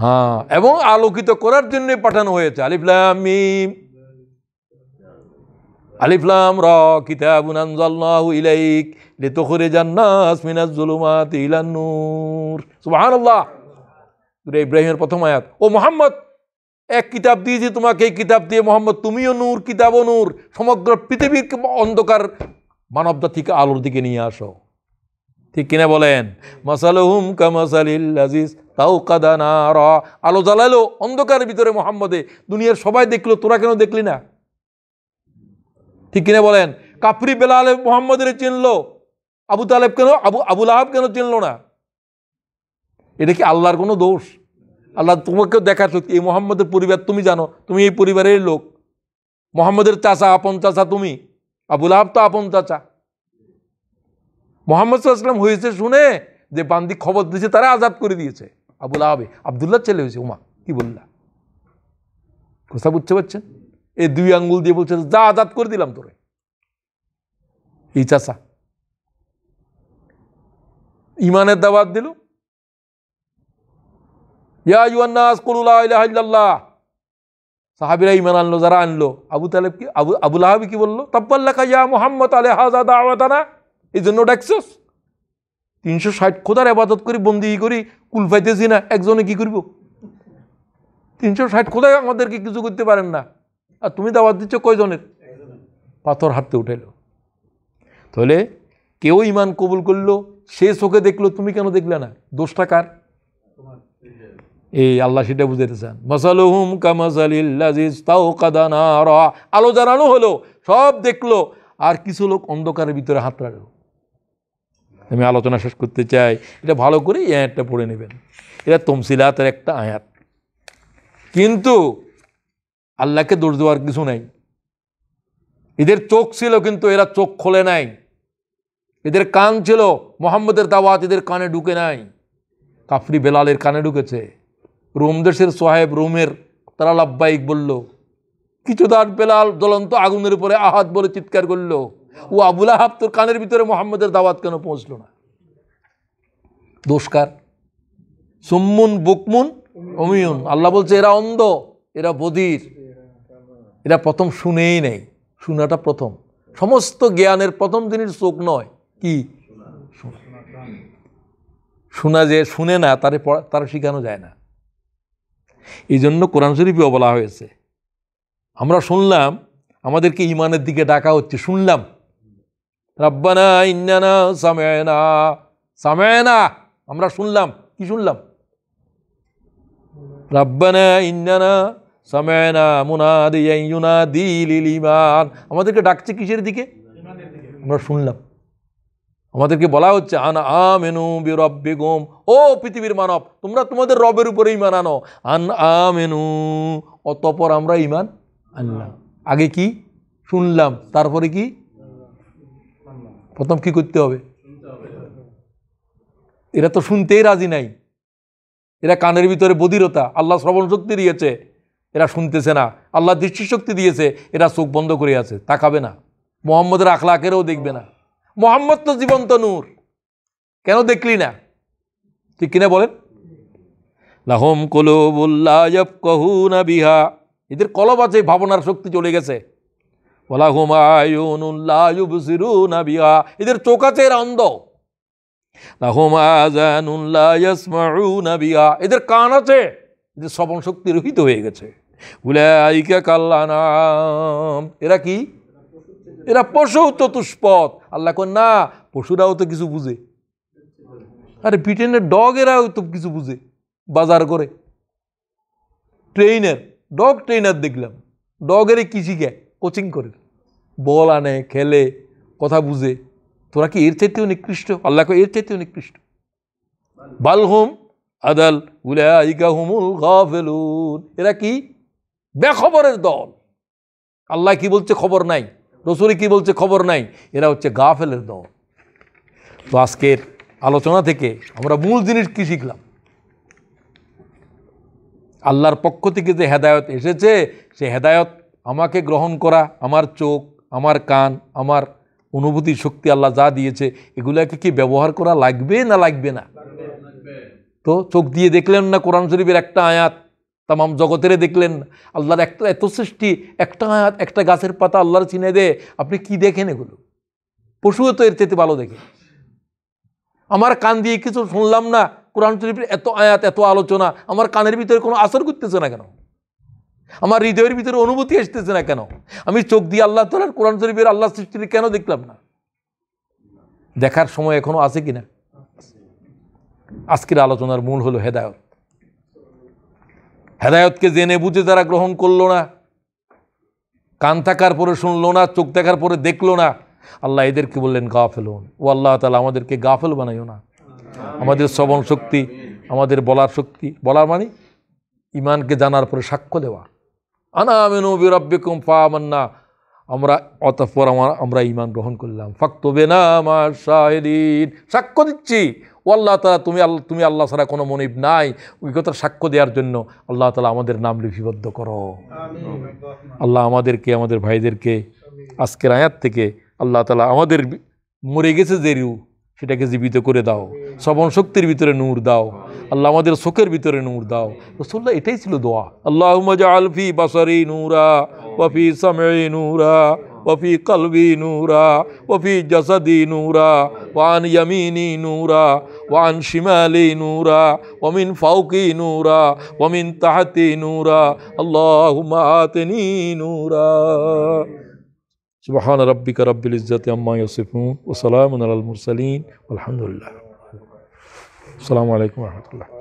হ্যাঁ এবং আলোকিত করার জন্য পাঠানো হয়েছে আলিফলাম মিম আলিফলাম র কিতাবুন আনজালনাহু ইলাইক লিতুখরিজান নাস মিনাজ জুলুমাতি ইলান নূর সুবহানাল্লাহ সূরা ইব্রাহিমের প্রথম আয়াত ও মোহাম্মদ এক কিতাব দিয়েছি তোমাকে এই কিতাব দিয়ে মোহাম্মদ তুমিও নূর কিতাব নূর সমগ্র পৃথিবীর অন্ধকার মানব জাতিকে আলোর দিকে নিয়ে আসো ঠিক কিনা বলেন মাসালহুম কামাসালিল আজিজ তাও কাদানা র আলো জ্বালালো অন্ধকারের ভিতরে মোহাম্মদে দুনিয়ার সবাই দেখলো তোরা কেন দেখলি না ঠিক কিনা বলেন কাফরি আলেব মোহাম্মদের চিনল আবু তালেব কেন আবু আবুল আহাব কেন চিনল না এটা কি আল্লাহর কোনো দোষ আল্লাহ তোমাকেও দেখার সত্যি এই মোহাম্মদের পরিবার তুমি জানো তুমি এই পরিবারের লোক মোহাম্মদের চাচা আপন চাচা তুমি আবুল আহাব তো আপন চাচা মোহাম্মদ সাল্লাম হয়েছে শুনে যে বান্দি খবর দিয়েছে তারা আজাদ করে দিয়েছে আবুল আহাবে আবদুল্লাহ ছেলে হয়েছে উমা কি বললা কথা বুঝতে পারছেন এই দুই আঙ্গুল দিয়ে বলছে যা আজাদ করে দিলাম তোরে এই চাষা ইমানের দাবাত দিল ইয়া সাহাবিরা ইমান আনলো যারা আনলো আবু তালেব কি আবু আবুল আহাবি কি বললো তাব্বাল্লাকা ইয়া মুহাম্মদ আলাইহা দাওয়াতানা এই জন্য ডাকছস তিনশো ষাট খোদার আবাদত করি বন্দি করি কুল পাইতেছি না একজনে কি করব তিনশো ষাট খোদায় আমাদেরকে কিছু করতে পারেন না আর তুমি দাওয়াত দিচ্ছ কয়জনের পাথর হাঁটতে উঠেল তাহলে কেউ ইমান কবুল করলো সে চোখে দেখলো তুমি কেন দেখলে না দোষটা কার এই আল্লাহ সেটা বুঝাইতে চান মসালুহুম কামাজালিল্লাজিস্তাওকাদানারা আলো জ্বালানো হলো সব দেখলো আর কিছু লোক অন্ধকারের ভিতরে হাত রাখলো আমি আলোচনা শেষ করতে চাই এটা ভালো করে এই আয়াতটা পড়ে নেবেন এটা তমসিলাতের একটা আয়াত কিন্তু আল্লাহকে দোষ দেওয়ার কিছু নাই এদের চোখ ছিল কিন্তু এরা চোখ খোলে নাই এদের কান ছিল মোহাম্মদের দাওয়াত এদের কানে ঢুকে নাই কাফরি বেলালের কানে ঢুকেছে রোম দেশের সোহেব রোমের তারা লাব্বাইক বলল কিছু দার বেলাল জ্বলন্ত আগুনের উপরে আহাত বলে চিৎকার করলো ও আবুল আহাব তোর কানের ভিতরে মোহাম্মদের দাওয়াত কেন পৌঁছলো না দোষকার সুম্মুন বুকমুন অমিয়ন আল্লাহ বলছে এরা অন্ধ এরা বধির এরা প্রথম শুনেই নেই শোনাটা প্রথম সমস্ত জ্ঞানের প্রথম জিনিস চোখ নয় কি শোনা যে শুনে না তারে পড়া তারা শেখানো যায় না এই জন্য কোরআন শরীফেও বলা হয়েছে আমরা শুনলাম আমাদেরকে ইমানের দিকে ডাকা হচ্ছে শুনলাম রব্বানা ইন্নানা সামেনা সামেনা আমরা শুনলাম কি শুনলাম রব্বানা ইন্নানা সামেনা মুনাদিয়া দিলিমান ইমান আমাদেরকে ডাকছে কিসের দিকে আমরা শুনলাম আমাদেরকে বলা হচ্ছে আনা আমেনু বিরব বেগম ও পৃথিবীর মানব তোমরা তোমাদের রবের উপরে ইমান আনো আন আেনু অতপর আমরা ইমান আনলাম আগে কি শুনলাম তারপরে কি প্রথম কি করতে হবে এরা তো শুনতেই রাজি নাই এরা কানের ভিতরে বধিরতা আল্লাহ শ্রবণ শক্তি দিয়েছে এরা শুনতেছে না আল্লাহ দৃষ্টিশক্তি দিয়েছে এরা চোখ বন্ধ করে আছে তাকাবে না মোহাম্মদের আখলাকেরও দেখবে না মোহাম্মদ তো জীবন্ত নূর কেন দেখলি না ঠিক কিনা বলেন লাহম না বিহা এদের কলব আছে ভাবনার শক্তি চলে গেছে এদের চোখ আছে অন্ধ এদের কান আছে এদের শ্রবণ শক্তি রহিত হয়ে গেছে এরা কি এরা পশু চতুষ্পথ আল্লাহ কন না পশুরাও তো কিছু বুঝে আরে ব্রিটেনের ডগ এরাও তো কিছু বুঝে বাজার করে ট্রেইনের ডগ ট্রেইনার দেখলাম ডগের কি শিখায় কোচিং করে বল আনে খেলে কথা বুঝে তোরা কি এর চাইতেও নিকৃষ্ট আল্লাহকে এর চাইতেও নিকৃষ্ট হোম আদাল উলাইকাহুমুল গাফেলুন এরা কি বেখবরের দল আল্লাহ কি বলছে খবর নাই রসুরি কি বলছে খবর নাই এরা হচ্ছে গাফেলের দল তো আজকের আলোচনা থেকে আমরা মূল জিনিস কী শিখলাম আল্লাহর পক্ষ থেকে যে হেদায়ত এসেছে সে হেদায়ত আমাকে গ্রহণ করা আমার চোখ আমার কান আমার অনুভূতি শক্তি আল্লাহ যা দিয়েছে এগুলাকে কি ব্যবহার করা লাগবে না লাগবে না তো চোখ দিয়ে দেখলেন না কোরআন শরীফের একটা আয়াত তামাম জগতের দেখলেন আল্লাহর একটা এত সৃষ্টি একটা আয়াত একটা গাছের পাতা আল্লাহর চিনে দে আপনি কি দেখেন এগুলো পশুও তো এর চেতে ভালো দেখে আমার কান দিয়ে কিছু শুনলাম না কোরআন শরীফের এত আয়াত এত আলোচনা আমার কানের ভিতরে কোনো আসর করতেছে না কেন আমার হৃদয়ের ভিতরে অনুভূতি আসতেছে না কেন আমি চোখ দিয়ে আল্লাহ তালার কোরআন শরীফের আল্লাহ সৃষ্টির কেন দেখলাম না দেখার সময় এখনও আছে কি না আজকের আলোচনার মূল হলো হেদায়ত হেদায়তকে জেনে বুঝে যারা গ্রহণ করলো না কান থাকার পরে শুনলো না চোখ দেখার পরে দেখলো না আল্লাহ এদেরকে বললেন গা ফেলুন ও আল্লাহ তালা আমাদেরকে গা ফেল বানাইও না আমাদের শ্রবণ শক্তি আমাদের বলার শক্তি বলার মানে ইমানকে জানার পরে সাক্ষ্য দেওয়া আনা বিরব্বিকুম ফা মান্না আমরা অতঃপর আমার আমরা ইমান গ্রহণ করলাম ফাক্তবে না আমার শাহেদিন সাক্ষ্য দিচ্ছি ও আল্লাহ তালা তুমি আল্লাহ তুমি আল্লাহ ছাড়া কোনো মনিব নাই ওই কথা সাক্ষ্য দেওয়ার জন্য আল্লাহ তালা আমাদের নাম লিপিবদ্ধ করো আল্লাহ আমাদেরকে আমাদের ভাইদেরকে আজকের আয়াত থেকে আল্লাহ তালা আমাদের মরে গেছে যে সেটাকে জীবিত করে দাও শ্রবণ শক্তির ভিতরে নূর দাও আল্লাহ আমাদের শোকের ভিতরে নূর দাও রসুল্লাহ এটাই ছিল দোয়া আল্লাহ আলফি বাসারি নূরা ওয়াফি সামে নূরা ওয়াফি কলবি নূরা ওয়াফি জসাদি নূরা ওয়ান ইয়ামিনি নূরা وعن شمالي نورا ومن فوقي نورا ومن تحتي نورا اللهم آتني نورا سبحان ربك رب العزة عما يصفون وسلام على المرسلين والحمد لله peace be upon you